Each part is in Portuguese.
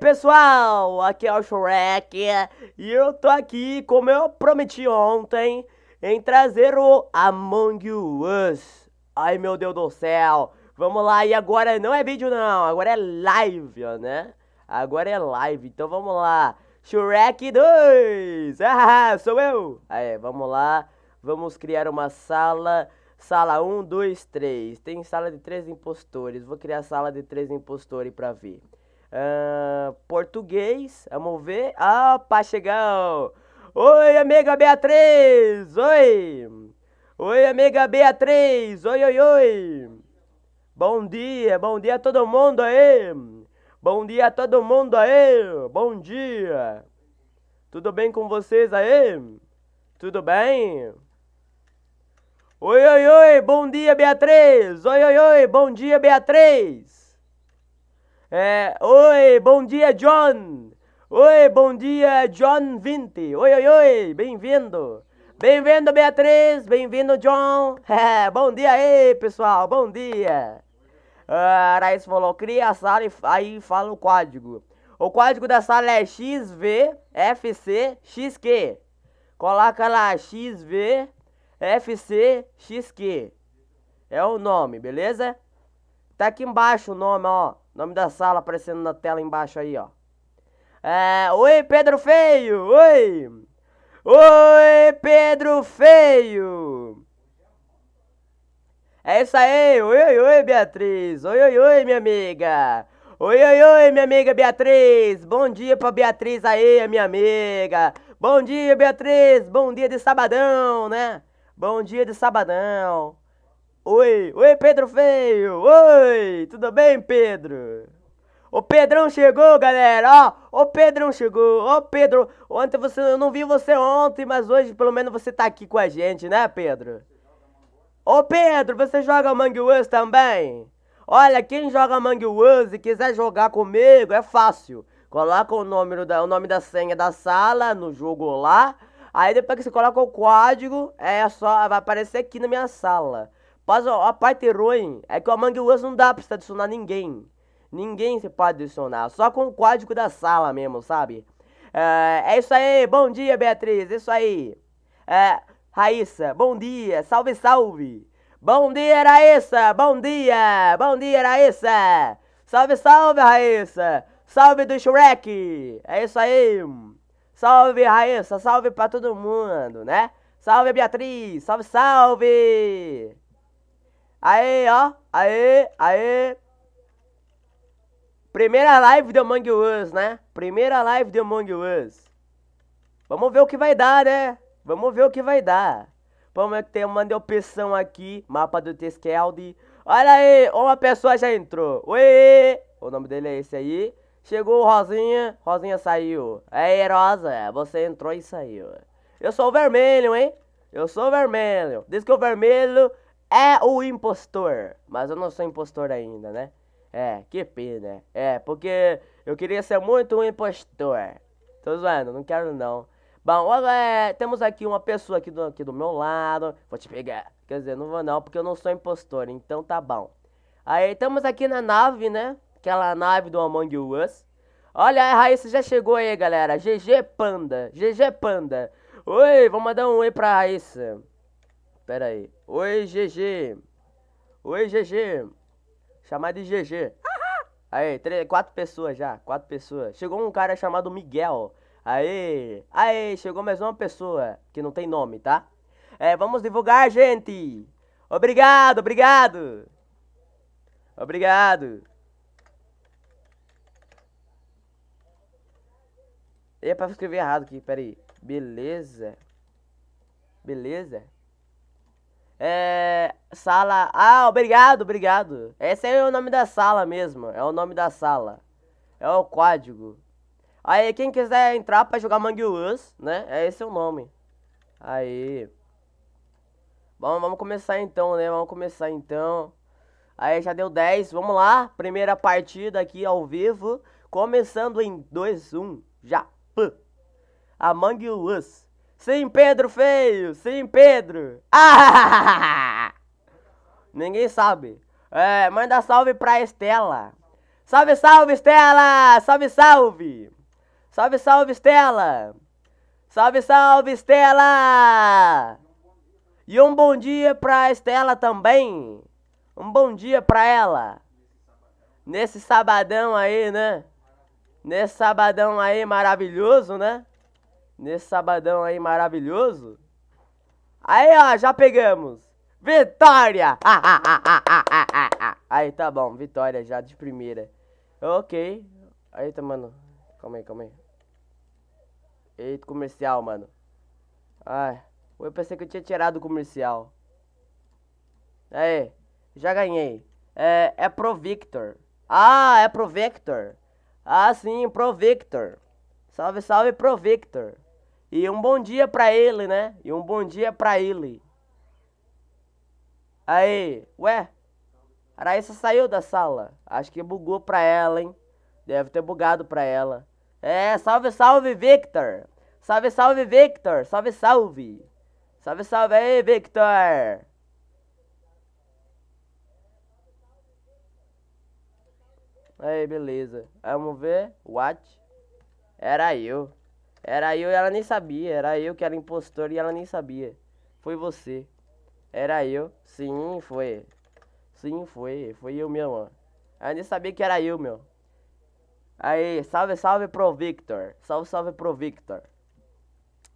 pessoal, aqui é o Shrek e eu tô aqui, como eu prometi ontem, em trazer o Among Us. Ai meu Deus do céu, vamos lá, e agora não é vídeo não, agora é live, né? Agora é live, então vamos lá. Shrek 2, ah, sou eu. Aí, vamos lá, vamos criar uma sala... Sala 1, 2, 3. Tem sala de 3 impostores. Vou criar sala de 3 impostores pra ver uh, português, vamos ver. Opa, ah, para Oi, amiga Beatriz! Oi! Oi, amiga Beatriz! Oi, oi, oi! Bom dia, bom dia a todo mundo aí! Bom dia a todo mundo aí! Bom dia! Tudo bem com vocês aí? Tudo bem? Oi, oi, oi! Bom dia, Beatriz! Oi, oi, oi! Bom dia, Beatriz! É, oi, bom dia, John! Oi, bom dia, John 20! Oi, oi, oi, bem-vindo! Bem-vindo, Beatriz! Bem-vindo, John! É, bom dia aí, pessoal, bom dia! Uh, ah, Raíssa falou, cria a sala e aí fala o código. O código da sala é XVFCXQ. Coloca lá XVFCXQ. É o nome, beleza? Tá aqui embaixo o nome, ó. Nome da sala aparecendo na tela embaixo aí, ó. É, oi, Pedro Feio! Oi! Oi, Pedro Feio! É isso aí! Oi, oi, oi, Beatriz! Oi, oi, oi, minha amiga! Oi, oi, oi, minha amiga Beatriz! Bom dia pra Beatriz aí, minha amiga! Bom dia, Beatriz! Bom dia de sabadão, né? Bom dia de sabadão! Oi, oi Pedro Feio, oi, tudo bem Pedro? O Pedrão chegou, galera, ó, o Pedrão chegou, ó Pedro, ontem você, eu não vi você ontem, mas hoje pelo menos você tá aqui com a gente, né Pedro? Ô Pedro, você joga Mangue Us também? Olha, quem joga Mangue Us e quiser jogar comigo, é fácil. Coloca o nome, da, o nome da senha da sala no jogo lá, aí depois que você coloca o código, é só, vai aparecer aqui na minha sala. Faz a parte ruim é que o Among Us não dá pra você adicionar ninguém. Ninguém se pode adicionar, só com o código da sala mesmo, sabe? É, é isso aí, bom dia Beatriz, é isso aí. É, Raíssa, bom dia, salve, salve. Bom dia Raíssa, bom dia, bom dia Raíssa. Salve, salve Raíssa, salve do Shrek, é isso aí. Salve Raíssa, salve pra todo mundo, né? Salve Beatriz, salve, salve. Aê, ó. Aê, aê. Primeira live do Among Us, né? Primeira live do Among Us. Vamos ver o que vai dar, né? Vamos ver o que vai dar. Vamos ver que tem uma opção aqui. Mapa do Teskeldi. Olha aí, uma pessoa já entrou. Oi! O nome dele é esse aí. Chegou o Rosinha. Rosinha saiu. É Ei, Rosa, você entrou e saiu. Eu sou o vermelho, hein? Eu sou o vermelho. Diz que o vermelho é o impostor. Mas eu não sou impostor ainda, né? É, que pena. É, porque eu queria ser muito um impostor. Tô zoando, não quero não. Bom, agora é, temos aqui uma pessoa aqui do, aqui do meu lado. Vou te pegar. Quer dizer, não vou não, porque eu não sou impostor, então tá bom. Aí, estamos aqui na nave, né? Aquela nave do Among Us. Olha, a Raíssa já chegou aí, galera. GG Panda. GG Panda. Oi, vou mandar um oi pra Raíssa. Pera aí. Oi, GG. Oi, GG. Chamar de GG. Aí, três, quatro pessoas já. Quatro pessoas. Chegou um cara chamado Miguel. Aí, aí, chegou mais uma pessoa que não tem nome, tá? É, vamos divulgar, gente. Obrigado, obrigado. Obrigado. E é pra escrever errado aqui, peraí. Beleza. Beleza. É, sala. Ah, obrigado, obrigado. Esse é o nome da sala mesmo. É o nome da sala. É o código. Aí, quem quiser entrar pra jogar Mangue Us, né? É esse o nome. Aí. Bom, vamos começar então, né? Vamos começar então. Aí já deu 10. Vamos lá. Primeira partida aqui ao vivo. Começando em 2-1. Pã. A Mangue Us. Sim, Pedro feio! Sim, Pedro! Ah! Ninguém sabe. É, manda salve pra Estela. Salve, salve, Estela! Salve, salve! Salve, salve, Estela! Salve, salve, Estela! E um bom dia pra Estela também. Um bom dia pra ela. Nesse sabadão aí, né? Nesse sabadão aí maravilhoso, né? nesse sabadão aí maravilhoso. Aí, ó, já pegamos. Vitória! aí, tá bom, vitória já de primeira. Ok. Eita, mano. Calma aí, calma aí. Eita, comercial, mano. Ai, eu pensei que eu tinha tirado o comercial. Aí, já ganhei. É, é Pro Victor. Ah, é Pro Victor. Ah, sim, Pro Victor. Salve, salve, Pro Victor. E um bom dia pra ele, né? E um bom dia pra ele. Aí, ué? A Raíssa saiu da sala. Acho que bugou pra ela, hein? Deve ter bugado pra ela. É, salve, salve, Victor! Salve, salve, Victor! Salve, salve! Salve, salve aí, Victor! Aí, beleza. Vamos ver. What? Era eu. Era eu e ela nem sabia. Era eu que era impostor e ela nem sabia. Foi você. Era eu. Sim, foi. Sim, foi. Foi eu mesmo, ó. Ela nem sabia que era eu, meu. Aí, salve, salve pro Victor. Salve, salve pro Victor.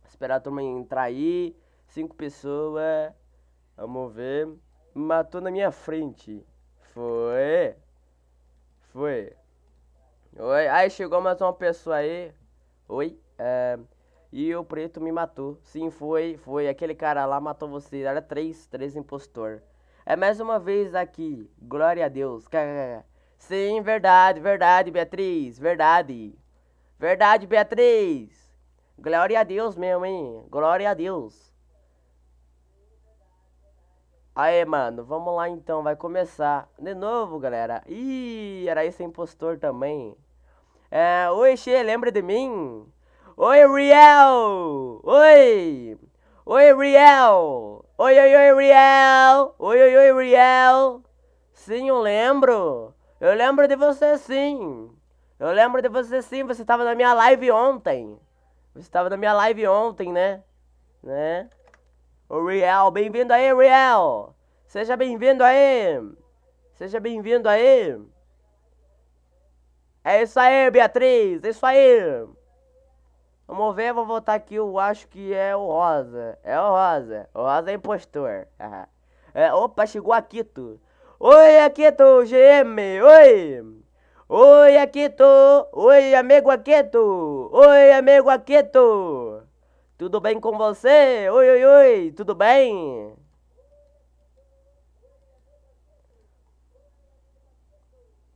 Esperar a turma entrar aí. Cinco pessoas. Vamos ver. Matou na minha frente. Foi. Foi. Oi. Aí chegou mais uma pessoa aí. Oi. É, e o preto me matou. Sim, foi, foi. Aquele cara lá matou você. Era três, três impostor. É mais uma vez aqui. Glória a Deus. Sim, verdade, verdade, Beatriz. Verdade. Verdade, Beatriz. Glória a Deus mesmo, hein? Glória a Deus. Aê, mano. Vamos lá então. Vai começar. De novo, galera. Ih, era esse impostor também. É, Oi, Xê, lembra de mim? Oi, Riel! Oi! Oi, Riel! Oi, oi, oi, Riel! Oi, oi, oi, Riel! Sim, eu lembro! Eu lembro de você sim! Eu lembro de você sim, você estava na minha live ontem! Você estava na minha live ontem, né? Né? O Riel, bem-vindo aí, Riel! Seja bem-vindo aí! Seja bem-vindo aí! É isso aí, Beatriz! É isso aí! Vamos ver, vou votar aqui, eu acho que é o Rosa. É o Rosa. O Rosa é impostor. é, opa, chegou a Quito. Oi, Aquito, GM, oi! Oi, Aquito! Oi, amigo Aquito! Oi, amigo Aquito! Tudo bem com você? Oi, oi, oi, tudo bem?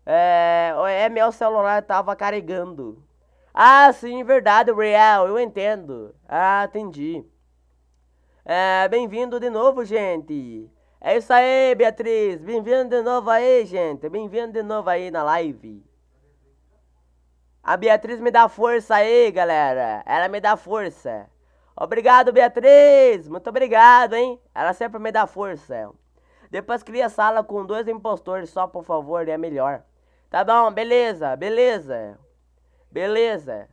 É, é meu celular tava carregando. Ah, sim, verdade, Real, eu entendo. Ah, entendi. É, bem-vindo de novo, gente. É isso aí, Beatriz. Bem-vindo de novo aí, gente. Bem-vindo de novo aí na live. A Beatriz me dá força aí, galera. Ela me dá força. Obrigado, Beatriz. Muito obrigado, hein? Ela sempre me dá força. Depois cria sala com dois impostores só, por favor, é melhor. Tá bom, beleza, beleza. Beleza.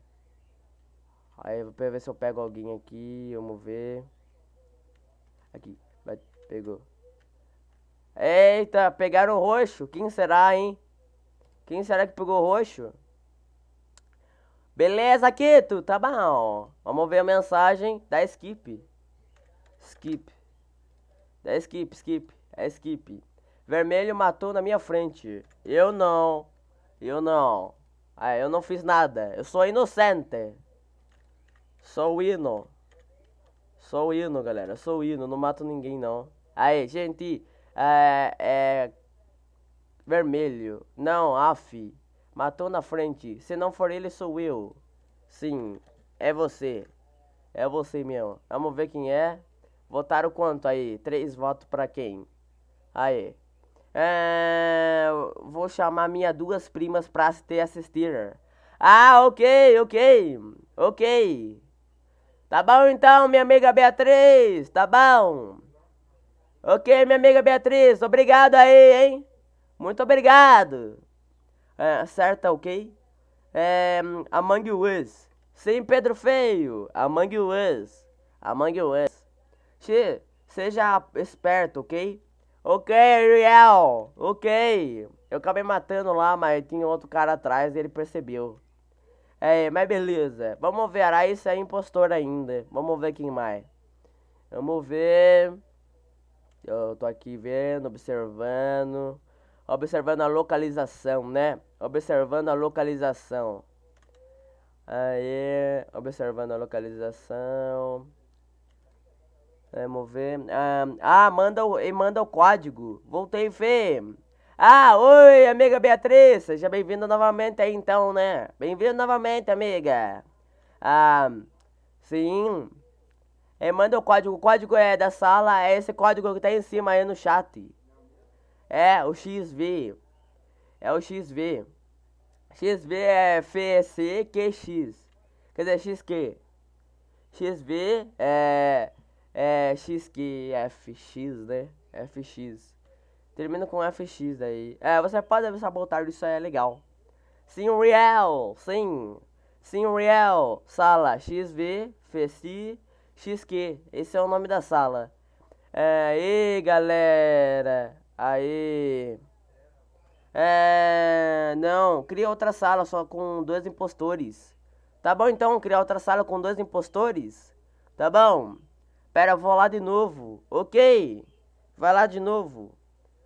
Aí vou ver se eu pego alguém aqui. Vamos ver. Aqui. Vai, pegou. Eita, pegaram o roxo. Quem será, hein? Quem será que pegou o roxo? Beleza, Kito. Tá bom. Vamos ver a mensagem da skip. Skip. Da skip, skip. É skip. Vermelho matou na minha frente. Eu não. Eu não. Ah, eu não fiz nada. Eu sou inocente. Sou hino. Sou hino, galera. Sou hino. Não mato ninguém, não. Aí, gente. É, é... Vermelho. Não, af. Matou na frente. Se não for ele, sou eu. Sim, é você. É você mesmo. Vamos ver quem é. Votaram quanto aí? Três votos pra quem? Aí. É, vou chamar minhas duas primas para te assistir. Ah, ok, ok, ok. Tá bom então, minha amiga Beatriz, tá bom. Ok, minha amiga Beatriz, obrigado aí, hein? Muito obrigado. É, certa, ok? É, Among Us. Sim, Pedro Feio. Among Us. Among Us. Che, seja esperto, ok? Ok, Ariel, ok. Eu acabei matando lá, mas tinha outro cara atrás e ele percebeu. É, mas beleza. Vamos ver, ah, isso é impostor ainda. Vamos ver quem mais. Vamos ver. Eu tô aqui vendo, observando. Observando a localização, né? Observando a localização. Aí, observando a localização. Vamos é, ver. Ah, ah, manda o, manda o código. Voltei, Fê. Ah, oi, amiga Beatriz. Seja bem-vinda novamente aí, então, né? Bem-vinda novamente, amiga. Ah, sim. É, manda o código. O código é da sala, é esse código que tá em cima aí no chat. É, o XV. É o XV. XV é FSQX. Quer dizer, XQ. XV é é, X que é FX, né? FX. Termina com FX aí. É, você pode sabotar, isso é legal. Sim, real, sim. Sim, real. Sala XV, FESI, XQ. Esse é o nome da sala. É, e galera. Aí. É, não, cria outra sala só com dois impostores. Tá bom então, criar outra sala com dois impostores? Tá bom? Pera, vou lá de novo. Ok. Vai lá de novo.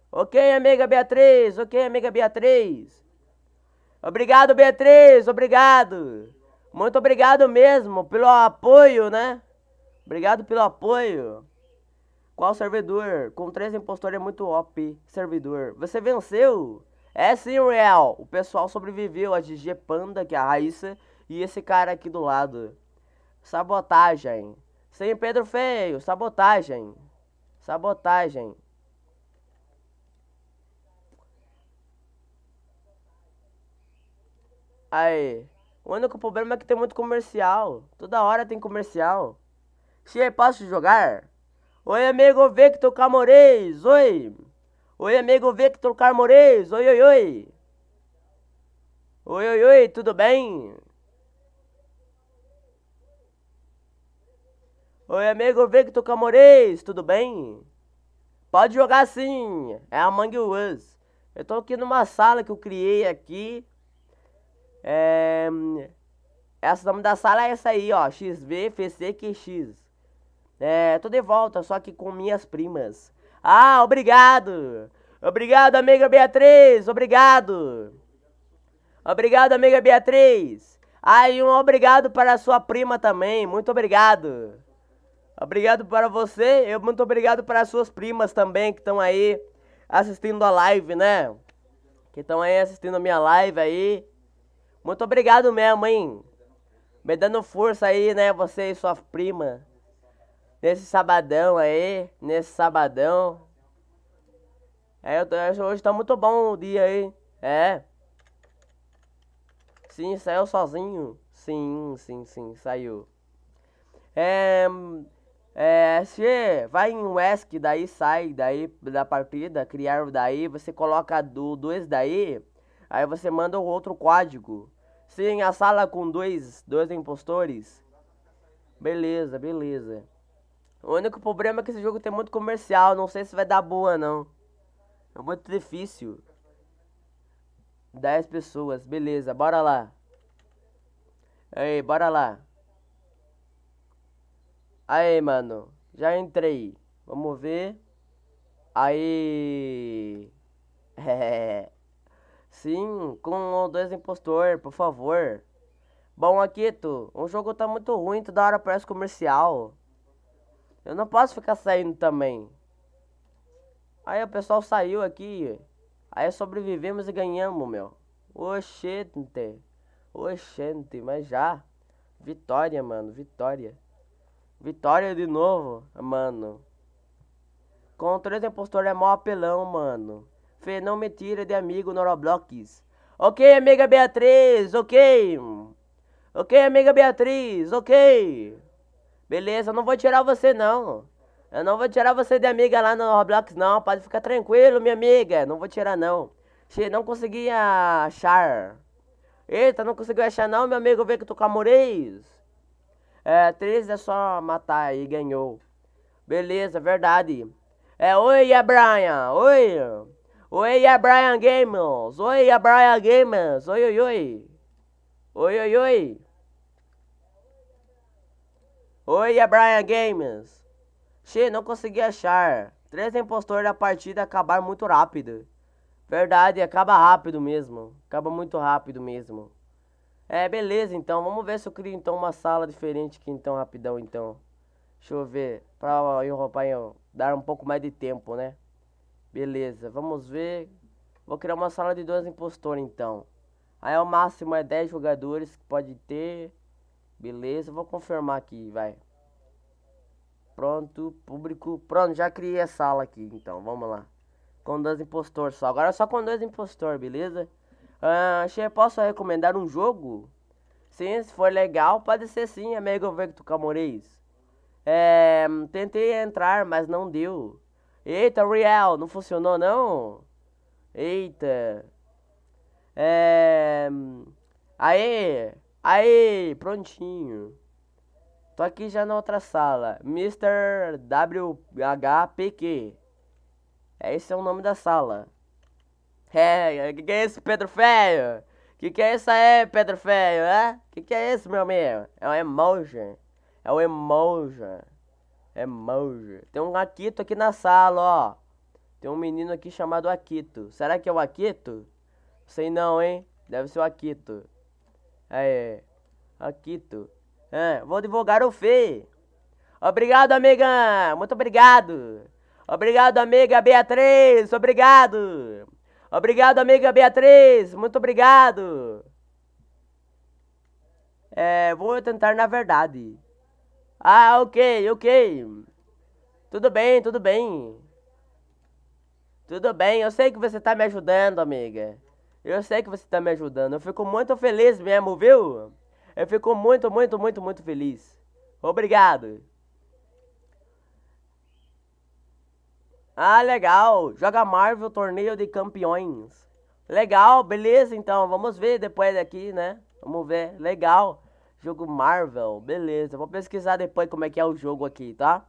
Ok, amiga Beatriz. Ok, amiga Beatriz. Obrigado, Beatriz. Obrigado. Muito obrigado mesmo pelo apoio, né? Obrigado pelo apoio. Qual servidor? Com três impostores é muito OP. Servidor. Você venceu? É sim, real. O pessoal sobreviveu. A GG Panda, que é a Raíssa. E esse cara aqui do lado. Sabotagem. Sem Pedro Feio, sabotagem. Sabotagem. Aí. O único problema é que tem muito comercial. Toda hora tem comercial. Xê, posso é jogar? Oi, amigo Victor Camores. Oi. Oi, amigo Victor Camores. Oi, oi, oi. Oi, oi, oi. Tudo bem? Oi, amigo Victor é Camorês, tudo bem? Pode jogar sim, é a Us. Eu tô aqui numa sala que eu criei aqui. É... Essa nome da sala é essa aí, ó, XVFCQX. É, tô de volta, só que com minhas primas. Ah, obrigado! Obrigado, amiga Beatriz, obrigado! Obrigado, amiga Beatriz! Ah, e um obrigado para sua prima também, muito obrigado! Obrigado para você, eu muito obrigado para as suas primas também que estão aí assistindo a live, né? Que estão aí assistindo a minha live aí. Muito obrigado mesmo, hein? Me dando força aí, né, você e sua prima. Nesse sabadão aí, nesse sabadão. É, eu tô, hoje tá muito bom o dia aí. É. Sim, saiu sozinho. Sim, sim, sim, saiu. É, é, se vai em ESC, daí sai daí da partida, criar daí, você coloca do 2 daí, aí você manda o outro código. Se em a sala com dois, dois impostores, beleza, beleza. O único problema é que esse jogo tem muito comercial, não sei se vai dar boa não. É muito difícil. 10 pessoas, beleza, bora lá. Aí, bora lá. Aí, mano, já entrei. Vamos ver. Aí. É. Sim, com um ou dois impostor, por favor. Bom, Akito, o jogo tá muito ruim, toda hora parece comercial. Eu não posso ficar saindo também. Aí o pessoal saiu aqui. Aí sobrevivemos e ganhamos, meu. Oxente. Oxente, mas já. Vitória, mano, vitória. Vitória de novo, mano. Controle de impostor é mó apelão, mano. Fê, não me tira de amigo no Roblox. Ok, amiga Beatriz, ok. Ok, amiga Beatriz, ok. Beleza, não vou tirar você, não. Eu não vou tirar você de amiga lá no Roblox, não. Pode ficar tranquilo, minha amiga. Não vou tirar, não. Che, não consegui achar. Eita, não conseguiu achar, não, meu amigo. Vê que eu tô com é, três é só matar e ganhou. Beleza, verdade. É, oi, é Brian. Oi. Oi, é Brian Gamers. Oi, é Brian Gamers. Oi, oi, oi. Oi, oi, oi. Oi, é Brian Gamers. Xê, não consegui achar. Três impostores da partida acabaram muito rápido. Verdade, acaba rápido mesmo. Acaba muito rápido mesmo. É, beleza, então. Vamos ver se eu crio, então, uma sala diferente aqui, então, rapidão, então. Deixa eu ver. Pra enroupar, dar um pouco mais de tempo, né? Beleza, vamos ver. Vou criar uma sala de dois impostores, então. Aí, o máximo é 10 jogadores que pode ter. Beleza, vou confirmar aqui, vai. Pronto, público. Pronto, já criei a sala aqui, então. Vamos lá. Com dois impostores só. Agora só com dois impostores, beleza? Ah, posso recomendar um jogo? Sim, se for legal, pode ser sim, amigo Victor Camorês. É, tentei entrar, mas não deu. Eita, Real, não funcionou não? Eita. É... Aê, aê, prontinho. Tô aqui já na outra sala. Mr. WHPQ. É, esse é o nome da sala. É, que que é esse Pedro Feio? Que que é isso aí, Pedro Feio, é? Que que é isso, meu amigo? É um emoji. É um emoji. É emoji. Tem um Akito aqui na sala, ó. Tem um menino aqui chamado Akito. Será que é o Akito? Sei não, hein? Deve ser o Akito. Aí. Akito. É, vou divulgar o Fê. Obrigado, amiga. Muito obrigado. Obrigado, amiga Beatriz. Obrigado. Obrigado, amiga Beatriz. Muito obrigado. É, vou tentar na verdade. Ah, ok, ok. Tudo bem, tudo bem. Tudo bem, eu sei que você tá me ajudando, amiga. Eu sei que você tá me ajudando. Eu fico muito feliz mesmo, viu? Eu fico muito, muito, muito, muito feliz. Obrigado. Ah, legal. Joga Marvel Torneio de Campeões. Legal, beleza então. Vamos ver depois daqui, né? Vamos ver. Legal. Jogo Marvel, beleza. Vou pesquisar depois como é que é o jogo aqui, tá?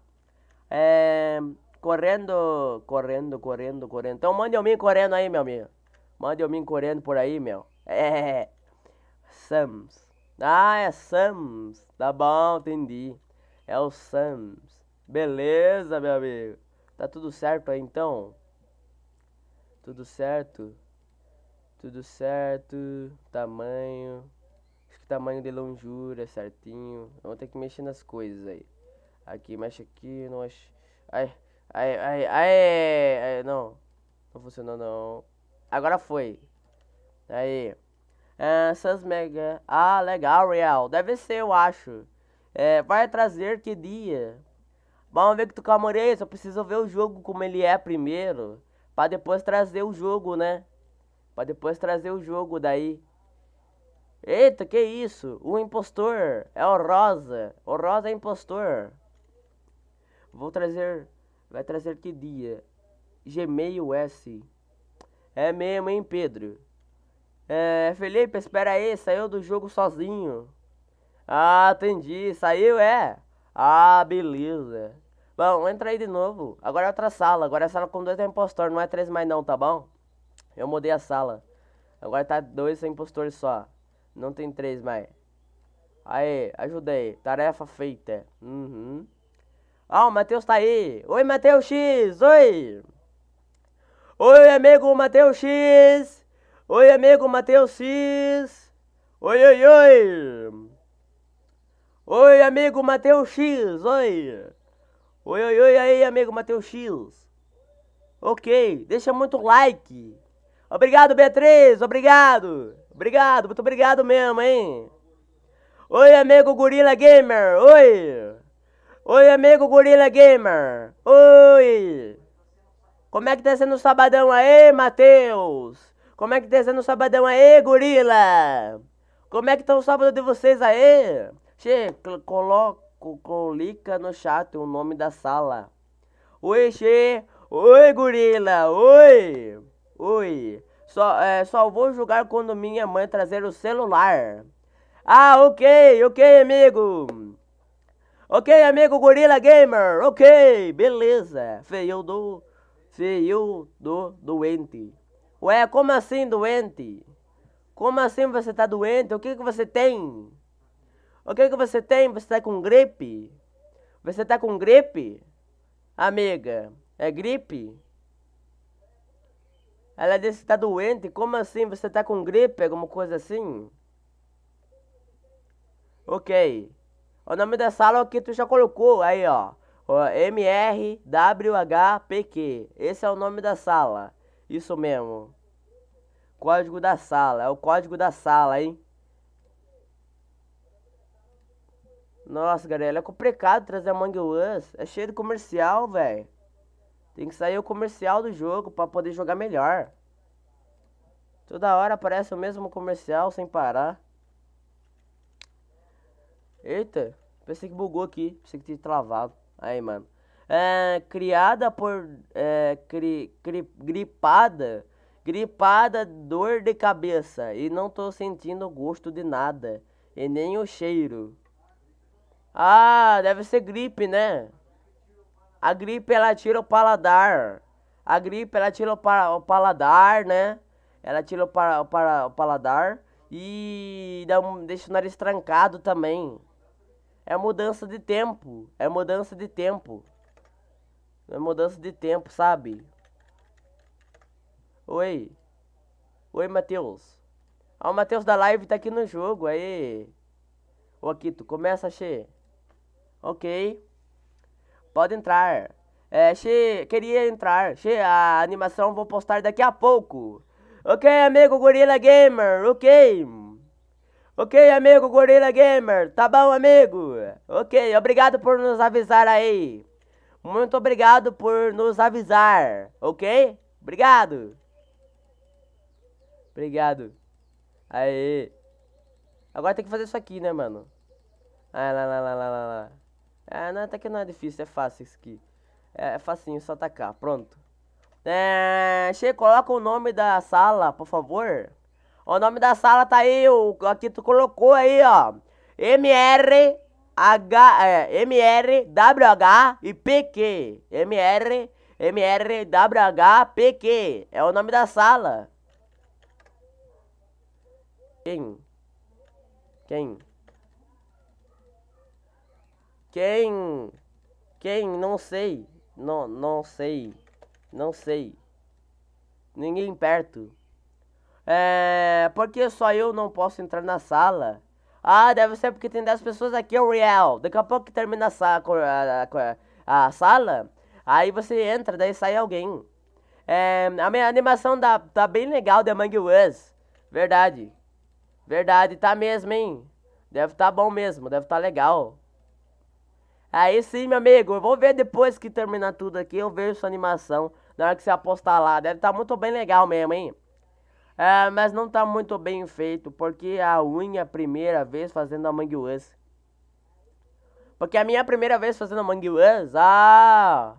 É... Correndo, correndo, correndo, correndo. Então mande eu mim correndo aí, meu amigo. Mande eu mim correndo por aí, meu. É. é, é. Sams. Ah, é Sams. Tá bom, entendi. É o Sams. Beleza, meu amigo. Tá tudo certo aí então? Tudo certo? Tudo certo. Tamanho. Acho que tamanho de longura é certinho. Eu vou ter que mexer nas coisas aí. Aqui, mexe aqui, não acho. Ai, ai, ai, ai, ai, não. Não funcionou não. Agora foi. Aí. Essas mega. Ah, legal, real. Deve ser, eu acho. É, vai trazer que dia? Vamos ver que tu calma só preciso ver o jogo como ele é primeiro. Pra depois trazer o jogo, né? Pra depois trazer o jogo daí. Eita, que isso? O impostor é o Rosa. O Rosa é impostor. Vou trazer. Vai trazer que dia? Gmail S. É mesmo, hein, Pedro? É, Felipe, espera aí, saiu do jogo sozinho. Ah, entendi. Saiu, é? Ah, beleza. Bom, entra aí de novo. Agora é outra sala. Agora é sala com dois impostores, não é três mais não, tá bom? Eu mudei a sala. Agora tá dois impostores só. Não tem três mais. Aê, ajudei. Tarefa feita. Uhum. Ah, o Matheus tá aí. Oi, Matheus X. Oi. Oi, amigo Matheus X. Oi, amigo Matheus X. Oi, oi, oi. Oi, amigo Matheus X. Oi. Oi, oi, oi, aí, amigo Matheus Chilos. Ok, deixa muito like. Obrigado, Beatriz, obrigado. Obrigado, muito obrigado mesmo, hein. Oi, amigo Gorila Gamer, oi. Oi, amigo Gorila Gamer, oi. Como é que tá sendo o sabadão aí, Matheus? Como é que tá sendo o sabadão aí, gorila? Como é que tá o sábado de vocês aí? Che, coloca colica no chat o nome da sala. Oi, Xê! Oi, gorila! Oi! Oi! Só, é, só vou jogar quando minha mãe trazer o celular. Ah, ok, ok, amigo! Ok, amigo Gorila Gamer! Ok, beleza! Feio do. Feio do doente. Ué, como assim doente? Como assim você tá doente? O que, que você tem? O que, que você tem? Você tá com gripe? Você tá com gripe? Amiga, é gripe? Ela disse que tá doente. Como assim? Você tá com gripe? Alguma coisa assim? Ok. O nome da sala é que tu já colocou. Aí, ó. MRWHPQ. Esse é o nome da sala. Isso mesmo. Código da sala. É o código da sala, hein? Nossa, galera, é complicado trazer Among Us. É cheio de comercial, velho. Tem que sair o comercial do jogo para poder jogar melhor. Toda hora aparece o mesmo comercial sem parar. Eita, pensei que bugou aqui. Pensei que tinha travado. Aí, mano. É, criada por... É, cri, cri, gripada. Gripada, dor de cabeça. E não tô sentindo gosto de nada. E nem o cheiro. Ah, deve ser gripe, né? A gripe ela tira o paladar. A gripe ela tira o, o paladar, né? Ela tira o, o, o paladar e dá um, deixa o nariz trancado também. É mudança de tempo. É mudança de tempo. É mudança de tempo, sabe? Oi. Oi, Matheus. Ah, o Matheus da live tá aqui no jogo, aí. Ô, Akito, começa, Xê. Ok. Pode entrar. É, che... queria entrar. Che... A animação vou postar daqui a pouco. Ok, amigo Gorila Gamer. Ok. Ok, amigo Gorila Gamer. Tá bom, amigo. Ok, obrigado por nos avisar aí. Muito obrigado por nos avisar. Ok? Obrigado. Obrigado. Aê. Agora tem que fazer isso aqui, né, mano? Ah, lá, lá, lá, lá, lá. É, não, até que não é difícil, é fácil isso aqui. É, é facinho, só atacar, pronto. É, che, coloca o nome da sala, por favor. O nome da sala tá aí, o, aqui tu colocou aí, ó. MR... H, é, MR, WH e PQ. MR, MR, WH, PQ. É o nome da sala. Quem? Quem? Quem? Quem? Não sei. Não, não sei. Não sei. Ninguém perto. É... Porque só eu não posso entrar na sala. Ah, deve ser porque tem 10 pessoas aqui, é o real. Daqui a pouco que termina a, a, a, a, sala, aí você entra, daí sai alguém. É, a minha animação tá, tá bem legal da Mangue Us. Verdade. Verdade, tá mesmo, hein? Deve tá bom mesmo, deve tá legal. Aí sim, meu amigo, eu vou ver depois que terminar tudo aqui, eu vejo sua animação. Na hora que você apostar lá, deve estar tá muito bem legal mesmo, hein? É, mas não tá muito bem feito, porque a unha é primeira vez fazendo a Us. Porque a minha é primeira vez fazendo a Us, ah...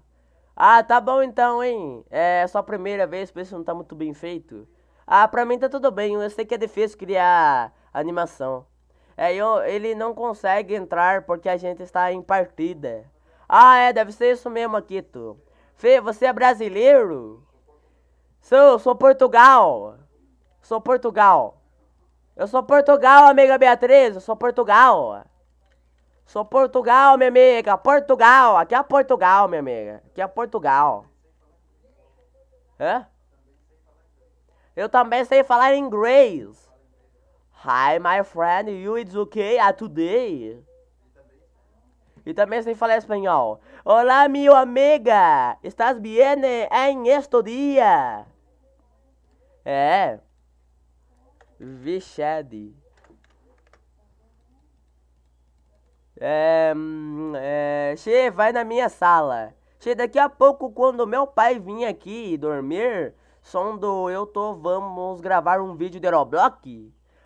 Ah, tá bom então, hein? É, é só a primeira vez, por isso não tá muito bem feito. Ah, pra mim tá tudo bem, eu sei que é difícil criar animação. É, eu, ele não consegue entrar porque a gente está em partida. Ah, é, deve ser isso mesmo, Akito. Fê, você é brasileiro? Sou, sou Portugal. Sou Portugal. Eu sou Portugal, amiga Beatriz. Eu sou Portugal. Sou Portugal, minha amiga. Portugal. Aqui é Portugal, minha amiga. Aqui é Portugal. Hã? Eu também sei falar inglês. Hi, my friend, you it's okay uh, today? E também sem falar espanhol. Olá, meu amiga! Estás bien en eh, este dia? É. Vixe É, é, che, vai na minha sala. Che, daqui a pouco, quando meu pai vir aqui dormir, som do eu tô, vamos gravar um vídeo de Roblox?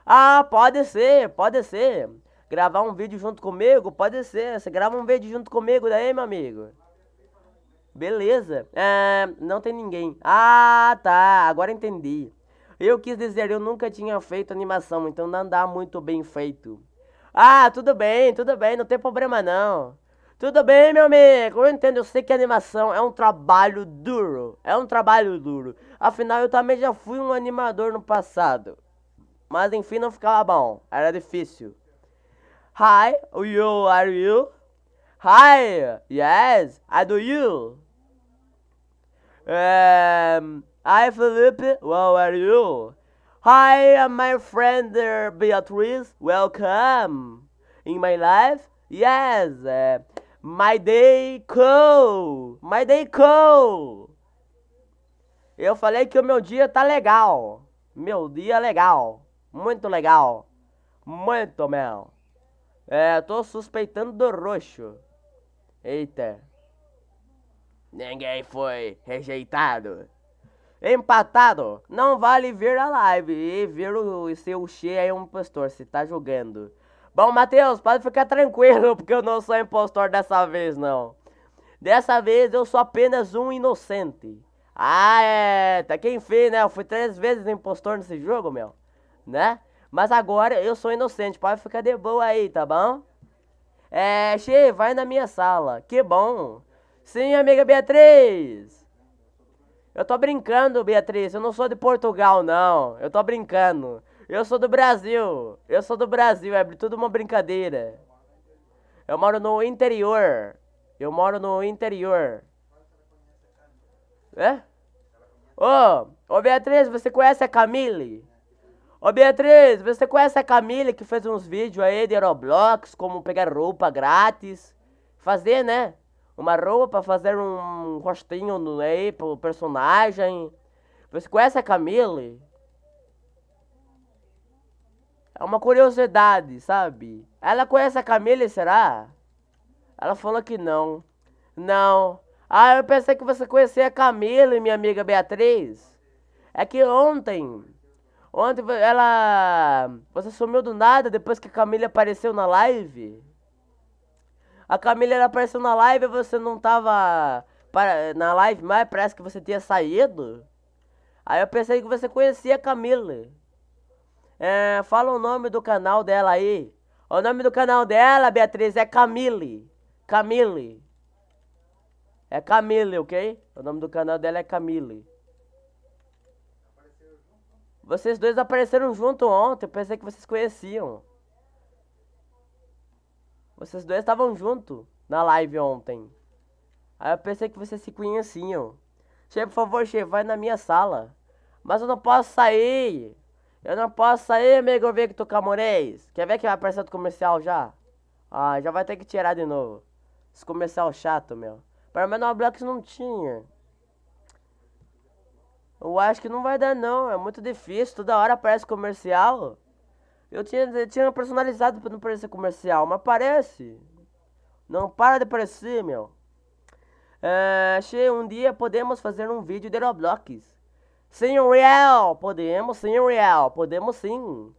Ah, pode ser, pode ser. Gravar um vídeo junto comigo? Pode ser. Você grava um vídeo junto comigo daí, meu amigo. Beleza. É, não tem ninguém. Ah, tá. Agora entendi. Eu quis dizer, eu nunca tinha feito animação, então não dá muito bem feito. Ah, tudo bem, tudo bem, não tem problema não. Tudo bem, meu amigo, eu entendo, eu sei que animação é um trabalho duro. É um trabalho duro. Afinal, eu também já fui um animador no passado mas enfim não ficava bom, era difícil. Hi, you are you? Hi, yes, I do you. Um, I Felipe, how are you? Hi, my friend Beatriz, welcome. In my life, yes, uh, my day cool, my day cool. Eu falei que o meu dia tá legal, meu dia é legal. Muito legal. Muito mel. É, tô suspeitando do roxo. Eita. Ninguém foi rejeitado. Empatado. Não vale ver a live e ver o seu che aí um impostor se tá jogando. Bom, Matheus, pode ficar tranquilo, porque eu não sou impostor dessa vez, não. Dessa vez eu sou apenas um inocente. Ah, é. Tá que enfim, né? Eu fui três vezes impostor nesse jogo, meu né? Mas agora eu sou inocente, pode ficar de boa aí, tá bom? É, Che, vai na minha sala. Que bom. Sim, amiga Beatriz. Eu tô brincando, Beatriz. Eu não sou de Portugal, não. Eu tô brincando. Eu sou do Brasil. Eu sou do Brasil. É tudo uma brincadeira. Eu moro no interior. Eu moro no interior. É? Ô, oh, oh Beatriz, você conhece a Camille? Ô Beatriz, você conhece a Camila que fez uns vídeos aí de Roblox, como pegar roupa grátis? Fazer, né? Uma roupa, fazer um rostinho aí pro personagem. Você conhece a Camille? É uma curiosidade, sabe? Ela conhece a Camille, será? Ela falou que não. Não. Ah, eu pensei que você conhecia a Camille, minha amiga Beatriz. É que ontem Ontem ela. Você sumiu do nada depois que a Camila apareceu na live? A Camila apareceu na live e você não tava para, na live mais, parece que você tinha saído. Aí eu pensei que você conhecia a Camila. É, fala o nome do canal dela aí. O nome do canal dela, Beatriz, é Camille. Camille. É Camille, ok? O nome do canal dela é Camille. Vocês dois apareceram junto ontem, eu pensei que vocês conheciam. Vocês dois estavam junto na live ontem. Aí eu pensei que vocês se conheciam. Che, por favor, Che, vai na minha sala. Mas eu não posso sair. Eu não posso sair, amigo, eu vejo que tu camorês. Quer ver que vai aparecer outro comercial já? Ah, já vai ter que tirar de novo. Esse comercial chato, meu. Pelo menos o Black não tinha. Eu acho que não vai dar não, é muito difícil, toda hora aparece comercial. Eu tinha, eu tinha personalizado pra não parecer comercial, mas aparece. Não para de aparecer, meu. É, um dia podemos fazer um vídeo de Roblox. Sim, real, podemos, sim, real, podemos sim.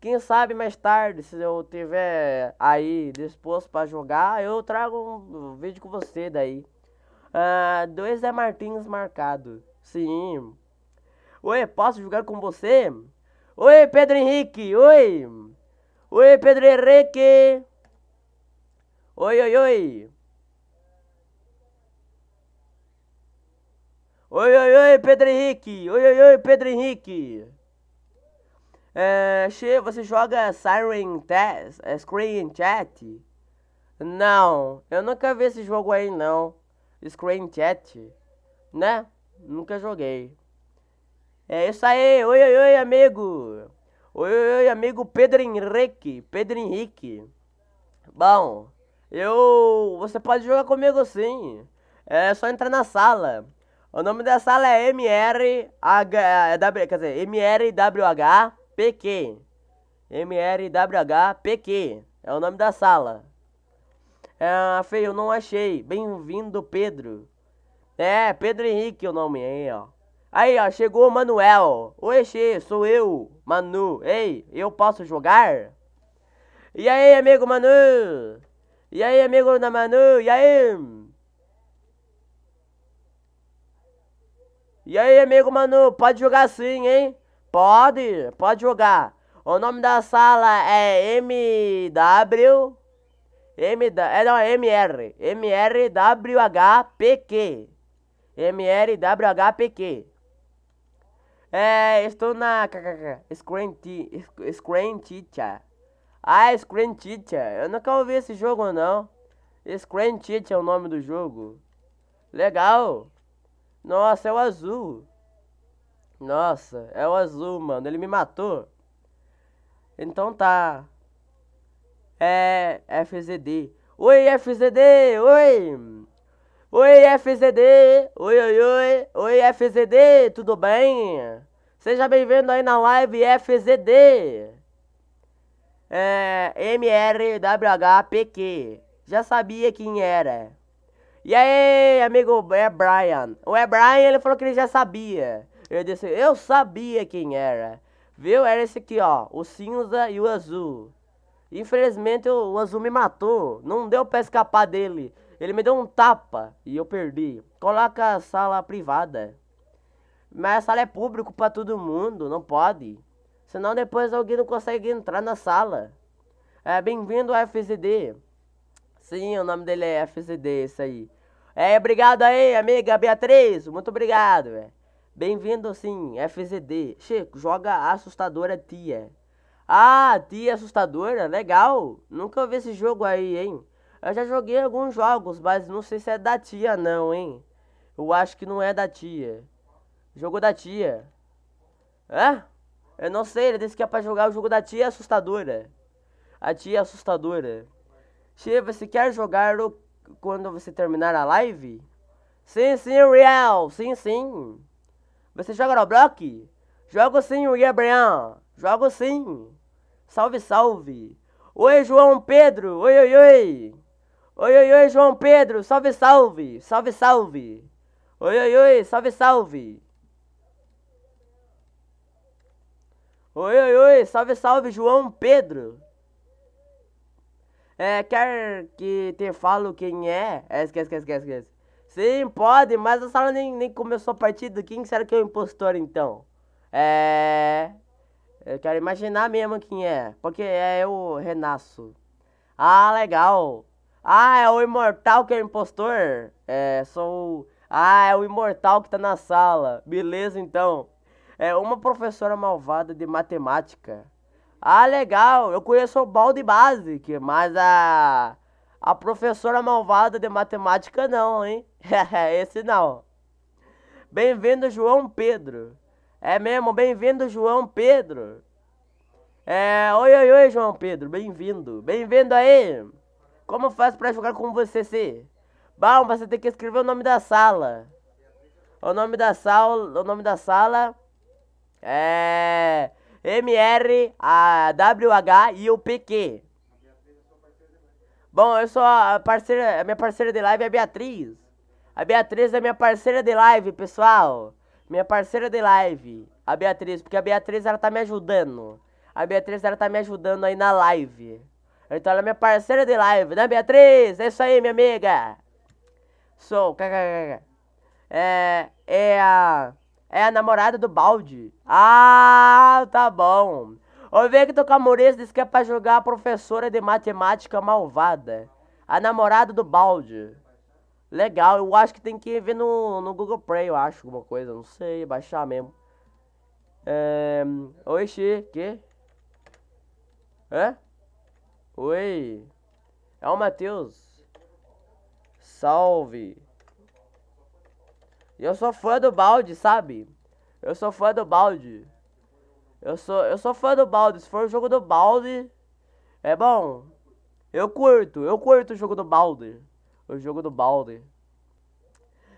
Quem sabe mais tarde, se eu tiver aí disposto para jogar, eu trago um vídeo com você daí. Uh, dois é Martins marcado. Sim. Oi, posso jogar com você? Oi, Pedro Henrique! Oi! Oi, Pedro Henrique! Oi, oi, oi! Oi, oi, oi, Pedro Henrique! Oi, oi, oi, Pedro Henrique! É, você joga Siren Test, é, Screen Chat? Não, eu nunca vi esse jogo aí não. Screen Chat, né? Nunca joguei. É isso aí, oi, oi, oi, amigo. Oi, oi, oi, amigo Pedro Henrique. Pedro Henrique. Bom, eu. Você pode jogar comigo sim. É só entrar na sala. O nome da sala é MRH. É quer dizer, MRWHPQ. MRWHPQ. É o nome da sala. Ah, é, feio, não achei. Bem-vindo, Pedro. É, Pedro Henrique é o nome aí, ó. Aí, ó, chegou o Manuel. Oi, Xê, sou eu, Manu. Ei, eu posso jogar? E aí, amigo Manu? E aí, amigo da Manu? E aí? E aí, amigo Manu, pode jogar sim, hein? Pode, pode jogar. O nome da sala é MW... M, é, não, MR, MRWHPQ. MRWHPQ. É, estou na Screen, screen Teacher. Ah, Screen Teacher. Eu nunca ouvi esse jogo, não. Screen Teacher é o nome do jogo. Legal. Nossa, é o azul. Nossa, é o azul, mano. Ele me matou. Então tá. É, FZD. Oi, FZD! Oi! Oi FZD, oi oi oi, oi FZD, tudo bem? Seja bem-vindo aí na live FZD. É, MRWHPQ, já sabia quem era. E aí, amigo, é Brian. O é Brian, ele falou que ele já sabia. Ele disse, eu sabia quem era. Viu? Era esse aqui, ó, o cinza e o azul. Infelizmente, o, o azul me matou. Não deu pra escapar dele. Ele me deu um tapa e eu perdi. Coloca a sala privada. Mas a sala é público para todo mundo, não pode. Senão depois alguém não consegue entrar na sala. É, bem-vindo ao FZD. Sim, o nome dele é FZD, isso aí. É, obrigado aí, amiga Beatriz. Muito obrigado, velho. É. Bem-vindo, sim, FZD. Chico, joga Assustadora Tia. Ah, Tia Assustadora, legal. Nunca vi esse jogo aí, hein. Eu já joguei alguns jogos, mas não sei se é da tia não, hein? Eu acho que não é da tia. Jogo da tia. Hã? Eu não sei, ele disse que é pra jogar o jogo da tia assustadora. A tia assustadora. Tia, você quer jogar o... quando você terminar a live? Sim, sim, Real. Sim, sim. Você joga no Jogo sim, Gabriel. Jogo sim. Salve, salve. Oi, João Pedro. Oi, oi, oi. Oi, oi, oi, João Pedro, salve, salve, salve, salve. Oi, oi, oi, salve, salve. Oi, oi, oi, salve, salve, João Pedro. É, quer que te falo quem é? é esquece, esquece, esquece, esquece. Sim, pode, mas a sala nem, nem começou a partida. Quem será que é o impostor, então? É... Eu quero imaginar mesmo quem é, porque é eu Renasso. Ah, legal. Ah, é o imortal que é o impostor? É, sou. Ah, é o imortal que tá na sala. Beleza, então. É uma professora malvada de matemática. Ah, legal. Eu conheço o balde basic, mas a. A professora malvada de matemática não, hein? Esse não. Bem-vindo, João Pedro. É mesmo, bem-vindo, João Pedro. É, oi, oi, oi, João Pedro. Bem-vindo. Bem-vindo aí. Como faço para jogar com você C? Bom, você tem que escrever o nome da sala. O nome da sala, o nome da sala é MR a WH e o PQ. Bom, eu sou a parceira, a minha parceira de live é a Beatriz. A Beatriz é minha parceira de live, pessoal. Minha parceira de live, a Beatriz, porque a Beatriz ela tá me ajudando. A Beatriz ela tá me ajudando aí na live. Então ela tá é minha parceira de live, né, Beatriz? É isso aí, minha amiga. Sou, É, é a... É a namorada do balde. Ah, tá bom. O Victor Camores disse que é pra jogar a professora de matemática malvada. A namorada do balde. Legal, eu acho que tem que ver no, no Google Play, eu acho, alguma coisa. Não sei, baixar mesmo. É... Oxi, que? Hã? É? Oi. É o Matheus. Salve. Eu sou fã do balde, sabe? Eu sou fã do balde. Eu sou, eu sou fã do balde. Se for o jogo do balde, é bom. Eu curto, eu curto o jogo do balde. O jogo do balde.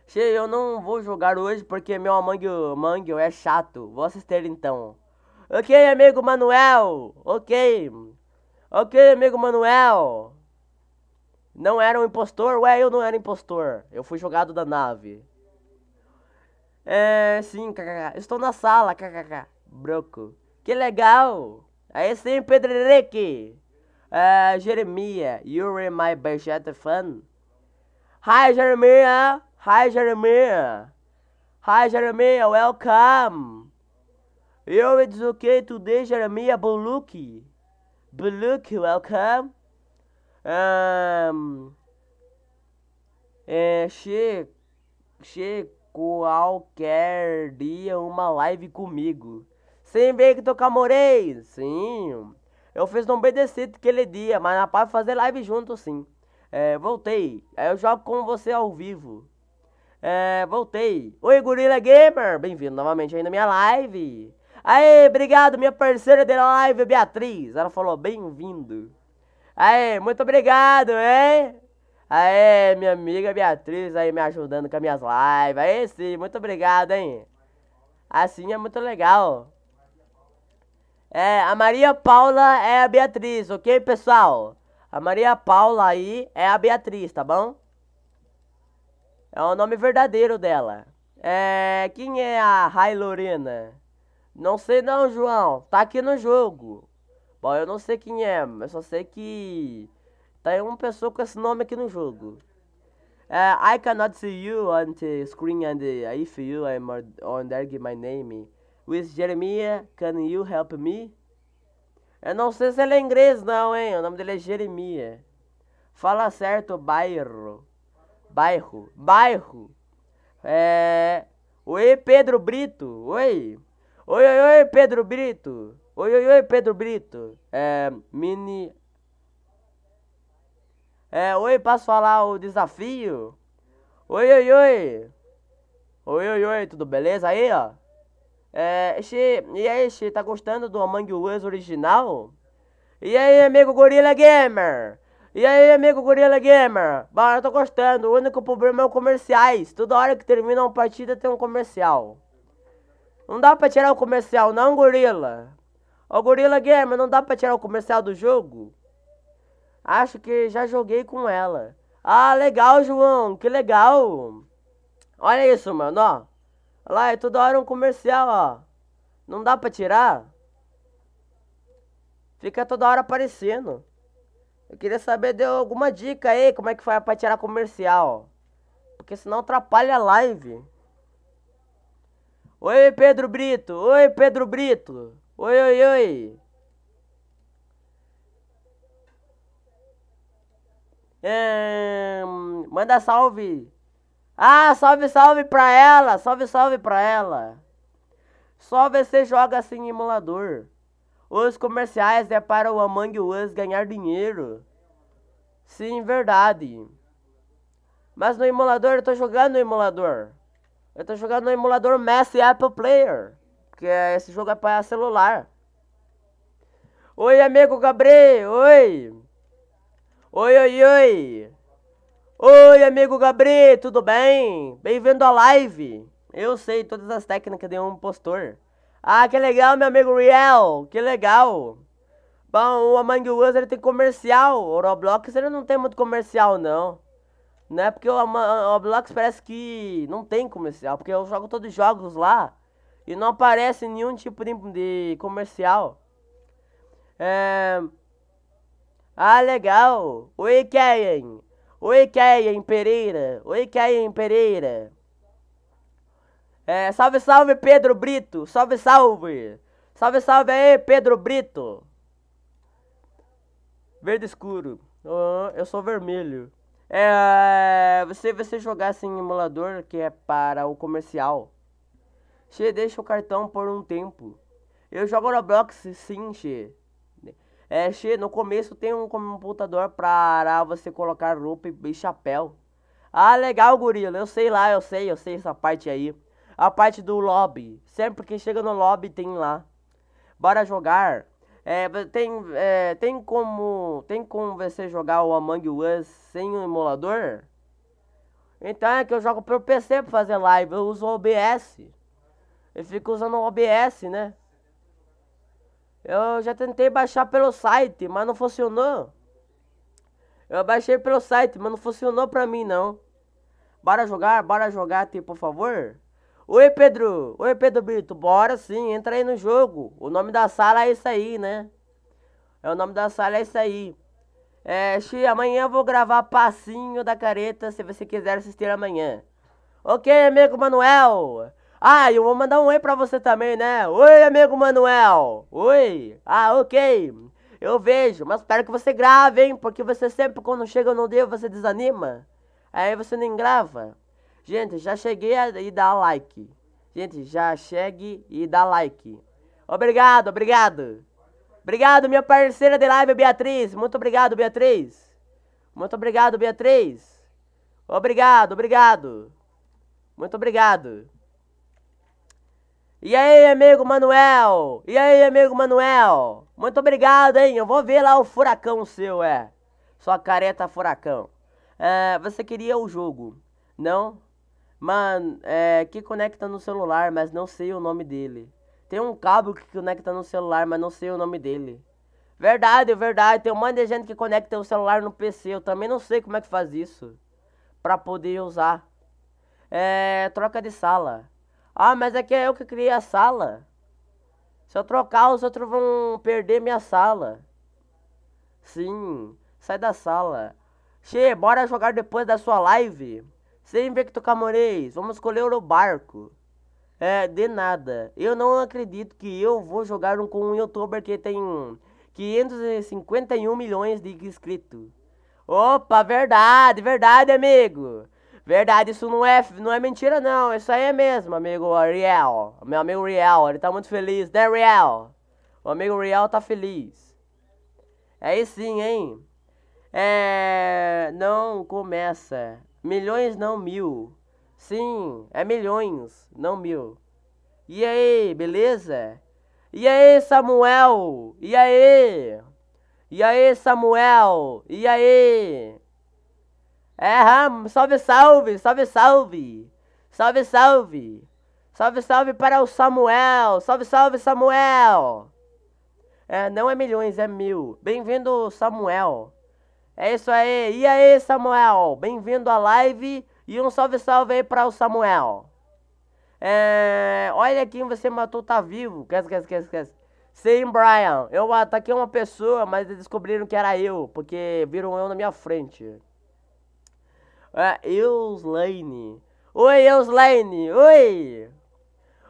Cheio, eu não vou jogar hoje porque meu mangue, mangue é chato. Vou assistir então. Ok, amigo Manuel. Ok. Ok, amigo Manuel. Não era um impostor? Ué, eu não era impostor. Eu fui jogado da nave. É, sim, kkk. Estou na sala, kkk. Broco. Que legal. Aí sim, Pedrereque. É, Jeremia, you're my budget fan. Hi, Jeremia. Hi, Jeremia. Hi, Jeremia, welcome. You it's okay today, Jeremia Boluki que welcome. Um, é, che, che qualquer dia uma live comigo. Sem ver que tocar camorei, Sim. Eu fiz no BDC aquele dia, mas na paz fazer live junto sim. É, voltei. Aí eu jogo com você ao vivo. É, voltei. Oi, Gorila Gamer! Bem-vindo novamente aí na minha live. Aê, obrigado, minha parceira de live, Beatriz. Ela falou, bem-vindo. Aê, muito obrigado, hein? Aê, minha amiga Beatriz aí me ajudando com as minhas lives. Aê, sim, muito obrigado, hein? Assim é muito legal. É, a Maria Paula é a Beatriz, ok, pessoal? A Maria Paula aí é a Beatriz, tá bom? É o nome verdadeiro dela. É, quem é a Rai Lorena? Não sei não, João. Tá aqui no jogo. Bom, eu não sei quem é, mas só sei que... Tem tá uma pessoa com esse nome aqui no jogo. Uh, I cannot see you on the screen and if you I'm on there give my name. With Jeremiah, can you help me? Eu não sei se ele é inglês não, hein? O nome dele é Jeremias. Fala certo, bairro. Bairro. Bairro. É... Oi, Pedro Brito. Oi. Oi, oi, oi, Pedro Brito. Oi, oi, oi, Pedro Brito. É, mini... É, oi, posso falar o desafio? Oi, oi, oi. Oi, oi, oi, tudo beleza aí, ó? É, xê, e aí, xê, tá gostando do Among Us original? E aí, amigo Gorilla Gamer? E aí, amigo Gorilla Gamer? Bah, eu tô gostando, o único problema é os comerciais. Toda hora que termina uma partida tem um comercial. Não dá pra tirar o comercial não, gorila. Ô gorila gamer, não dá pra tirar o comercial do jogo? Acho que já joguei com ela. Ah, legal, João, que legal. Olha isso, mano, ó. Lá é toda hora um comercial, ó. Não dá pra tirar? Fica toda hora aparecendo. Eu queria saber, deu alguma dica aí, como é que faz pra tirar comercial. Porque senão atrapalha a live. Oi, Pedro Brito! Oi, Pedro Brito! Oi, oi, oi! É... Manda salve! Ah, salve, salve pra ela! Salve, salve pra ela! Só você joga assim emulador. Os comerciais é para o Among Us ganhar dinheiro. Sim, verdade. Mas no emulador, eu tô jogando no emulador. Eu tô jogando no emulador Mass Apple Player. Que é, esse jogo é para celular. Oi, amigo Gabriel. Oi. Oi, oi, oi. Oi, amigo Gabriel. Tudo bem? Bem-vindo à live. Eu sei todas as técnicas de um postor. Ah, que legal, meu amigo Riel. Que legal. Bom, o Among Us ele tem comercial. O Roblox ele não tem muito comercial, não. Né? Porque o, o Roblox parece que não tem comercial. Porque eu jogo todos os jogos lá e não aparece nenhum tipo de, de comercial. É... Ah, legal. Oi, Keien. Oi, Keien Pereira. Oi, Keien Pereira. É, salve, salve, Pedro Brito. Salve, salve. Salve, salve aí, Pedro Brito. Verde escuro. Oh, eu sou vermelho. É, você, você jogar sem assim, emulador, que é para o comercial. Che, deixa o cartão por um tempo. Eu jogo Roblox, sim, Che. É, che, no começo tem um computador para você colocar roupa e, e chapéu. Ah, legal, gorila. Eu sei lá, eu sei, eu sei essa parte aí. A parte do lobby. Sempre que chega no lobby tem lá. Bora jogar. É, tem, é, tem como tem como você jogar o Among Us sem o um emulador? Então é que eu jogo pelo PC pra fazer live, eu uso o OBS. Eu fico usando o OBS, né? Eu já tentei baixar pelo site, mas não funcionou. Eu baixei pelo site, mas não funcionou pra mim não. Bora jogar, bora jogar, tipo, por favor. Oi, Pedro. Oi, Pedro Brito. Bora sim, entra aí no jogo. O nome da sala é isso aí, né? É o nome da sala é isso aí. É, Xi, amanhã eu vou gravar Passinho da Careta, se você quiser assistir amanhã. Ok, amigo Manuel. Ah, eu vou mandar um oi pra você também, né? Oi, amigo Manuel. Oi. Ah, ok. Eu vejo, mas espero que você grave, hein? Porque você sempre, quando chega no dia, você desanima. Aí você nem grava. Gente, já cheguei a, e dá like. Gente, já chegue e dá like. Obrigado, obrigado. Obrigado, minha parceira de live, Beatriz. Muito obrigado, Beatriz. Muito obrigado, Beatriz. Obrigado, obrigado. Muito obrigado. E aí, amigo Manuel? E aí, amigo Manuel? Muito obrigado, hein? Eu vou ver lá o furacão seu, é. Sua careta furacão. É, você queria o jogo. Não? Mano, é, que conecta no celular, mas não sei o nome dele. Tem um cabo que conecta no celular, mas não sei o nome dele. Verdade, verdade. Tem um monte de gente que conecta o celular no PC. Eu também não sei como é que faz isso. Pra poder usar. É, troca de sala. Ah, mas é que é eu que criei a sala. Se eu trocar, os outros vão perder minha sala. Sim, sai da sala. Che, bora jogar depois da sua live. Sem ver que Vecto Camorês, vamos escolher o barco. É, de nada. Eu não acredito que eu vou jogar um, com um youtuber que tem 551 milhões de inscritos. Opa, verdade, verdade, amigo. Verdade, isso não é, não é mentira, não. Isso aí é mesmo, amigo Ariel. Meu amigo Ariel, ele tá muito feliz, né, real. O amigo Ariel tá feliz. Aí sim, hein? É... Não começa Milhões não mil. Sim, é milhões, não mil. E aí, beleza? E aí, Samuel? E aí? E aí, Samuel? E aí? É, salve, salve, salve, salve. Salve, salve. Salve, salve para o Samuel. Salve, salve, Samuel. É, não é milhões, é mil. Bem-vindo, Samuel. É isso aí. E aí, Samuel? Bem-vindo à live e um salve salve aí para o Samuel. É... Olha quem você matou tá vivo. Esquece, esquece, esquece, esquece. Sim, Brian. Eu ataquei ah, tá uma pessoa, mas descobriram que era eu, porque viram eu na minha frente. É, Euslane. Oi, Euslane. Oi.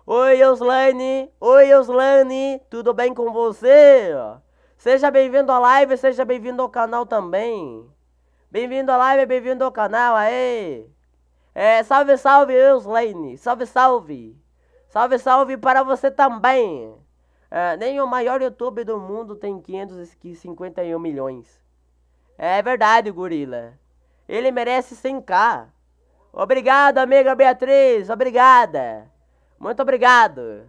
Oi, Euslane. Oi, Euslane. Tudo bem com você? Seja bem-vindo à live, seja bem-vindo ao canal também. Bem-vindo à live, bem-vindo ao canal, aê! É, salve, salve, Euslane! Salve, salve! Salve, salve para você também! É, nem o maior YouTube do mundo tem 551 milhões. É verdade, gorila. Ele merece 100k. Obrigado, amiga Beatriz. Obrigada. Muito obrigado.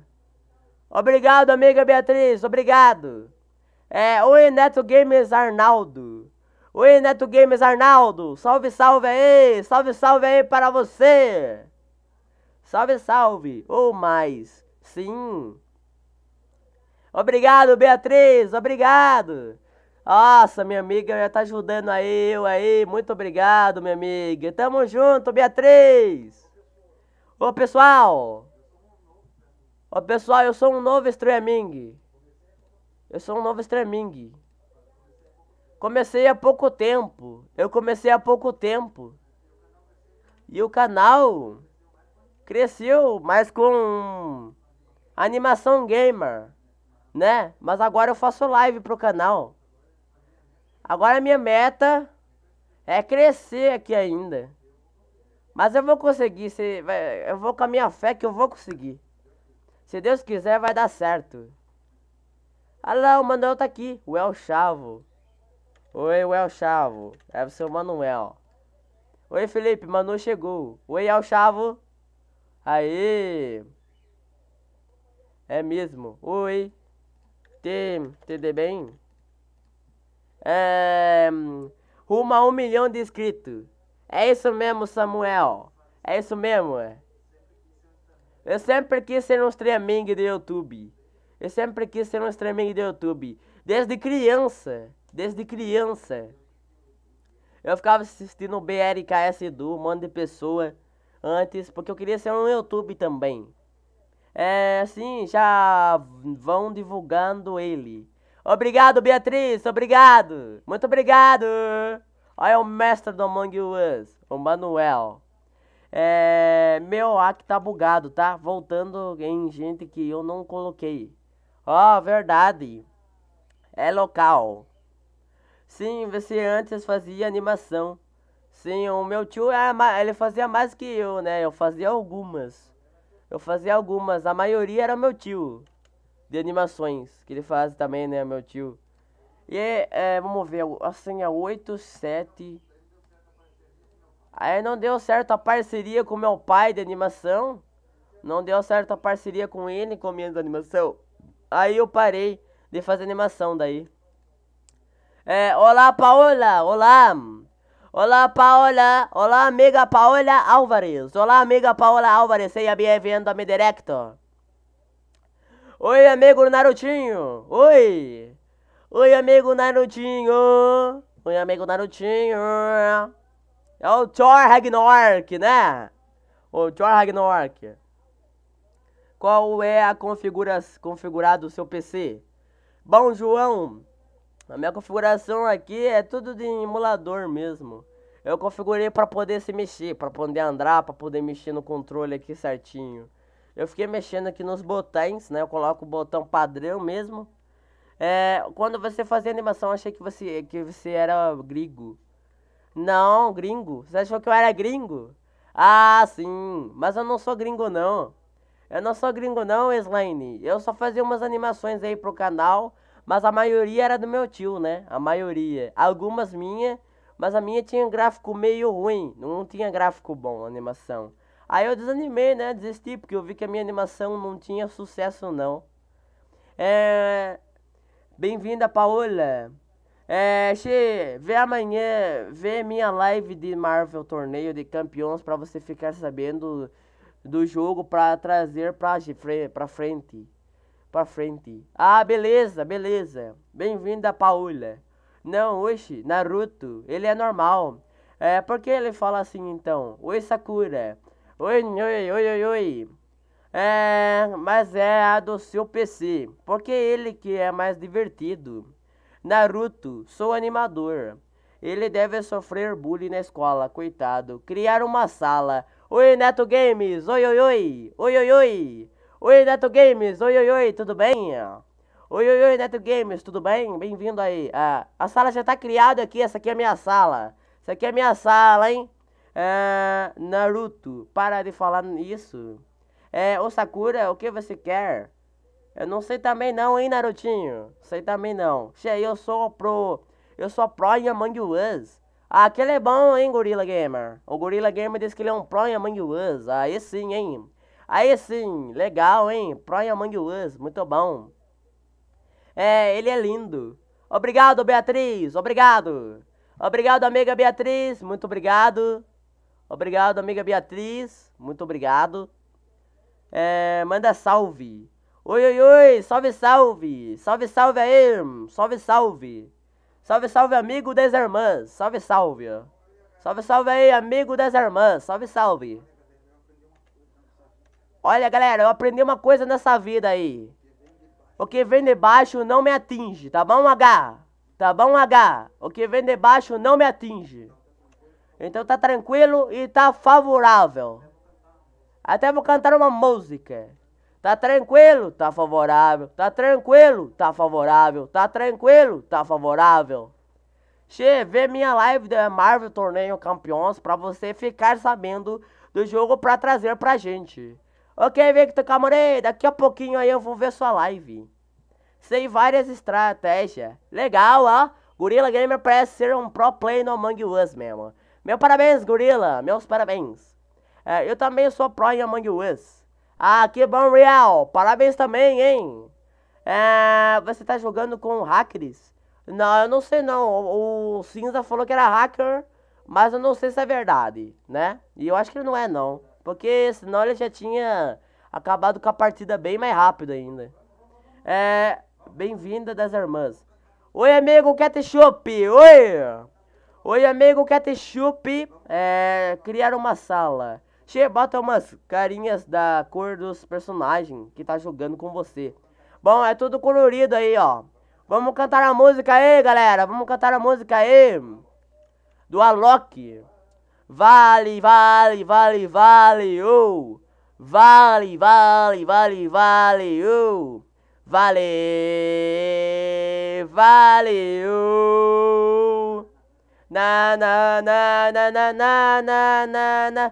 Obrigado, amiga Beatriz. Obrigado. É, oi Neto Games Arnaldo. Oi Neto Games Arnaldo. Salve, salve aí. Salve, salve aí para você. Salve, salve. Ou mais. Sim. Obrigado, Beatriz. Obrigado. Nossa, minha amiga já tá ajudando aí, eu aí. Muito obrigado, minha amiga. Tamo junto, Beatriz. Ô, pessoal. Ô, pessoal, eu sou um novo streaming. Eu sou um novo streaming. Comecei há pouco tempo. Eu comecei há pouco tempo. E o canal cresceu, mas com animação gamer, né? Mas agora eu faço live pro canal. Agora a minha meta é crescer aqui ainda. Mas eu vou conseguir, eu vou com a minha fé que eu vou conseguir. Se Deus quiser, vai dar certo. Ah lá, o Manuel tá aqui. O El Chavo. Oi, o El Chavo. É o seu Manuel. Oi, Felipe. Manu chegou. Oi, El Chavo. Aí. É mesmo. Oi. T, tudo bem? É, rumo a um milhão de inscritos. É isso mesmo, Samuel. É isso mesmo. É. Eu sempre quis ser um streaming do YouTube. Eu sempre quis ser um streaming do YouTube. Desde criança. Desde criança. Eu ficava assistindo o BRKS do um monte de pessoa antes, porque eu queria ser um YouTube também. É, assim, já vão divulgando ele. Obrigado, Beatriz, obrigado. Muito obrigado. Olha o mestre do Among Us, o Manuel. É, meu hack tá bugado, tá? Voltando em gente que eu não coloquei. Oh, verdade. É local. Sim, você antes fazia animação. Sim, o meu tio é ele fazia mais que eu, né? Eu fazia algumas. Eu fazia algumas. A maioria era meu tio. De animações. Que ele faz também, né? Meu tio. E é, vamos ver. Assim, é 8, 7. Aí não deu certo a parceria com meu pai de animação. Não deu certo a parceria com ele com minha animação. Aí eu parei de fazer animação daí. É, olá Paola, olá. Olá Paola, olá amiga Paola Álvares. Olá amiga Paola Álvares, seja bem-vinda a me directo. Oi amigo Narutinho, oi. Oi amigo Narutinho. Oi amigo Narutinho. É o Thor Ragnarok, né? O Thor Ragnarok. Qual é a configura configurado do seu PC? Bom, João, a minha configuração aqui é tudo de emulador mesmo. Eu configurei para poder se mexer, para poder andar, para poder mexer no controle aqui certinho. Eu fiquei mexendo aqui nos botões, né? Eu coloco o botão padrão mesmo. É, quando você fazia animação, achei que você, que você era gringo. Não, gringo. Você achou que eu era gringo? Ah, sim. Mas eu não sou gringo, não. Eu não sou gringo não, Slane. Eu só fazia umas animações aí pro canal, mas a maioria era do meu tio, né? A maioria. Algumas minhas, mas a minha tinha um gráfico meio ruim, não tinha gráfico bom a animação. Aí eu desanimei, né? Desisti, porque eu vi que a minha animação não tinha sucesso não. É... Bem-vinda, Paola. É, Xê, vê amanhã, vê minha live de Marvel Torneio de Campeões para você ficar sabendo do jogo para trazer para frente. Para frente. Ah, beleza, beleza. Bem-vinda, Paula. Não, hoje, Naruto, ele é normal. É, por que ele fala assim então? Oi, Sakura. Oi, oi, oi, oi, oi. É, mas é a do seu PC. Porque ele que é mais divertido. Naruto, sou animador. Ele deve sofrer bullying na escola, coitado. Criar uma sala Oi, Neto Games, oi, oi, oi, oi, oi, oi. Oi, Neto Games, oi, oi, oi, tudo bem? Oi, oi, oi, Neto Games, tudo bem? Bem-vindo aí. Ah, a sala já tá criada aqui, essa aqui é a minha sala. Essa aqui é a minha sala, hein? Ah, Naruto, para de falar isso. É, ô Sakura, o que você quer? Eu não sei também não, hein, Narutinho? Sei também não. Che, eu sou pro... Eu sou pro Yamanguas. Aquele é bom, hein, Gorila Gamer? O Gorila Gamer disse que ele é um Pro Among Us. Aí sim, hein? Aí sim, legal, hein? Pro Among Us, muito bom. É, ele é lindo. Obrigado, Beatriz, obrigado. Obrigado, amiga Beatriz, muito obrigado. Obrigado, amiga Beatriz, muito obrigado. É, manda salve. Oi, oi, oi, salve, salve. Salve, salve aí, salve, salve. Salve, salve, amigo das irmãs. Salve, salve. Salve, salve aí, amigo das irmãs. Salve, salve. Olha, galera, eu aprendi uma coisa nessa vida aí. O que vem de baixo não me atinge, tá bom, H? Tá bom, H? O que vem de baixo não me atinge. Então tá tranquilo e tá favorável. Até vou cantar uma música. Tá tranquilo, tá favorável. Tá tranquilo, tá favorável. Tá tranquilo, tá favorável. Che, vê minha live da Marvel Torneio Campeões pra você ficar sabendo do jogo pra trazer pra gente. Ok, Victor Camarei, daqui a pouquinho aí eu vou ver sua live. Sei várias estratégias. Legal, ó. Gorila Gamer parece ser um pro player no Among Us mesmo. Meu parabéns, Gorila. Meus parabéns. É, eu também sou pro em Among Us. Ah, que bom, Real. Parabéns também, hein? É, você tá jogando com hackers? Não, eu não sei não. O, o, Cinza falou que era hacker, mas eu não sei se é verdade, né? E eu acho que não é não. Porque senão ele já tinha acabado com a partida bem mais rápido ainda. É, bem-vinda das irmãs. Oi, amigo ketchup! Oi! Oi, amigo ketchup! É, criar uma sala. Shebata bota umas carinhas da cor dos personagens que tá jogando com você. Bom, é tudo colorido aí, ó. Vamos cantar a música aí, galera. Vamos cantar a música aí. Do Alok. Vale, vale, vale, vale, oh. Vale, vale, vale, vale, oh. Vale, vale, oh. Na, na, na, na, na, na, na, na, na.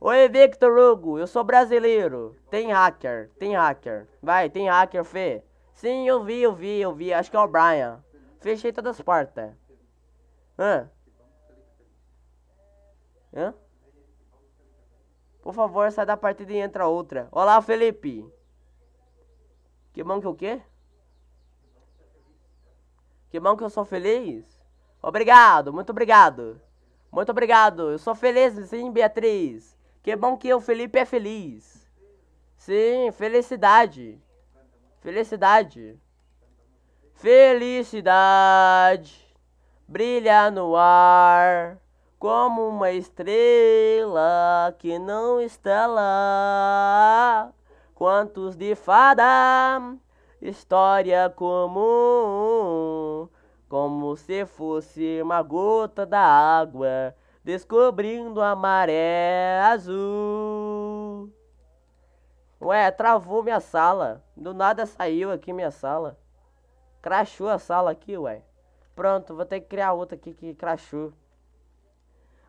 Oi, Victor Hugo, eu sou brasileiro. Tem hacker, tem hacker. Vai, tem hacker, Fê. Sim, eu vi, eu vi, eu vi. Acho que é o Brian. Fechei todas as portas. Hã? Hã? Por favor, sai da partida e entra outra. Olá, Felipe. Que bom que o quê? Que bom que eu sou feliz. Obrigado, muito obrigado. Muito obrigado. Eu sou feliz, sim, Beatriz. Que bom que o Felipe é feliz. Sim, felicidade. Felicidade. Felicidade brilha no ar como uma estrela que não está lá. Quantos de fada, história comum, como se fosse uma gota da água descobrindo a maré azul. Ué, travou minha sala. Do nada saiu aqui minha sala. Crashou a sala aqui, ué. Pronto, vou ter que criar outra aqui que crachou.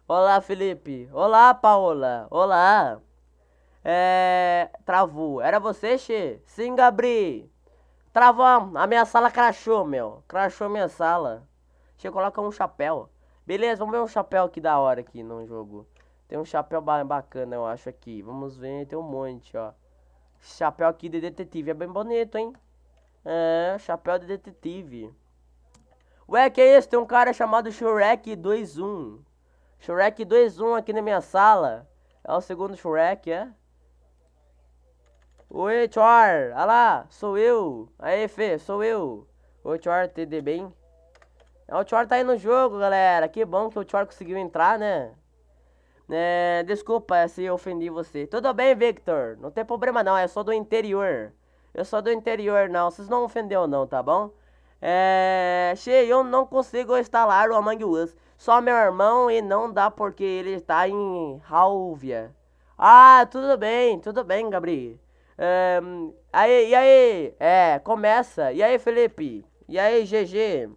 Olá, Felipe. Olá, Paola. Olá. É... Travou. Era você, Xê? Sim, Gabri. Travou. A minha sala crachou, meu. Crashou minha sala. Xê, coloca um chapéu. Beleza, vamos ver um chapéu aqui da hora aqui no jogo. Tem um chapéu bacana, eu acho, aqui. Vamos ver, tem um monte, ó. Chapéu aqui de detetive é bem bonito, hein? É, chapéu de detetive. Ué, que é isso? Tem um cara chamado Shrek 21. Shrek 21 aqui na minha sala. É o segundo Shrek, é? Oi, Chor. Olha lá, sou eu. Aê, Fê, sou eu. Oi, Chor, TD bem? É, o Chor tá aí no jogo, galera. Que bom que o Chor conseguiu entrar, né? É, desculpa se eu ofendi você. Tudo bem, Victor. Não tem problema não, É só do interior. Eu sou do interior, não. Vocês não ofendeu não, tá bom? É... Cheio, eu não consigo instalar o Among Us. Só meu irmão e não dá porque ele está em Halvia. Ah, tudo bem, tudo bem, Gabriel. É... Aí, e aí? É, começa. E aí, Felipe? E aí, GG?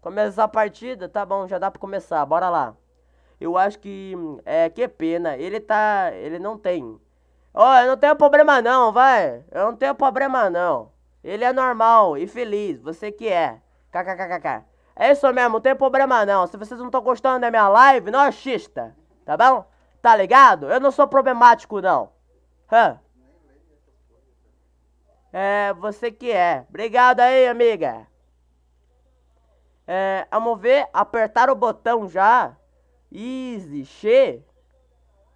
Começar a partida? Tá bom, já dá pra começar, bora lá. Eu acho que. É, que pena. Ele tá. Ele não tem. Ó, oh, eu não tenho problema não, vai. Eu não tenho problema não. Ele é normal e feliz, você que é. kkkk. É isso mesmo, não tem problema não. Se vocês não estão gostando da minha live, não assista. Tá bom? Tá ligado? Eu não sou problemático não. Hã? É, você que é. Obrigado aí, amiga. É, a mover, apertar o botão já. Easy, che.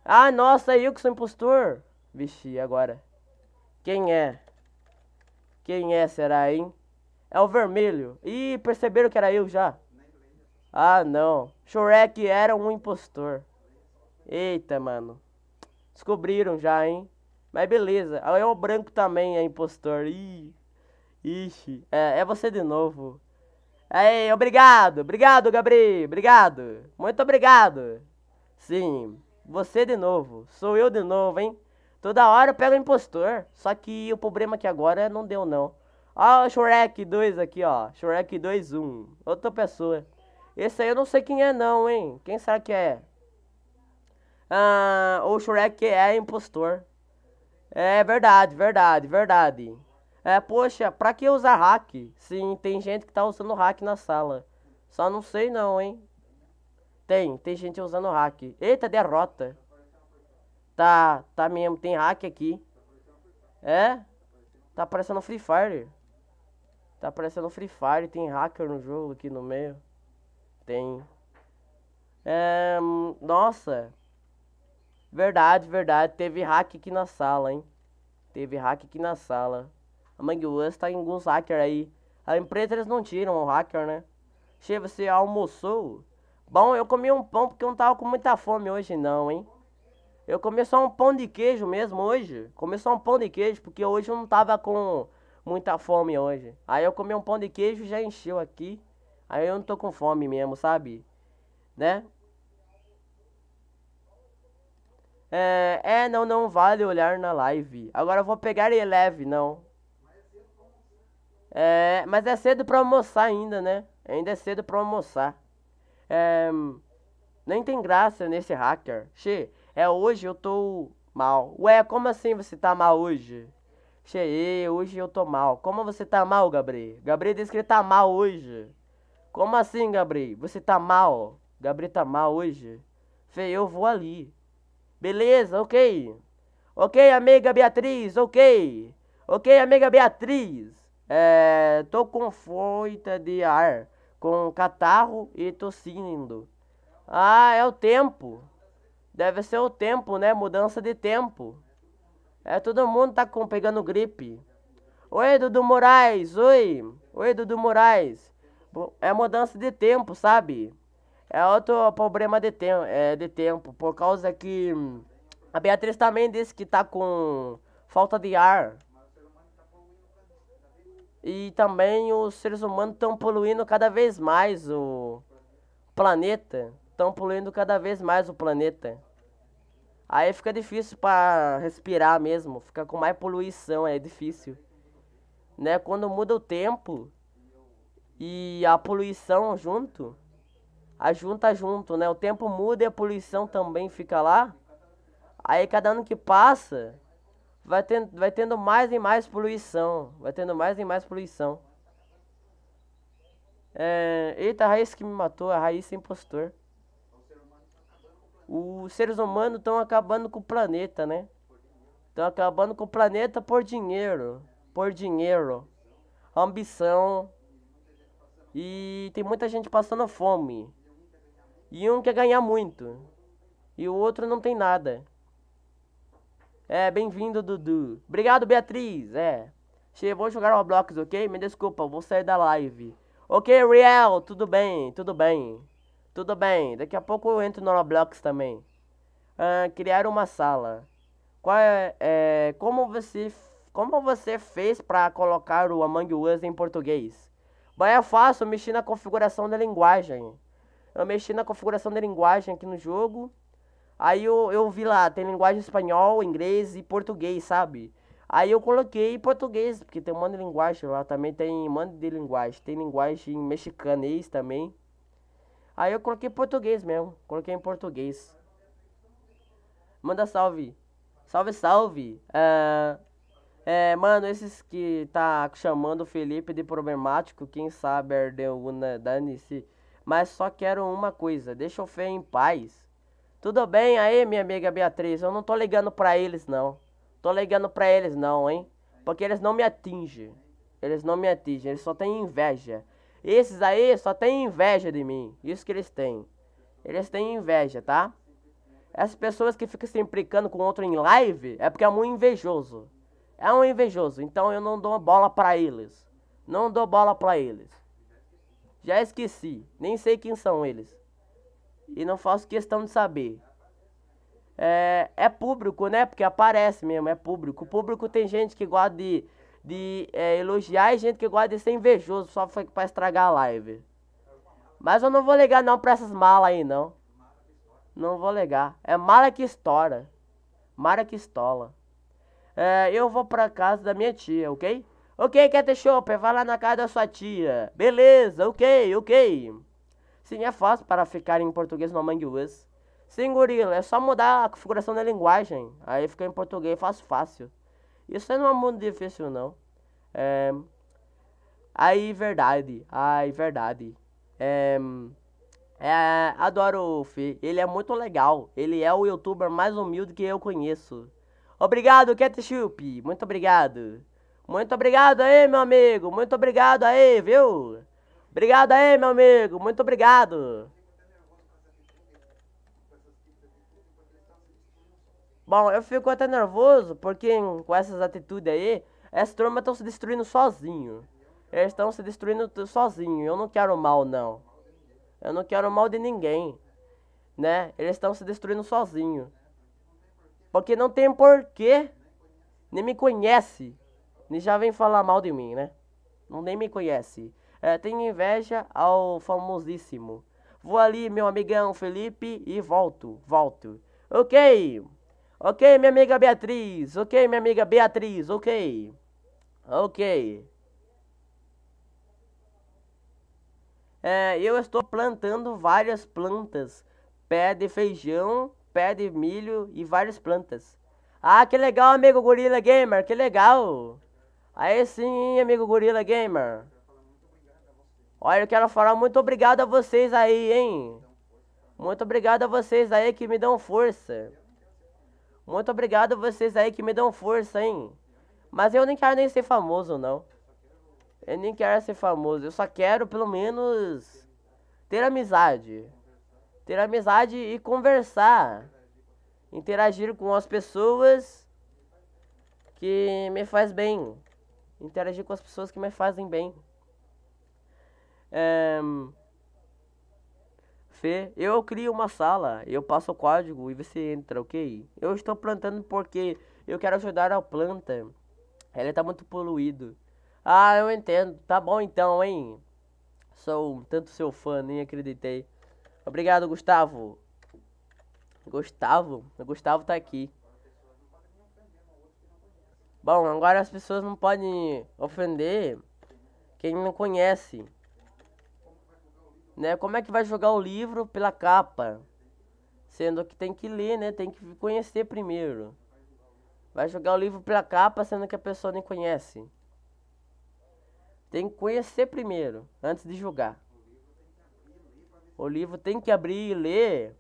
Ah, nossa, eu que sou impostor. Vixe, agora? Quem é? Quem é, será, hein? É o vermelho. Ih, perceberam que era eu já. Ah, não. Shrek era um impostor. Eita, mano. Descobriram já, hein? Mas beleza. Aí é o branco também é impostor. Ih. Ixi. É, é você de novo. Aí, obrigado, obrigado, Gabriel, obrigado. Muito obrigado. Sim, você de novo, sou eu de novo, hein? Toda hora eu pego o impostor, só que o problema aqui agora não deu não. Ó o Shrek 2 aqui, ó, Shrek 2, 1, outra pessoa. Esse aí eu não sei quem é não, hein? Quem será que é? Ah, o Shrek é impostor. É verdade, verdade, verdade. É, poxa, pra que usar hack? Sim, tem gente que tá usando hack na sala. Só não sei não, hein? Tem, tem gente usando hack. Eita, derrota. Tá, tá mesmo, tem hack aqui. É? Tá parecendo Free Fire. Tá parecendo Free Fire, tem hacker no jogo aqui no meio. Tem. É, nossa. Verdade, verdade. Teve hack aqui na sala, hein? Teve hack aqui na sala a Among tá em alguns hackers aí. A empresa eles não tiram o hacker, né? Che, você almoçou? Bom, eu comi um pão porque eu não tava com muita fome hoje não, hein? Eu comi só um pão de queijo mesmo hoje. Comi só um pão de queijo porque hoje eu não tava com muita fome hoje. Aí eu comi um pão de queijo e já encheu aqui. Aí eu não tô com fome mesmo, sabe? Né? É, é, não, não vale olhar na live. Agora eu vou pegar Eleve, não. É, mas é cedo para almoçar ainda, né? Ainda é cedo para almoçar. É, nem tem graça nesse hacker. Che, é hoje eu tô mal. Ué, como assim você tá mal hoje? Che, é, hoje eu tô mal. Como você tá mal, Gabriel? Gabriel disse que ele tá mal hoje. Como assim, Gabriel? Você tá mal? Gabriel tá mal hoje? Fê, eu vou ali. Beleza, ok. Ok, amiga Beatriz, ok. Ok, amiga Beatriz. É, tô com falta de ar, com catarro e tossindo. Ah, é o tempo. Deve ser o tempo, né? Mudança de tempo. É, todo mundo tá com, pegando gripe. Oi, Dudu Moraes, oi. Oi, Dudu Moraes. É mudança de tempo, sabe? É outro problema de, te é, de tempo, por causa que hum, a Beatriz também disse que tá com falta de ar. E também os seres humanos estão poluindo cada vez mais o planeta. Estão poluindo cada vez mais o planeta. Aí fica difícil para respirar mesmo, fica com mais poluição, é difícil. Né? Quando muda o tempo e a poluição junto, a junta junto, né? O tempo muda e a poluição também fica lá. Aí cada ano que passa, vai tendo, vai tendo mais e mais poluição. Vai tendo mais e mais poluição. É, eita, a raiz que me matou, a raiz é impostor. Os seres humanos estão acabando com o planeta, né? Estão acabando com o planeta por dinheiro. Por dinheiro. Ambição. E tem muita gente passando fome. E um quer ganhar muito. E o outro não tem nada. É, bem-vindo, Dudu. Obrigado, Beatriz. É. vou jogar Roblox, ok? Me desculpa, vou sair da live. Ok, Riel, tudo bem, tudo bem. Tudo bem, daqui a pouco eu entro no Roblox também. Ah, criar uma sala. Qual é, é, como você como você fez para colocar o Among Us em português? Bom, é fácil, eu mexi na configuração da linguagem. Eu mexi na configuração da linguagem aqui no jogo. Aí eu, eu vi lá, tem linguagem espanhol, inglês e português, sabe? Aí eu coloquei português, porque tem um monte de linguagem lá também, tem um monte de linguagem. Tem linguagem mexicanês também. Aí eu coloquei português mesmo, coloquei em português. Manda salve. Salve, salve. é, é mano, esses que tá chamando o Felipe de problemático, quem sabe, Erdeu, né, dane-se. Mas só quero uma coisa, deixa o Fê em paz. Tudo bem aí, minha amiga Beatriz? Eu não tô ligando pra eles, não. Tô ligando pra eles, não, hein? Porque eles não me atingem. Eles não me atingem, eles só têm inveja. Esses aí só têm inveja de mim. Isso que eles têm. Eles têm inveja, tá? Essas pessoas que ficam se implicando com outro em live é porque é um invejoso. É um invejoso, então eu não dou bola pra eles. Não dou bola pra eles. Já esqueci, nem sei quem são eles e não faço questão de saber. É, é público, né? Porque aparece mesmo, é público. O público tem gente que gosta de, de é, elogiar e gente que gosta de ser invejoso só para estragar a live. Mas eu não vou ligar não pra essas malas aí, não. Não vou ligar. É mala que estoura. Mala que estola. É, eu vou pra casa da minha tia, ok? Ok, Cat Shopper, vai lá na casa da sua tia. Beleza, ok, ok. Sim, é fácil para ficar em português no Among Us. Sim, gorila, é só mudar a configuração da linguagem. Aí fica em português fácil, fácil. Isso não é muito difícil, não. É... Aí, verdade. Ai, verdade. É... É... Adoro o Fê. Ele é muito legal. Ele é o youtuber mais humilde que eu conheço. Obrigado, Ketchup. Muito obrigado. Muito obrigado aí, meu amigo. Muito obrigado aí, viu? Obrigado aí, meu amigo. Muito obrigado. Bom, eu fico até nervoso, porque com essas atitudes aí, essas turmas estão se destruindo sozinho. Eles estão se destruindo sozinho. Eu não quero mal, não. Eu não quero mal de ninguém. Né? Eles estão se destruindo sozinho. Porque não tem porquê. Nem me conhece. Nem já vem falar mal de mim, né? Não nem me conhece é, tenho inveja ao famosíssimo. Vou ali, meu amigão Felipe, e volto, volto. Ok, ok, minha amiga Beatriz, ok, minha amiga Beatriz, ok, ok. É, eu estou plantando várias plantas, pé de feijão, pé de milho e várias plantas. Ah, que legal, amigo Gorila Gamer, que legal. Aí sim, amigo Gorila Gamer. Olha, eu quero falar muito obrigado a vocês aí, hein? Muito obrigado a vocês aí que me dão força. Muito obrigado a vocês aí que me dão força, hein? Mas eu nem quero nem ser famoso, não. Eu nem quero ser famoso. Eu só quero, pelo menos, ter amizade. Ter amizade e conversar. Interagir com as pessoas que me faz bem. Interagir com as pessoas que me fazem bem é, Fê, eu crio uma sala, eu passo o código e você entra, ok? Eu estou plantando porque eu quero ajudar a planta. Ela está muito poluído. Ah, eu entendo. Tá bom então, hein? Sou um tanto seu fã, nem acreditei. Obrigado, Gustavo. Gustavo? O Gustavo tá aqui. Bom, agora as pessoas não podem ofender quem não conhece né? Como é que vai jogar o livro pela capa? Sendo que tem que ler, né? Tem que conhecer primeiro. Vai jogar o livro pela capa, sendo que a pessoa nem conhece. Tem que conhecer primeiro, antes de julgar. O livro tem que abrir e ler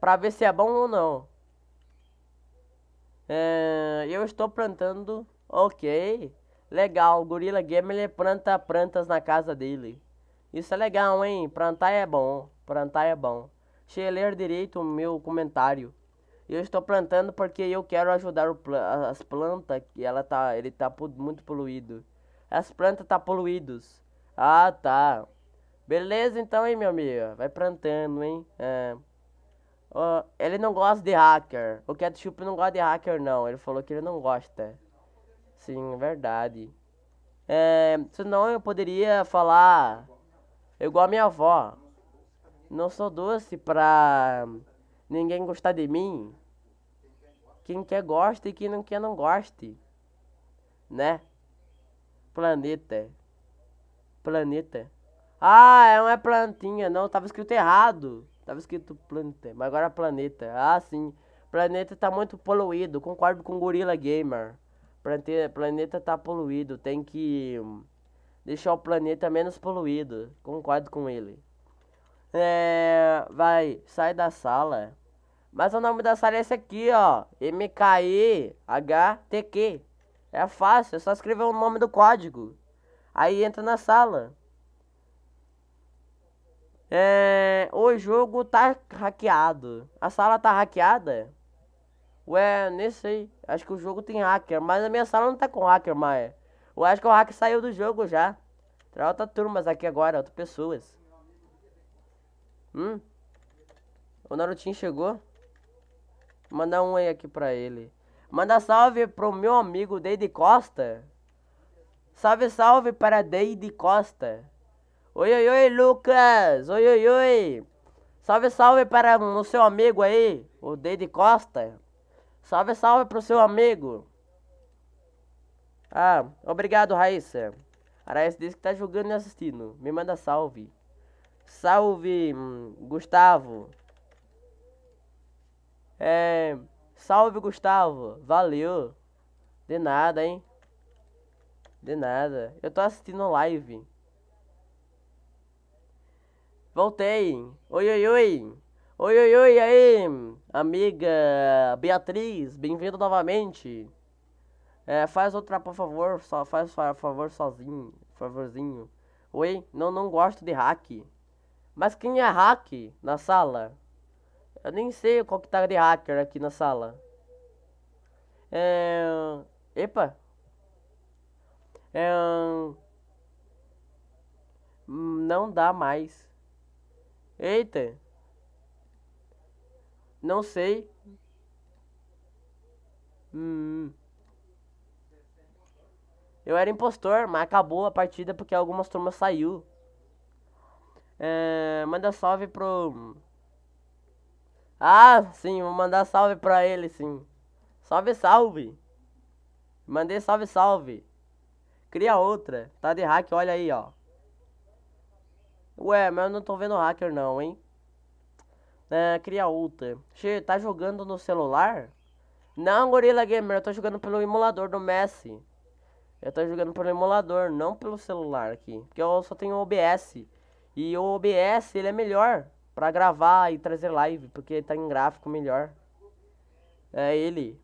para ver se é bom ou não. É, eu estou plantando, ok, legal. O Gorila Gamer planta plantas na casa dele. Isso é legal, hein? Plantar é bom, plantar é bom. Deixa eu ler direito o meu comentário. Eu estou plantando porque eu quero ajudar as plantas que ela tá, ele tá muito poluído. As plantas tá poluídos. Ah, tá. Beleza então, hein, meu amigo? Vai plantando, hein? É. ele não gosta de hacker. O Ketchup não gosta de hacker, não. Ele falou que ele não gosta. Sim, verdade. É, senão eu poderia falar eu é igual a minha avó. Não sou doce pra ninguém gostar de mim. Quem quer gosta e quem não quer não goste. Né? Planeta. Planeta. Ah, é uma plantinha. Não, tava escrito errado. Tava escrito planeta, mas agora é planeta. Ah, sim. Planeta tá muito poluído. Concordo com Gorila Gamer. Planeta, planeta tá poluído. Tem que deixar o planeta menos poluído. Concordo com ele. É, vai, sai da sala. Mas o nome da sala é esse aqui, ó. M K H T K. É fácil, é só escrever o nome do código. Aí entra na sala. É, o jogo tá hackeado. A sala tá hackeada? Ué, nem sei. Acho que o jogo tem hacker, mas a minha sala não tá com hacker, Maia. Eu acho que o hack saiu do jogo já. Terá outras turmas aqui agora, outras pessoas. Hum? O Narutinho chegou. Mandar um aí aqui pra ele. Manda salve pro meu amigo Deide Costa. Salve, salve para Deide Costa. Oi, oi, oi, Lucas. Oi, oi, oi. Salve, salve para o seu amigo aí, o Deide Costa. Salve, salve pro seu amigo. Ah, obrigado, Raíssa. A Raíssa disse que tá jogando e assistindo. Me manda salve. Salve, hum, Gustavo. É, salve, Gustavo. Valeu. De nada, hein? De nada. Eu tô assistindo live. Voltei. Oi, oi, oi. Oi, oi, oi, aí, amiga Beatriz. Bem-vinda novamente. É, faz outra por favor, só faz por favor sozinho, favorzinho. Oi, não não gosto de hack. Mas quem é hack na sala? Eu nem sei qual que tá de hacker aqui na sala. É... Epa. É... Não dá mais. Eita. Não sei. Hum. Eu era impostor, mas acabou a partida porque algumas turmas saiu. É, manda salve pro. Ah, sim, vou mandar salve pra ele, sim. Salve, salve. Mandei salve, salve. Cria outra. Tá de hack, olha aí, ó. Ué, mas eu não tô vendo hacker não, hein? É, cria outra. Che, tá jogando no celular? Não, Gorila Gamer, eu tô jogando pelo emulador do Messi. Eu tô jogando pelo emulador, não pelo celular aqui. Porque eu só tenho OBS. E o OBS, ele é melhor pra gravar e trazer live, porque tá em gráfico melhor. É ele.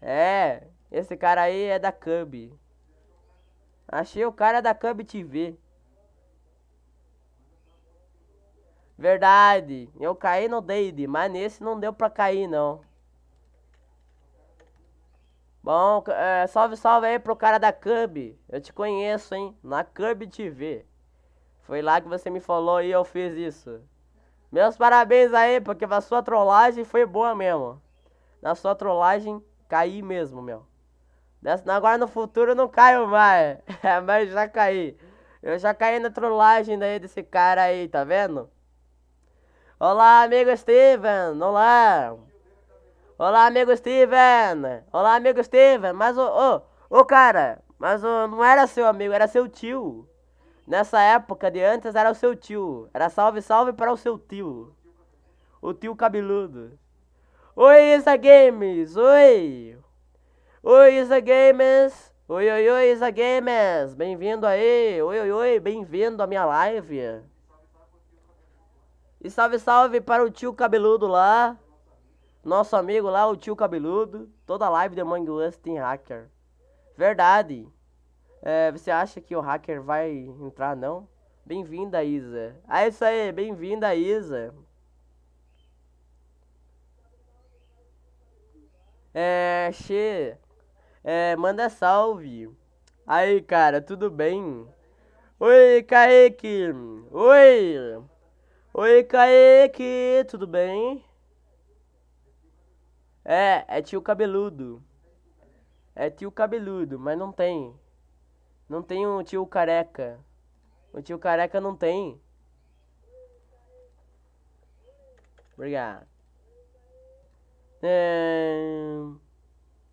É, esse cara aí é da Cub. Achei o cara da Cub TV. Verdade, eu caí no Dade, mas nesse não deu pra cair não. Bom, é, salve, salve aí pro cara da Cub. Eu te conheço, hein? Na Cub TV. Foi lá que você me falou e eu fiz isso. Meus parabéns aí, porque a sua trollagem foi boa mesmo. Na sua trollagem, caí mesmo, meu. Dessa, agora no futuro eu não caio mais. É, mas já caí. Eu já caí na trollagem daí desse cara aí, tá vendo? Olá, amigo Steven. Olá. Olá, amigo Steven! Olá, amigo Steven! Mas, ô, ô, ô, cara, mas ô, não era seu amigo, era seu tio. Nessa época de antes era o seu tio. Era salve, salve para o seu tio. O tio cabeludo. Oi, Isa Games! Oi! Oi, Isa Games! Oi, oi, oi, Isa Games! Bem-vindo aí! Oi, oi, oi! Bem-vindo à minha live! E salve, salve para o tio cabeludo lá. Nosso amigo lá, o tio cabeludo. Toda live de Among Us tem hacker. Verdade. É, você acha que o hacker vai entrar, não? Bem-vinda, Isa. Ah, é isso aí, bem-vinda, Isa. É, Xê. É, manda salve. Aí, cara, tudo bem? Oi, Kaique. Oi. Oi, Kaique, tudo bem? É, é tio cabeludo. É tio cabeludo, mas não tem. Não tem um tio careca. O tio careca não tem. Obrigado. É...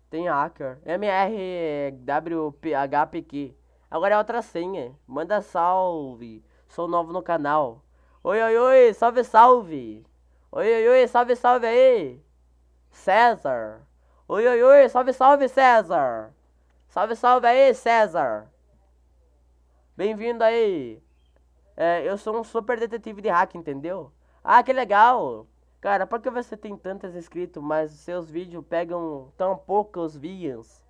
Tem hacker. MRWPHPQ. Agora é outra senha. Manda salve. Sou novo no canal. Oi, oi, oi. Salve, salve. Oi, oi, oi. Salve, salve aí. César. Oi, oi, oi, salve, salve, César. Salve, salve aí, César. Bem-vindo aí. É, eu sou um super detetive de hack, entendeu? Ah, que legal. Cara, por que você tem tantos inscritos, mas seus vídeos pegam tão poucos views?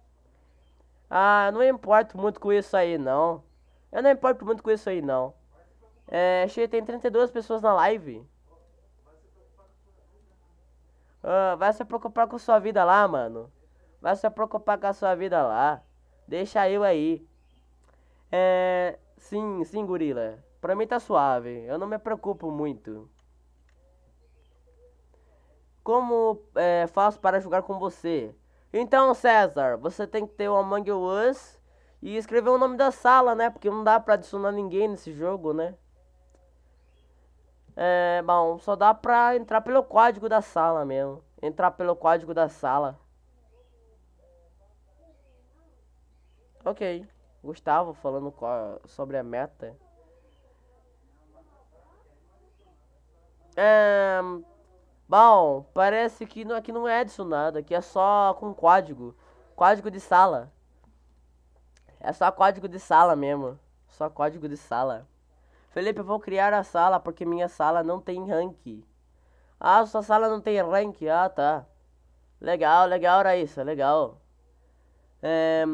Ah, não importo muito com isso aí, não. Eu não importo muito com isso aí, não. É, achei que tem 32 pessoas na live. Ah, vai se preocupar com sua vida lá, mano. Vai se preocupar com a sua vida lá. Deixa eu aí. É. Sim, sim, gorila. Pra mim tá suave. Eu não me preocupo muito. Como é, faço para jogar com você? Então, César, você tem que ter o Among Us e escrever o nome da sala, né? Porque não dá pra adicionar ninguém nesse jogo, né? É, bom, só dá pra entrar pelo código da sala mesmo. Entrar pelo código da sala. Ok. Gustavo falando sobre a meta. É, bom, parece que não, aqui não é nada aqui é só com código. Código de sala. É só código de sala mesmo. Só código de sala. Felipe, vou criar a sala porque minha sala não tem rank. Ah, sua sala não tem rank? Ah, tá. Legal, legal, Raíssa, legal. É,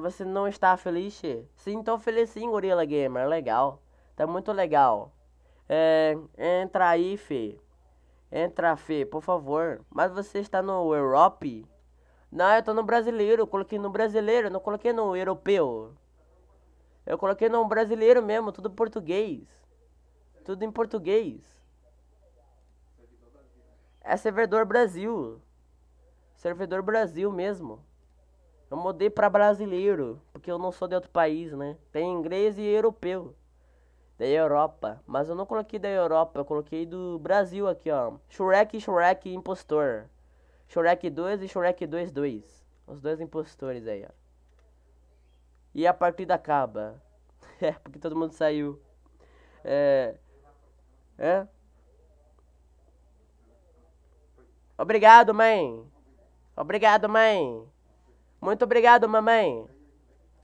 você não está feliz? Sim, tô feliz sim, Gorila Gamer, legal. Tá muito legal. É, entra aí, Fê. Entra, Fê, por favor. Mas você está no Europe? Não, eu tô no brasileiro, coloquei no brasileiro, não coloquei no europeu. Eu coloquei não brasileiro mesmo, tudo português. Tudo em português. É servidor Brasil. Servidor Brasil mesmo. Eu mudei para brasileiro, porque eu não sou de outro país, né? Tem inglês e europeu. Da Europa. Mas eu não coloquei da Europa, eu coloquei do Brasil aqui, ó. Shrek, Shrek, impostor. Shrek 2 e Shrek 2, 2. Os dois impostores aí, ó e a partida acaba. É, porque todo mundo saiu. É. É? Obrigado, mãe. Obrigado, mãe. Muito obrigado, mamãe.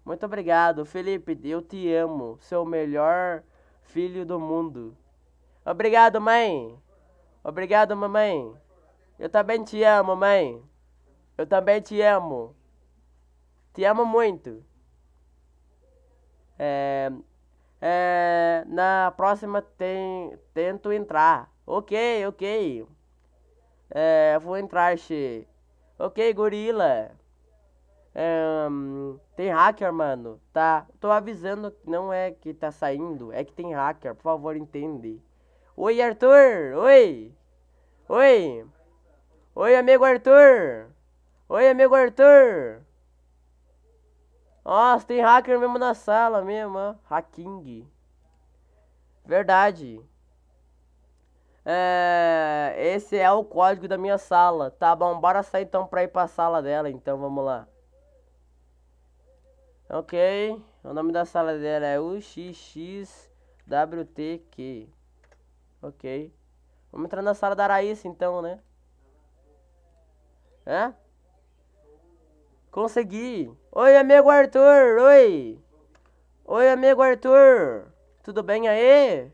Muito obrigado, Felipe. Eu te amo. Seu melhor filho do mundo. Obrigado, mãe. Obrigado, mamãe. Eu também te amo, mãe. Eu também te amo. Te amo muito. É, é, na próxima tem, tento entrar. Ok, ok. É, vou entrar, Xê. Ok, gorila. É, tem hacker, mano. Tá. Tô avisando não é que tá saindo. É que tem hacker. Por favor, entende. Oi, Arthur. Oi. Oi. Oi, amigo Arthur. Oi, amigo Arthur. Nossa, tem hacker mesmo na sala mesmo, ó. Hacking. Verdade. É, esse é o código da minha sala. Tá bom, bora sair então pra ir pra sala dela. Então, vamos lá. Ok. O nome da sala dela é UXXWTQ. Ok. Vamos entrar na sala da Raíssa então, né? É? Consegui. Oi, amigo Arthur. Oi. Oi, amigo Arthur. Tudo bem aí?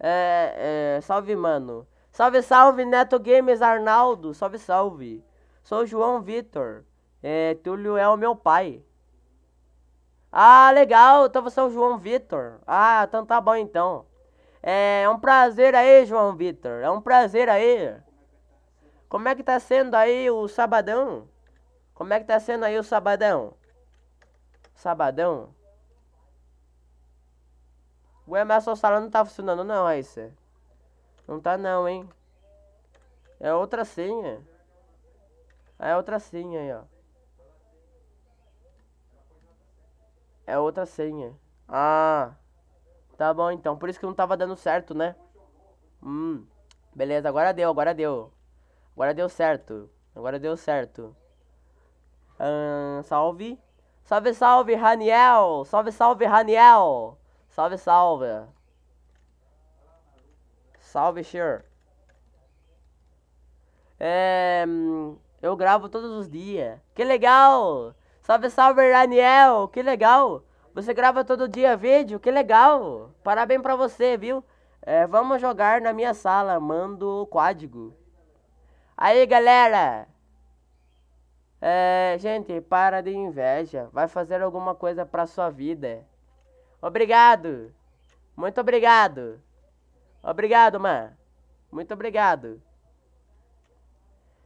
É, é, salve, mano. Salve, salve, Neto Games Arnaldo. Salve, salve. Sou João Vitor. É, Túlio é o meu pai. Ah, legal. Então você é o João Vitor. Ah, então tá bom então. É, é um prazer aí, João Vitor. É um prazer aí. Como é que tá sendo aí o sabadão? Como é que tá sendo aí o sabadão? Sabadão? O MSO Sala não tá funcionando não, Raíssa. Não tá não, hein? É outra senha. É outra senha aí, ó. É outra senha. Ah. Tá bom então. Por isso que não tava dando certo, né? Hum. Beleza, agora deu, agora deu. Agora deu certo. Agora deu certo salve. Salve, salve, Raniel. Salve, salve, Raniel. Salve, salve. Salve, Sher. É, eu gravo todos os dias. Que legal. Salve, salve, Raniel. Que legal. Você grava todo dia vídeo? Que legal. Parabéns pra você, viu? É, vamos jogar na minha sala. Mando o código. Aí, galera. É, gente, para de inveja. Vai fazer alguma coisa pra sua vida. Obrigado. Muito obrigado. Obrigado, mano. Muito obrigado.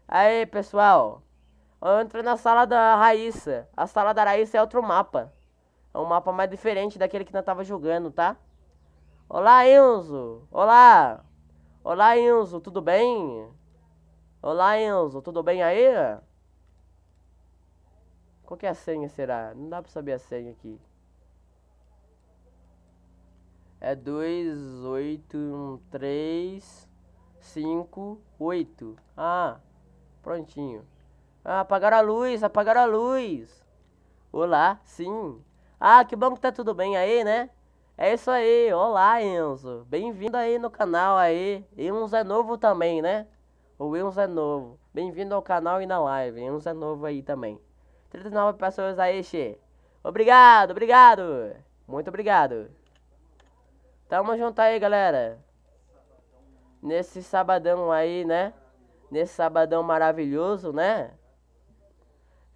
Aí, pessoal. Eu entro na sala da Raíssa. A sala da Raíssa é outro mapa. É um mapa mais diferente daquele que nós tava jogando, tá? Olá, Enzo. Olá. Olá, Enzo. Tudo bem? Olá, Enzo. Tudo bem aí? Qual que é a senha, será? Não dá pra saber a senha aqui. É 2, 8, 1, 3, 5, 8. Ah, prontinho. Ah, apagaram a luz, apagaram a luz. Olá, sim. Ah, que bom que tá tudo bem aí, né? É isso aí, olá Enzo. Bem-vindo aí no canal aí. Enzo é novo também, né? O Enzo é novo. Bem-vindo ao canal e na live. Enzo é novo aí também. 39 pessoas aí, Xê. Obrigado, obrigado. Muito obrigado. Tamo junto aí, galera. Nesse sabadão aí, né? Nesse sabadão maravilhoso, né?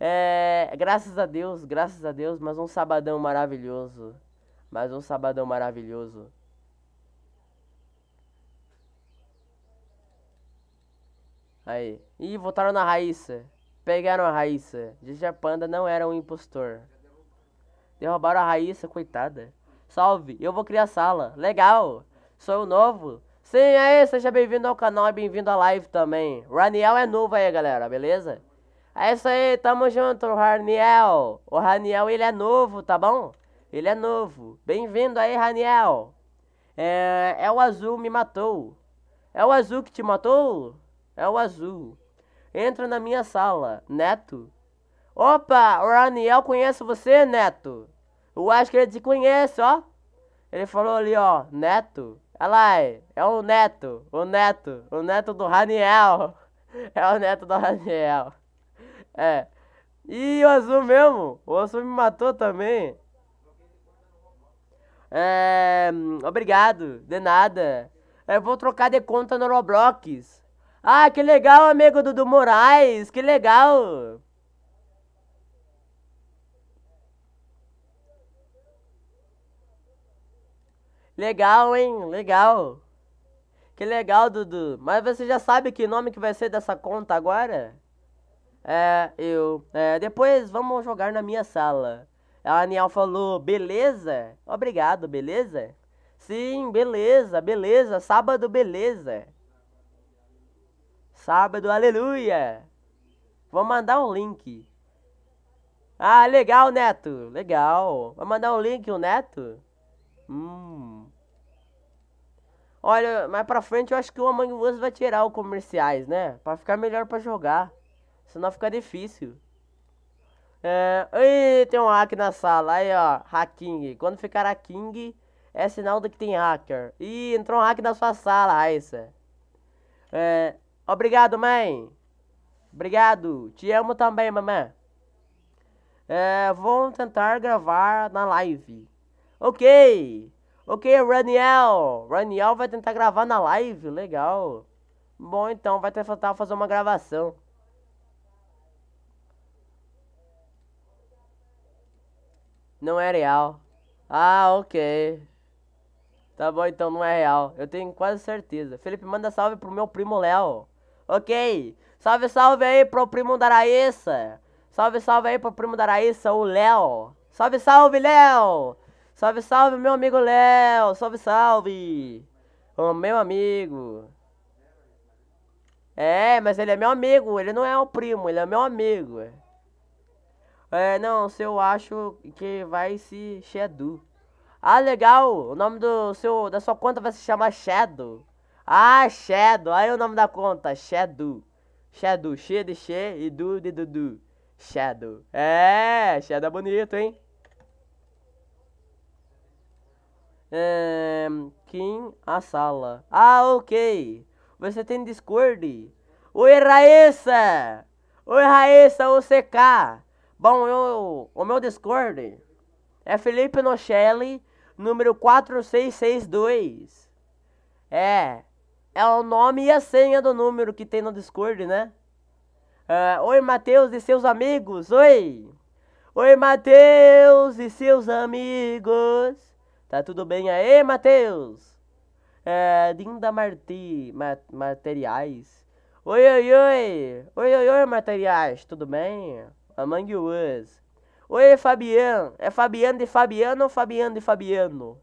É, graças a Deus, graças a Deus, mais um sabadão maravilhoso. Mais um sabadão maravilhoso. Aí. Ih, votaram na Raíssa. Pegaram a Raíssa. Dizia Panda não era um impostor. Derrubaram a Raíssa, coitada. Salve, eu vou criar sala. Legal, sou eu novo. Sim, aí, é seja bem-vindo ao canal e bem-vindo à live também. O Raniel é novo aí, galera, beleza? É isso aí, tamo junto, Raniel. O Raniel, ele é novo, tá bom? Ele é novo. Bem-vindo aí, Raniel. É, é o azul me matou. É o azul que te matou? É o azul. Entra na minha sala, Neto. Opa, o Raniel conhece você, Neto. Eu acho que ele te conhece, ó. Ele falou ali, ó, Neto. Olha lá, é, é o Neto, o Neto, o Neto do Raniel. É o Neto do Raniel. É. E o Azul mesmo, o Azul me matou também. É, hum, obrigado, de nada. Eu vou trocar de conta no Roblox. Ah, que legal, amigo Dudu Moraes, que legal. Legal, hein? Legal. Que legal, Dudu. Mas você já sabe que nome que vai ser dessa conta agora? É, eu. É, depois vamos jogar na minha sala. A Aniel falou, beleza? Obrigado, beleza? Sim, beleza, beleza. Sábado, beleza. Sábado, aleluia! Vou mandar um link. Ah, legal, Neto. Legal. Vai mandar um link, o Neto? Hum. Olha, mais pra frente eu acho que o Among Us vai tirar os comerciais, né? Pra ficar melhor pra jogar. Senão fica difícil. É... Ih, tem um hack na sala. Aí, ó. Hacking. Quando ficar hacking, é sinal de que tem hacker. Ih, entrou um hack na sua sala, Raíssa. É... Obrigado, mãe. Obrigado. Te amo também, mamãe. É, vou tentar gravar na live. Ok. Ok, Raniel. Raniel vai tentar gravar na live. Legal. Bom, então, vai tentar fazer uma gravação. Não é real. Ah, ok. Tá bom, então não é real. Eu tenho quase certeza. Felipe, manda salve pro meu primo Léo ok? Salve, salve aí pro primo da Raíssa. Salve, salve aí pro primo da Raíssa, o Léo. Salve, salve, Léo. Salve, salve, meu amigo Léo. Salve, salve. O meu amigo. É, mas ele é meu amigo. Ele não é o primo, ele é meu amigo. É, não, seu acho que vai se Shadow. Ah, legal. O nome do seu da sua conta vai se chamar Shadow. Ah, Shadow. Aí o nome da conta. Shadow. Shadow. X de X e Du de Dudu. Shadow. É, Shadow é bonito, hein? Quem Kim, a sala. Ah, ok. Você tem Discord? Oi, Raíssa! Oi, Raíssa, OCK. Bom, eu, o meu Discord é Felipe Nochelli, número 4662. É, é o nome e a senha do número que tem no Discord, né? Uh, Oi, Matheus e seus amigos. Oi! Oi, Matheus e seus amigos. Tá tudo bem aí, Matheus? É, Dinda Marti, ma Materiais. Oi, oi, oi. Oi, oi, oi, Materiais. Tudo bem? Among Us. Oi, Fabiano. É Fabiano de Fabiano ou Fabiano de Fabiano?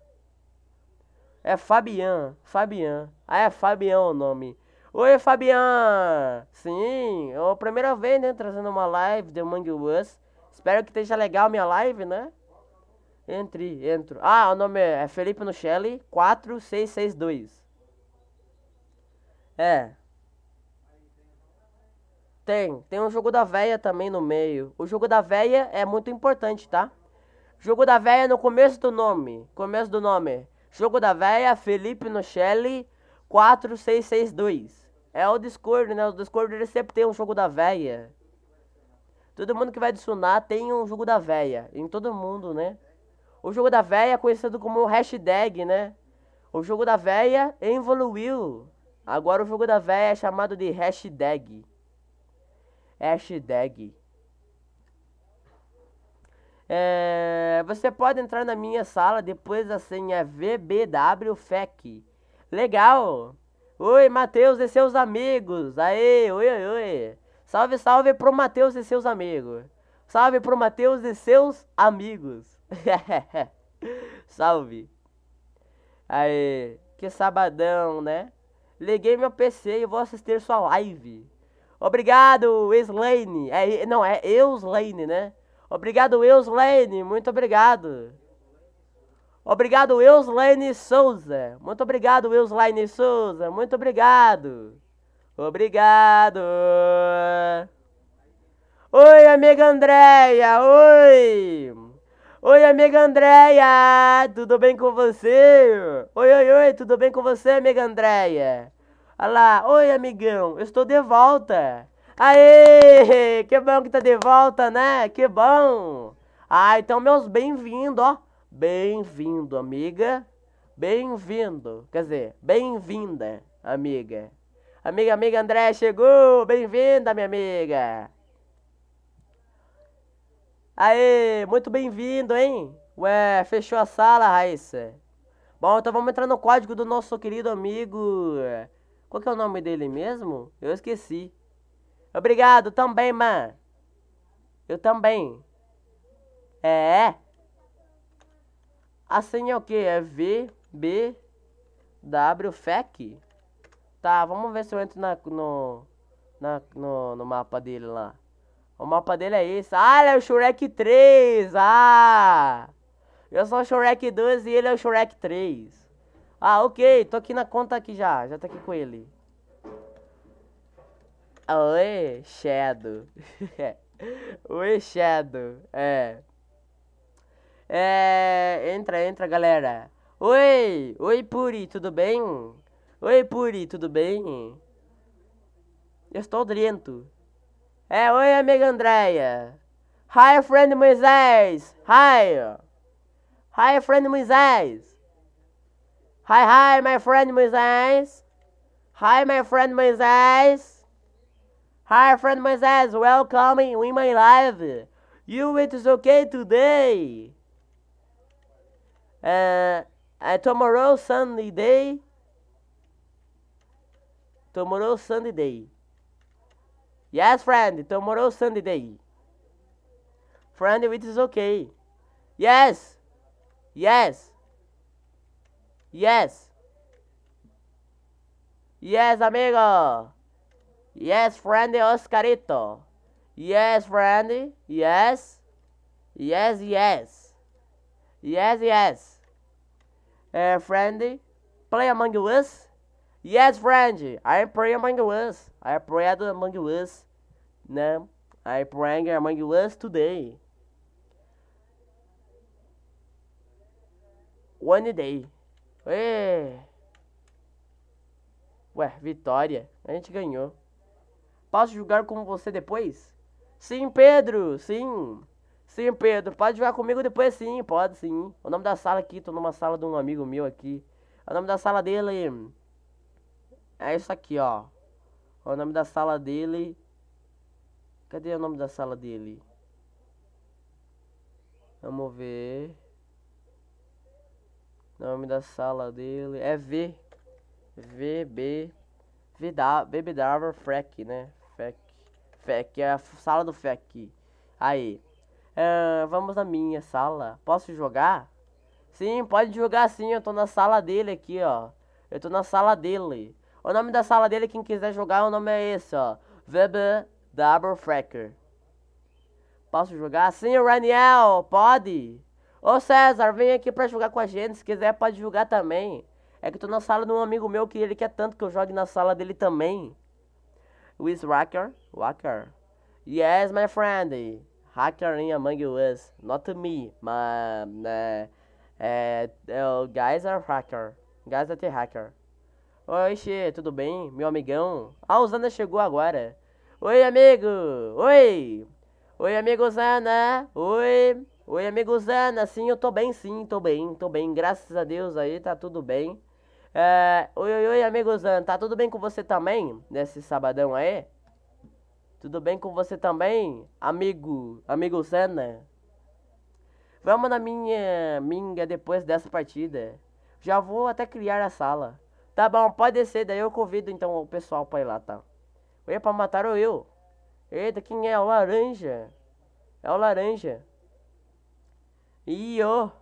É Fabian, Fabian. Ah, é Fabian o nome. Oi, Fabian! Sim, é a primeira vez, né, trazendo uma live de Mangue Us. Espero que esteja legal minha live, né? Entre, entro. Ah, o nome é Felipe Nuchelli, 4662. É. Tem, tem um jogo da véia também no meio. O jogo da véia é muito importante, tá? Jogo da véia no começo do nome. Começo do nome. Jogo da Véia, Felipe Nochelli, 4662. É o Discord, né? O Discord ele sempre tem um jogo da Véia. Todo mundo que vai adicionar tem um jogo da Véia. Em todo mundo, né? O jogo da Véia é conhecido como hashtag, né? O jogo da Véia evoluiu. Agora o jogo da Véia é chamado de hashtag. Hashtag. É, você pode entrar na minha sala depois da senha VBWFEC. Legal! Oi, Matheus e seus amigos! Aê, oi, oi, oi! Salve, salve pro Matheus e seus amigos! Salve pro Matheus e seus amigos! salve! Aê, que sabadão, né? Liguei meu PC e vou assistir sua live. Obrigado, Slane! É, não, é Euslane, né? Obrigado, Wilslane. Muito obrigado. Obrigado, Wilslane Souza. Muito obrigado, Wilslane Souza. Muito obrigado. Obrigado. Oi, amiga Andréia. Oi. Oi, amiga Andréia. Tudo bem com você? Oi, oi, oi. Tudo bem com você, amiga Andréia? Olha lá. Oi, amigão. Eu estou de volta. Aê! Que bom que tá de volta, né? Que bom! Ah, então, meus bem-vindo, ó. Bem-vindo, amiga. Bem-vindo. Quer dizer, bem-vinda, amiga. Amiga, amiga André chegou! Bem-vinda, minha amiga! Aê, muito bem-vindo, hein? Ué, fechou a sala, Raíssa. Bom, então vamos entrar no código do nosso querido amigo. Qual que é o nome dele mesmo? Eu esqueci. Obrigado, também, man. Eu também. É. é. A assim senha é o que? É V, B, W, FEC. Tá, vamos ver se eu entro na, no, na, no, no mapa dele lá. O mapa dele é esse. Ah, ele é o Shrek 3. Ah! Eu sou o Shrek 2 e ele é o Shrek 3. Ah, ok. Tô aqui na conta aqui já. Já tô aqui com ele. Oi, Shadow. Oi, Shadow. É. É. Entra, entra, galera. Oi! Oi, Puri, tudo bem? Oi, Puri, tudo bem? Eu estou drento. É, oi, amiga Andréia. Hi, friend Moisés. Hi. Hi, friend Moisés. Hi, hi, my friend Moisés. Hi, my friend Moisés. Hi, friend Moisés, welcome in my live. You it is okay today. Uh, uh, tomorrow Sunday day. Tomorrow Sunday day. Yes, friend, tomorrow Sunday day. Friend, it is okay. Yes. Yes. Yes. Yes, amigo. Yes, friend Oscarito. Yes, friend. Yes. Yes, yes. Yes, yes. Uh, é, friend, play among us. Yes, friend. I play among us. I pray among us. né? I pray among us today. One day. Ué. Ué, vitória. A gente ganhou. Posso jogar com você depois? Sim, Pedro, sim. Sim, Pedro, pode jogar comigo depois sim, pode sim. O nome da sala aqui, tô numa sala de um amigo meu aqui. O nome da sala dele é isso aqui, ó. O nome da sala dele. Cadê o nome da sala dele? Vamos ver. O nome da sala dele é V. VB. VW, Baby Driver Freck, né? FEC, é a sala do FEC. Aí, uh, vamos na minha sala. Posso jogar? Sim, pode jogar sim, eu tô na sala dele aqui, ó. Eu tô na sala dele. O nome da sala dele, quem quiser jogar, o nome é esse, ó. VB Double Fracker. Posso jogar? Sim, Raniel, pode. Ô César, vem aqui pra jogar com a gente. Se quiser, pode jogar também. É que eu tô na sala de um amigo meu que ele quer tanto que eu jogue na sala dele também with Racker. Racker. Yes, my friend. Hacker in among us. Not me, mas... Uh, uh, guys are hacker. Guys are the hacker. Oi, Xê, tudo bem? Meu amigão? o Osana chegou agora. Oi, amigo! Oi! Oi, amigo Osana! Oi! Oi, amigo Osana! Sim, eu tô bem, sim, tô bem, tô bem. Graças a Deus aí, tá tudo bem. É, oi, oi, oi, amigo Zan, tá tudo bem com você também? Nesse sabadão aí? Tudo bem com você também, amigo, amigo Zana? Vamos na minha minga depois dessa partida. Já vou até criar a sala. Tá bom, pode descer, daí eu convido então o pessoal pra ir lá, tá? Oi, é pra matar ou eu? Eita, quem é? é o laranja. É o laranja. Ih, Oh.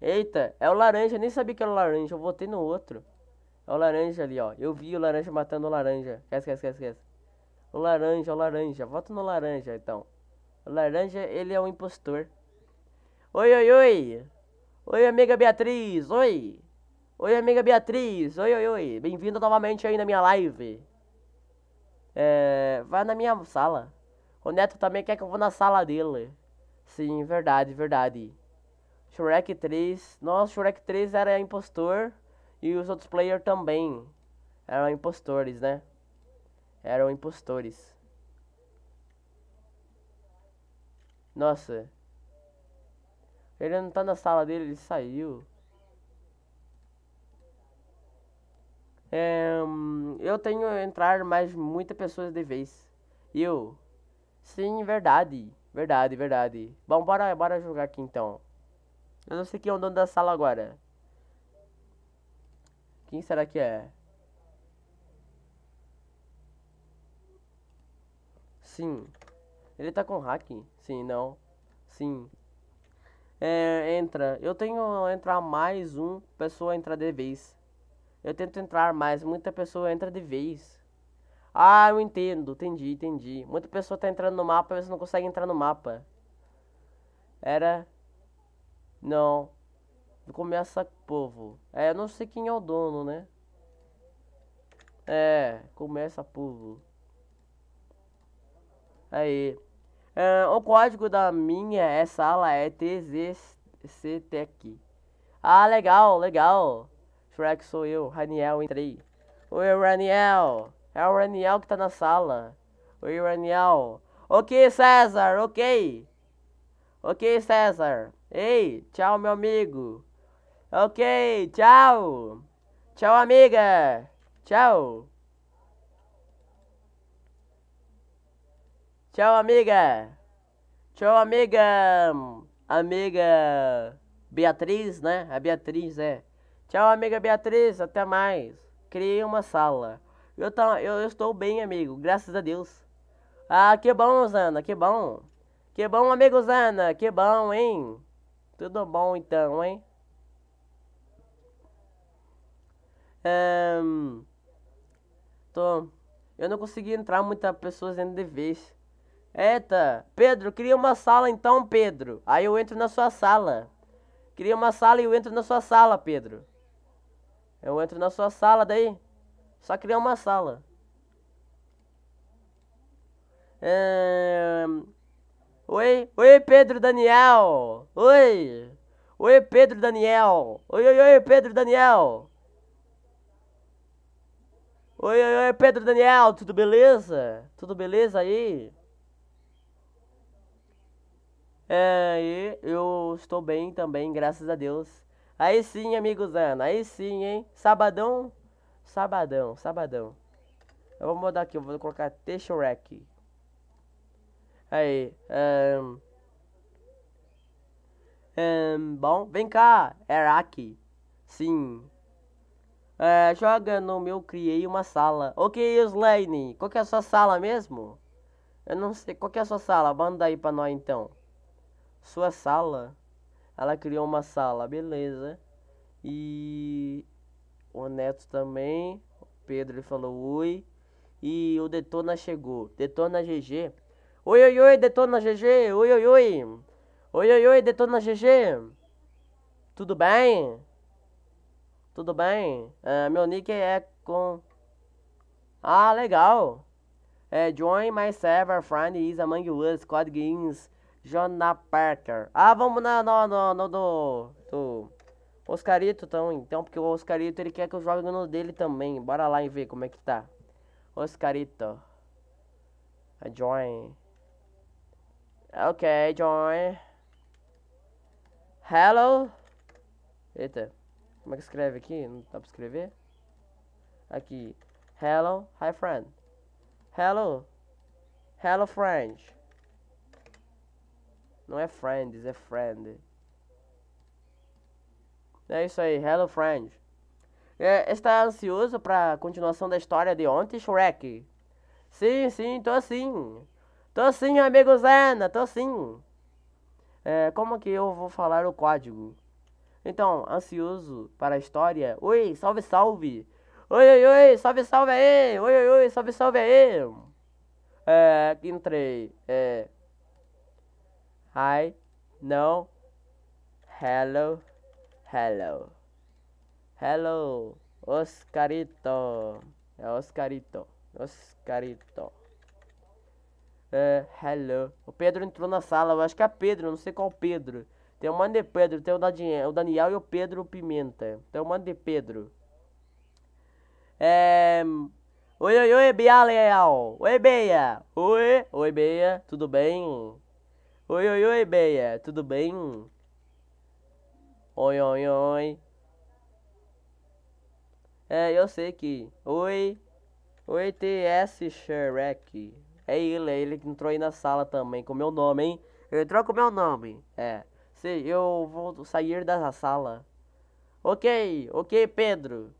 Eita, é o laranja, nem sabia que era o laranja, eu votei no outro. É o laranja ali, ó. Eu vi o laranja matando o laranja. Esquece, esquece, esquece, quer. O laranja, o laranja. Vota no laranja, então. O laranja, ele é o um impostor. Oi, oi, oi. Oi, amiga Beatriz. Oi. Oi, amiga Beatriz. Oi, oi, oi. bem vindo novamente aí na minha live. É... Vai na minha sala. O Neto também quer que eu vou na sala dele. Sim, verdade, verdade. Shrek 3. Nossa, Shrek 3 era impostor e os outros players também eram impostores, né? Eram impostores. Nossa. Ele não tá na sala dele, ele saiu. É, eu tenho entrar mais muitas pessoas de vez. Eu. Sim, verdade. Verdade, verdade. Bom, bora, bora jogar aqui então. Eu não sei quem é o dono da sala agora. Quem será que é? Sim. Ele tá com hack? Sim, não. Sim. É, entra. Eu tenho entrar mais um. Pessoa entra de vez. Eu tento entrar mais. Muita pessoa entra de vez. Ah, eu entendo. Entendi, entendi. Muita pessoa tá entrando no mapa, mas não consegue entrar no mapa. Era não. começa povo. É, não sei quem é o dono, né? É, começa povo. Aí. É, o código da minha sala é TZCTEC. Ah, legal, legal. Shrek sou eu, Raniel, entrei. Oi, Raniel. É o Raniel que tá na sala. Oi, Raniel. Ok, César, ok. Ok, César. Ei, tchau, meu amigo. Ok, tchau. Tchau, amiga. Tchau. Tchau, amiga. Tchau, amiga. Amiga Beatriz, né? A Beatriz é. Tchau, amiga Beatriz. Até mais. Criei uma sala. Eu, tô, eu, eu estou bem, amigo. Graças a Deus. Ah, que bom, Zana. Que bom. Que bom, amigozana, que bom, hein? Tudo bom então, hein? Um, tô, eu não consegui entrar muita pessoas dentro de vez. Eita, Pedro, cria uma sala então, Pedro. Aí eu entro na sua sala. Cria uma sala e eu entro na sua sala, Pedro. Eu entro na sua sala daí. Só criar uma sala. Um, Oi, oi Pedro Daniel. Oi. Oi Pedro Daniel. Oi, oi, oi Pedro Daniel. Oi, oi, oi Pedro Daniel, tudo beleza? Tudo beleza aí? É, eu estou bem também, graças a Deus. Aí sim, amigos Ana, aí sim, hein? Sabadão, sabadão, sabadão. Eu vou mudar aqui, eu vou colocar T-Shrek. Aí. Um, um, bom, vem cá, Eraki. É Sim. É, joga no meu criei uma sala. Ok, Slane, qual que é a sua sala mesmo? Eu não sei, qual que é a sua sala? Manda aí pra nós então. Sua sala? Ela criou uma sala, beleza. E o Neto também. O Pedro ele falou oi. E o Detona chegou. Detona GG. Oi, oi, oi, Detona GG. Oi, oi, oi. Oi, oi, oi, Detona GG. Tudo bem? Tudo bem? É, meu nick é com... Ah, legal. É, join my server, friend is among us, Squad Games, Jonah Parker. Ah, vamos na, no, no, no do, do Oscarito então, então, porque o Oscarito ele quer que eu jogue no dele também. Bora lá e ver como é que tá. Oscarito. É join. Ok, join. Hello. Eita. Como é que escreve aqui? Não dá pra escrever? Aqui. Hello. Hi, friend. Hello. Hello, friend. Não é friends, é friend. É isso aí. Hello, friend. É, está ansioso pra continuação da história de ontem, Shrek? Sim, sim, tô sim. Tô sim, amigo Zena, tô sim. É, como que eu vou falar o código? Então, ansioso para a história. Oi, salve, salve. Oi, oi, oi, salve, salve aí. Oi, oi, oi, salve, salve aí. É, entrei. É. Hi, no. Hello, hello. Hello, Oscarito. É Oscarito, Oscarito. É, hello. O Pedro entrou na sala. Eu acho que é Pedro, não sei qual Pedro. Tem um Mano de Pedro. Tem o Daniel e o Pedro Pimenta. Tem um Mano de Pedro. É... Oi, oi, oi, Bia Leal. Oi, Beia. Oi, oi, Beia. Tudo bem? Oi, oi, oi, Beia. Tudo bem? Oi, oi, oi. É, eu sei que. Oi. Oi, TS Shrek. É ele, é ele que entrou aí na sala também, com meu nome, hein? Entrou com meu nome. É. Se eu vou sair da sala. Ok, ok, Pedro.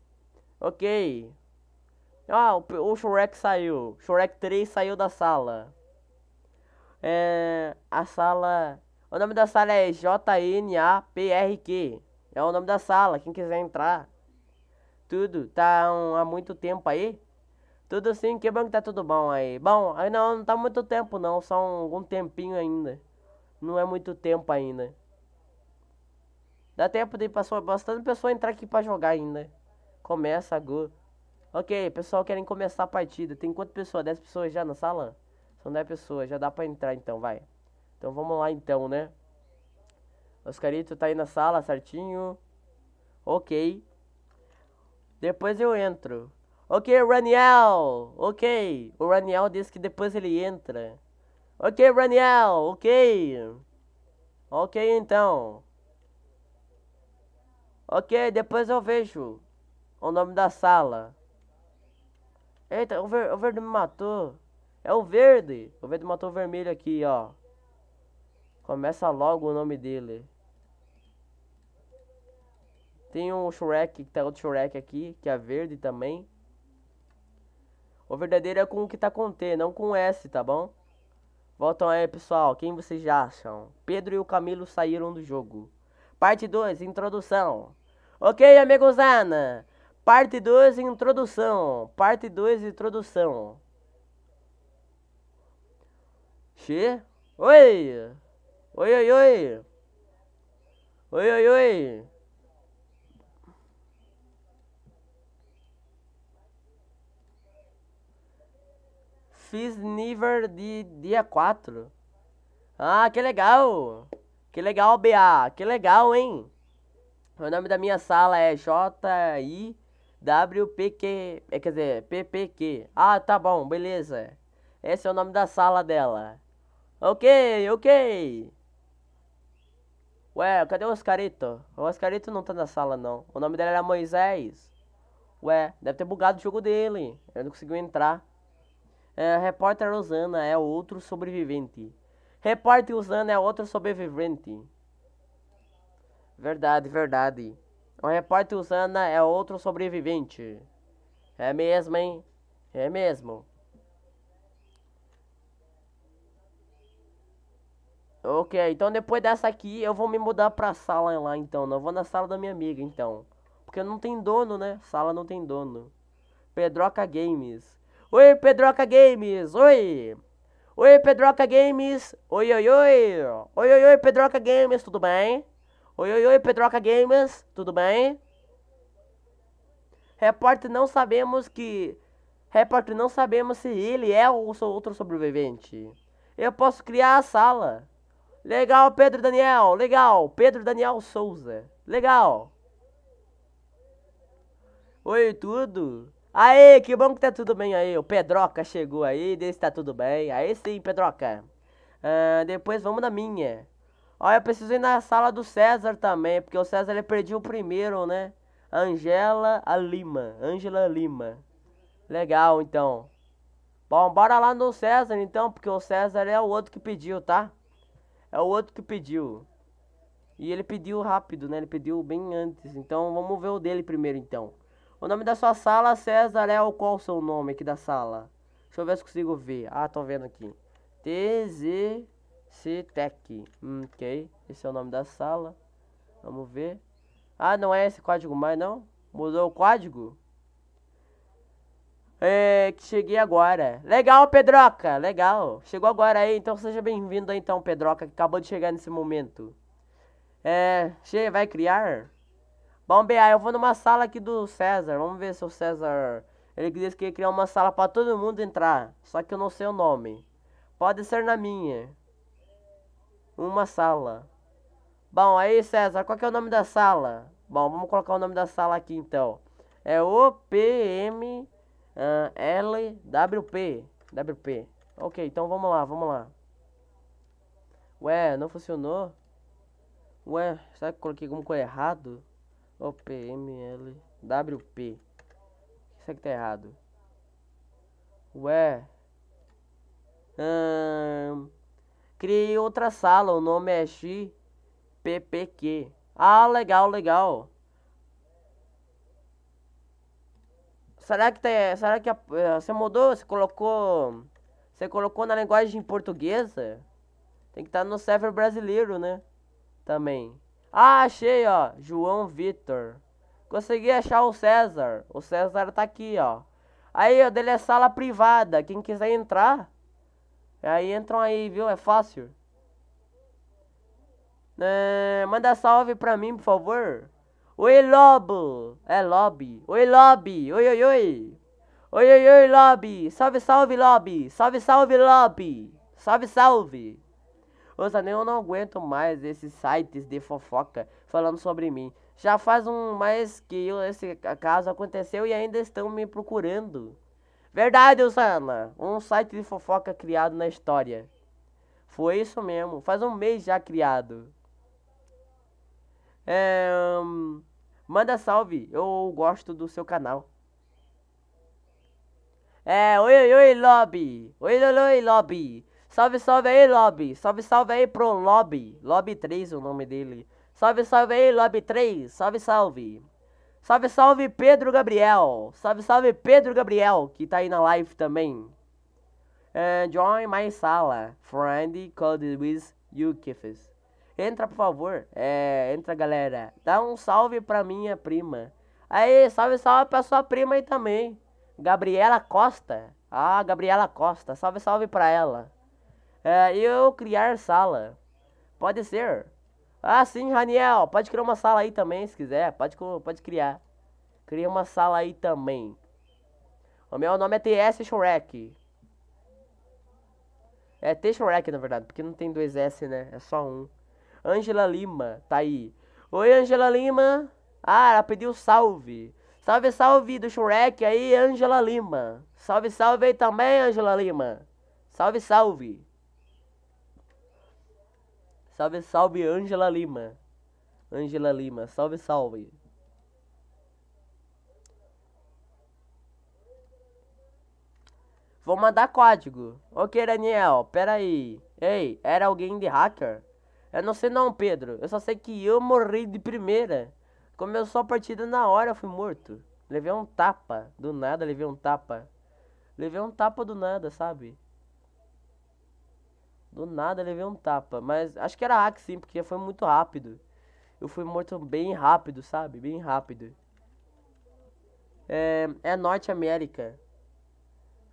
Ok. Ah, o, o Shrek saiu. Shrek 3 saiu da sala. É. A sala. O nome da sala é J N A P R Q. É o nome da sala, quem quiser entrar. Tudo. Tá um, há muito tempo aí? Tudo sim, que bom que tá tudo bom aí. Bom, aí não, não tá muito tempo não, só um, um tempinho ainda. Não é muito tempo ainda. Dá tempo de passar bastante pessoa entrar aqui pra jogar ainda. Começa agora. Ok, pessoal querem começar a partida. Tem quantas pessoas? 10 pessoas já na sala? São 10 pessoas, já dá pra entrar então, vai. Então vamos lá então, né? Oscarito tá aí na sala certinho. Ok. Depois eu entro. Ok, Raniel. Ok. O Raniel disse que depois ele entra. Ok, Raniel. Ok. Ok, então. Ok, depois eu vejo o nome da sala. Eita, o, ver, o verde me matou. É o verde. O verde matou o vermelho aqui, ó. Começa logo o nome dele. Tem um Shrek, que tá outro Shrek aqui, que é verde também. O verdadeiro é com o que tá com T, não com S, tá bom? Voltam aí, pessoal. Quem vocês acham? Pedro e o Camilo saíram do jogo. Parte 2, introdução. Ok, amigosana. Parte 2, introdução. Parte 2, introdução. Xê? Oi! Oi, oi, oi! Oi, oi, oi! fiz nível de dia 4. Ah, que legal! Que legal, BA! Que legal, hein? O nome da minha sala é J I W p É, quer dizer, PPQ. Ah, tá bom, beleza. Esse é o nome da sala dela. Ok, ok. Ué, cadê o Oscarito? O Oscarito não tá na sala, não. O nome dela era Moisés. Ué, deve ter bugado o jogo dele. ele não conseguiu entrar. É, repórter Rosana é outro sobrevivente. Repórter Rosana é outro sobrevivente. Verdade, verdade. O repórter Rosana é outro sobrevivente. É mesmo, hein? É mesmo. Ok, então depois dessa aqui eu vou me mudar pra sala lá então. Não vou na sala da minha amiga então. Porque não tem dono, né? Sala não tem dono. Pedroca Games. Oi, Pedroca Games, oi! Oi, Pedroca Games, oi, oi, oi! Oi, oi, oi, Pedroca Games, tudo bem? Oi, oi, oi, Pedroca Games, tudo bem? Repórter, não sabemos que... Repórter, não sabemos se ele é ou sou outro sobrevivente. Eu posso criar a sala. Legal, Pedro Daniel, legal. Pedro Daniel Souza, legal. Oi, tudo? Aê, que bom que tá tudo bem aí. O Pedroca chegou aí, desse tá tudo bem. Aí sim, Pedroca. Uh, depois vamos na minha. Olha, eu preciso ir na sala do César também, porque o César ele perdi o primeiro, né? Angela a Lima. Angela Lima. Legal, então. Bom, bora lá no César, então, porque o César é o outro que pediu, tá? É o outro que pediu. E ele pediu rápido, né? Ele pediu bem antes. Então, vamos ver o dele primeiro, então. O nome da sua sala, César, é o qual o seu nome aqui da sala? Deixa eu ver se consigo ver. Ah, tô vendo aqui. TZC Tech. Hum, ok. Esse é o nome da sala. Vamos ver. Ah, não é esse código mais, não? Mudou o código? É, que cheguei agora. Legal, Pedroca, legal. Chegou agora aí, então seja bem-vindo aí, então, Pedroca, que acabou de chegar nesse momento. É, che, vai criar? Bom, BA, eu vou numa sala aqui do César. Vamos ver se o César... Ele disse que ia criar uma sala para todo mundo entrar. Só que eu não sei o nome. Pode ser na minha. Uma sala. Bom, aí, César, qual que é o nome da sala? Bom, vamos colocar o nome da sala aqui, então. É OPMLWP. Ah, WP. Ok, então vamos lá, vamos lá. Ué, não funcionou? Ué, será que eu coloquei alguma coisa errado? OPML WP. Isso aqui tá errado. Ué. Hum, criei outra sala. O nome é XPPQ. Ah, legal, legal. Será que tá? será que a, eh, você mudou, você colocou, você colocou na linguagem portuguesa? Tem que estar tá no server brasileiro, né? Também. Ah, achei, ó. João Vitor. Consegui achar o César. O César tá aqui, ó. Aí, ó, dele é sala privada. Quem quiser entrar, aí entram aí, viu? É fácil. É, manda salve pra mim, por favor. Oi, Lobo. É, Lobby. Oi, Lobby. Oi, oi, oi. Oi, oi, oi, Lobby. Salve, salve, Lobby. Salve, salve, Lobby. Salve, salve. Os eu não aguento mais esses sites de fofoca falando sobre mim. Já faz um mês que esse caso aconteceu e ainda estão me procurando. Verdade, Osana. Um site de fofoca criado na história. Foi isso mesmo. Faz um mês já criado. É, hum, manda salve. Eu gosto do seu canal. É, oi, oi, oi, lobby. Oi, oi, oi, lobby. Salve, salve aí, Lobby. Salve, salve aí pro Lobby. Lobby 3 é o nome dele. Salve, salve aí, Lobby 3. Salve, salve. Salve, salve, Pedro Gabriel. Salve, salve, Pedro Gabriel, que tá aí na live também. Eh, join my sala. Friend called with you, Kiffes. Entra, por favor. É, entra, galera. Dá um salve pra minha prima. Aí, salve, salve pra sua prima aí também. Gabriela Costa. Ah, Gabriela Costa. Salve, salve pra ela. É, eu criar sala. Pode ser. Ah, sim, Raniel. Pode criar uma sala aí também, se quiser. Pode, pode criar. Cria uma sala aí também. O meu nome é TS Shrek. É T Shrek, na verdade, porque não tem dois S, né? É só um. Angela Lima, tá aí. Oi, Angela Lima. Ah, ela pediu salve. Salve, salve do Shrek aí, Angela Lima. Salve, salve aí também, Angela Lima. Salve, salve. Salve, salve, Ângela Lima. Ângela Lima, salve, salve. Vou mandar código. Ok, Daniel, peraí. Ei, era alguém de hacker? Eu não sei não, Pedro. Eu só sei que eu morri de primeira. Começou a partida na hora, eu fui morto. Levei um tapa. Do nada, levei um tapa. Levei um tapa do nada, sabe? Do nada levei um tapa, mas acho que era hack sim, porque foi muito rápido. Eu fui morto bem rápido, sabe? Bem rápido. É, é Norte América.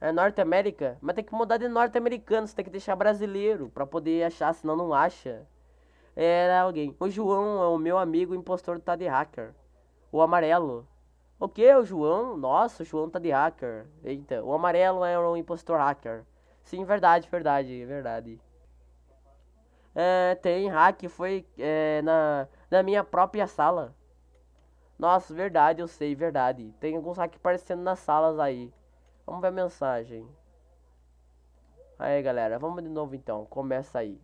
É Norte América? Mas tem que mudar de norte-americano, você tem que deixar brasileiro pra poder achar, senão não acha. Era alguém. O João é o meu amigo o impostor tá de hacker. O amarelo. O que? O João? Nossa, o João tá de hacker. Eita, o amarelo é um impostor hacker. Sim, verdade, verdade, verdade é, tem hack foi é, na, na minha própria sala. Nossa, verdade, eu sei, verdade. Tem alguns hacks aparecendo nas salas aí. Vamos ver a mensagem. Aí, galera, vamos de novo então. Começa aí.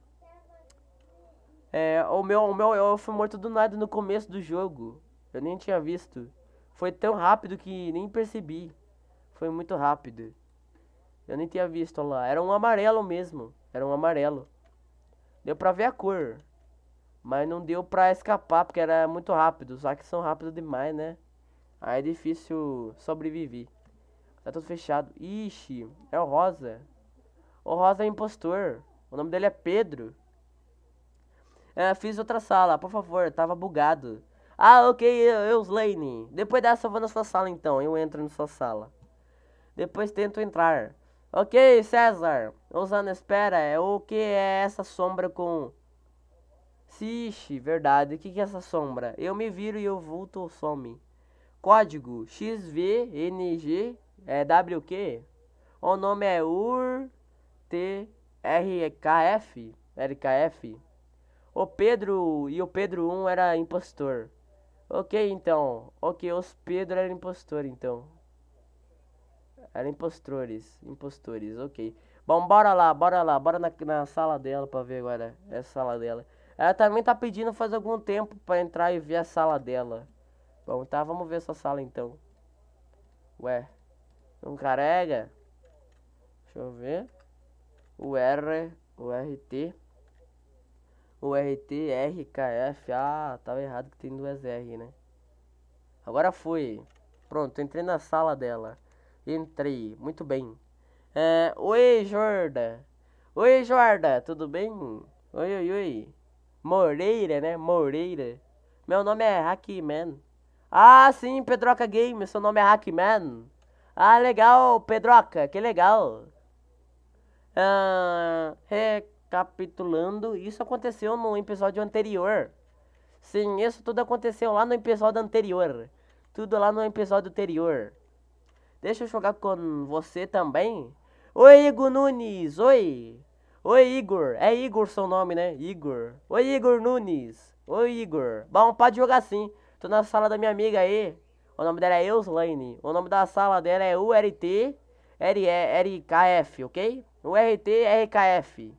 É, o meu, o meu, eu fui morto do nada no começo do jogo. Eu nem tinha visto. Foi tão rápido que nem percebi. Foi muito rápido. Eu nem tinha visto lá. Era um amarelo mesmo. Era um amarelo. Deu pra ver a cor. Mas não deu pra escapar, porque era muito rápido. Os hacks são rápidos demais, né? Aí é difícil sobreviver. Tá tudo fechado. Ixi, é o Rosa. O Rosa é impostor. O nome dele é Pedro. É, fiz outra sala, por favor. Tava bugado. Ah, ok, eu, eu Slane. Depois dessa eu vou na sua sala então. Eu entro na sua sala. Depois tento entrar. Ok, César. Usando espera. É, o que é essa sombra com... Ixi, verdade. O que, é essa sombra? Eu me viro e eu vulto some. Código XVNG é WQ. O nome é URTRKF. RKF. O Pedro e o Pedro 1 era impostor. Ok, então. Ok, os Pedro era impostor, então. Era impostores, impostores, ok. Bom, bora lá, bora lá, bora na, na sala dela pra ver agora essa sala dela. Ela também tá pedindo faz algum tempo pra entrar e ver a sala dela. Bom, tá, vamos ver essa sala então. Ué, não carrega? Deixa eu ver. O R, o RT. O RT, RKF, ah, tava errado que tem duas R, né? Agora foi. Pronto, entrei na sala dela. Entrei, muito bem. É, oi, Jorda. Oi, Jorda, tudo bem? Oi, oi, oi. Moreira, né? Moreira. Meu nome é Hackman. Ah, sim, Pedroca Game, seu nome é Hackman. Ah, legal, Pedroca, que legal. Ah, recapitulando, isso aconteceu no episódio anterior. Sim, isso tudo aconteceu lá no episódio anterior. Tudo lá no episódio anterior. Deixa eu jogar com você também. Oi, Igor Nunes. Oi. Oi, Igor. É Igor seu nome, né? Igor. Oi, Igor Nunes. Oi, Igor. Bom, pode jogar sim. Tô na sala da minha amiga aí. O nome dela é Euslaine. O nome da sala dela é URT RKF, ok? URT RKF.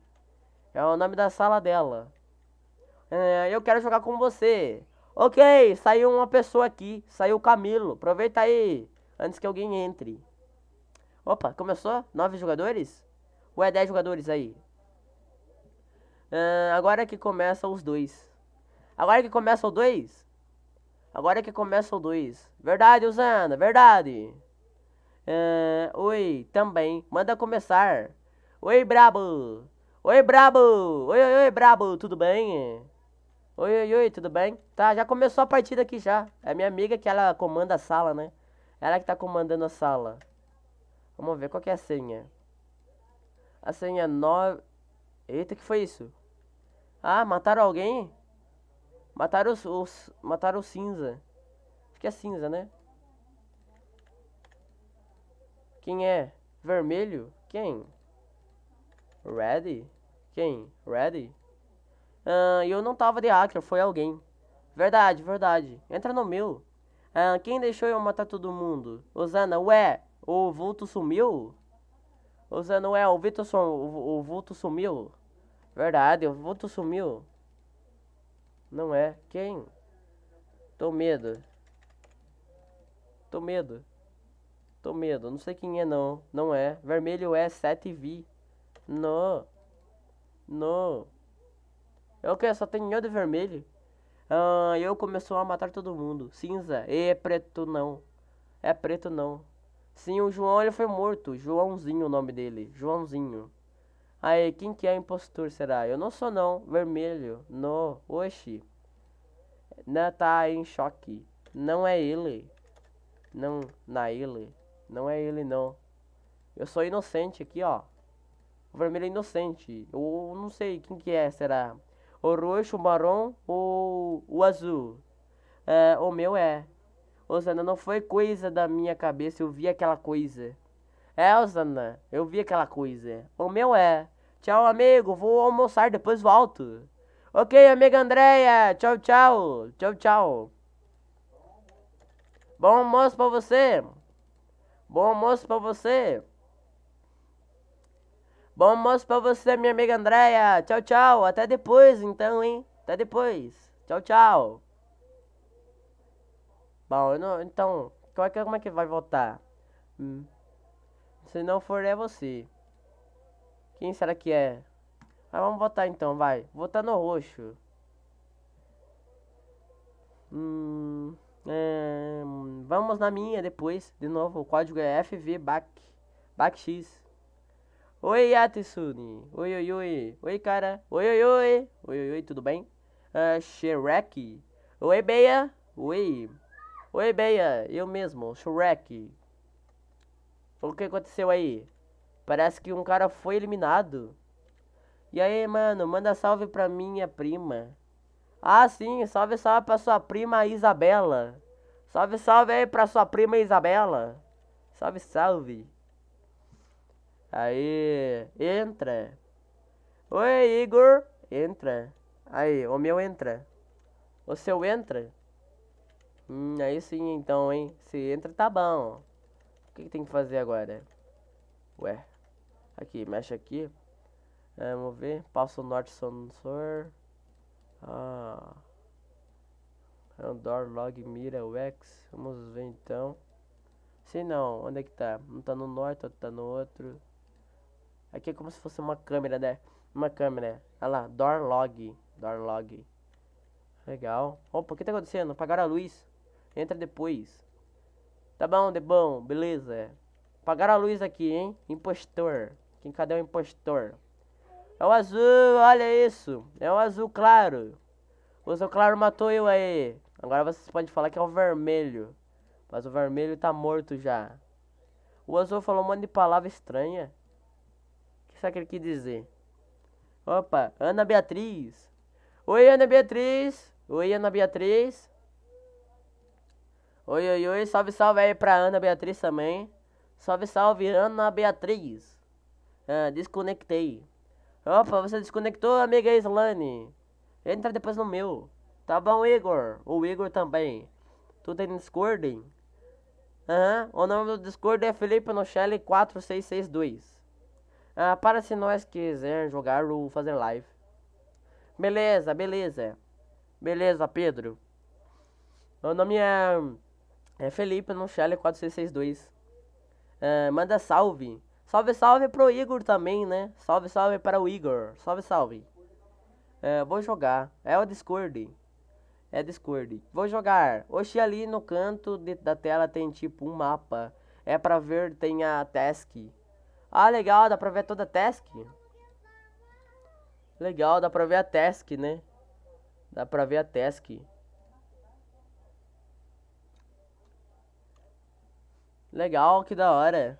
É o nome da sala dela. É, eu quero jogar com você. Ok, saiu uma pessoa aqui. Saiu o Camilo. Aproveita aí antes que alguém entre. Opa, começou? Nove jogadores? Ou é dez jogadores aí? Uh, agora que começa os dois. Agora que começa os dois? Agora que começa os dois. Verdade, Usana, verdade. Uh, oi, também. Manda começar. Oi, brabo. Oi, brabo. Oi, oi, oi, brabo. Tudo bem? Oi, oi, oi, tudo bem? Tá, já começou a partida aqui já. É minha amiga que ela comanda a sala, né? Ela que tá comandando a sala. Vamos ver, qual que é a senha? A senha é 9... Eita, que foi isso? Ah, mataram alguém? Mataram os, os... Mataram o cinza. Acho que é cinza, né? Quem é? Vermelho? Quem? Ready? Quem? Ready? Ah, eu não tava de hacker, foi alguém. Verdade, verdade. Entra no meu. Ah, quem deixou eu matar todo mundo? Osana, ué, o vulto sumiu? Osana, ué, o Vitor o, vulto sumiu? Verdade, o vulto sumiu. Não é. Quem? Tô medo. Tô medo. Tô medo. Não sei quem é não. Não é. Vermelho é 7V. Não. Não. Eu que só tem nho de vermelho. Ah, eu começou a matar todo mundo. Cinza, e é preto não. É preto não. Sim, o João ele foi morto. Joãozinho o nome dele. Joãozinho. Aí, quem que é impostor, será? Eu não sou não. Vermelho. No. Oxi. Não né, tá em choque. Não é ele. Não, na ele. Não é ele não. Eu sou inocente aqui, ó. O vermelho é inocente. Eu não sei quem que é, será? o roxo, o marrom ou o azul. É, o meu é. Osana, não foi coisa da minha cabeça, eu vi aquela coisa. É, Osana, eu vi aquela coisa. O meu é. Tchau, amigo, vou almoçar, depois volto. Ok, amiga Andréia, tchau, tchau. Tchau, tchau. Bom almoço pra você. Bom almoço pra você. Bom almoço pra você, minha amiga Andréia. Tchau, tchau. Até depois, então, hein? Até depois. Tchau, tchau. Bom, não, então, como é, que, como é que vai votar? Hum. Se não for, é você. Quem será que é? Ah, vamos votar então, vai. Votar no roxo. Hum, é, hum, vamos na minha depois, de novo. O código é FV back back X. Oi, Yatsuni. Oi, oi, oi. Oi, cara. Oi, oi, oi. Oi, oi, oi, tudo bem? Uh, Shrek. Oi, Beia. Oi. Oi, Beia. Eu mesmo, Shrek. O que aconteceu aí? Parece que um cara foi eliminado. E aí, mano, manda salve pra minha prima. Ah, sim, salve, salve pra sua prima Isabela. Salve, salve aí pra sua prima Isabela. Salve, salve. Aí, entra. Oi, Igor. Entra. Aí, o meu entra. O seu entra? Hum, aí sim, então, hein. Se entra, tá bom. O que, que tem que fazer agora? Ué. Aqui, mexe aqui. É, vamos ver. Passo norte sensor. Ah. Andor log mira UX. Vamos ver então. Se não, onde é que tá? Não tá no norte, tá no outro. Aqui é como se fosse uma câmera, né? Uma câmera. Olha lá, door log. Door log. Legal. Opa, o que tá acontecendo? Apagaram a luz. Entra depois. Tá bom, de bom. Beleza. Apagaram a luz aqui, hein? Impostor. Quem cadê o impostor? É o azul, olha isso. É o azul claro. O azul claro matou eu aí. Agora vocês podem falar que é o vermelho. Mas o vermelho tá morto já. O azul falou um monte de palavra estranha que será que ele quis dizer? Opa, Ana Beatriz. Oi, Ana Beatriz. Oi, Ana Beatriz. Oi, oi, oi. Salve, salve aí pra Ana Beatriz também. Salve, salve, Ana Beatriz. Ah, desconectei. Opa, você desconectou, amiga Islane. Entra depois no meu. Tá bom, Igor. O Igor também. Tu tem tá Discord? Aham. Uhum. O nome do Discord é Felipe Nocelli 4662. Ah, para se nós quiser jogar ou fazer live. Beleza, beleza. Beleza, Pedro. O nome é, é Felipe no Shell 4662. Ah, manda salve. Salve, salve pro Igor também, né? Salve, salve para o Igor. Salve, salve. É, vou jogar. É o Discord. É Discord. Vou jogar. Oxi, ali no canto de, da tela tem tipo um mapa. É pra ver, tem a task. Ah, legal, dá pra ver toda a task. Legal, dá pra ver a task, né? Dá pra ver a task. Legal, que da hora.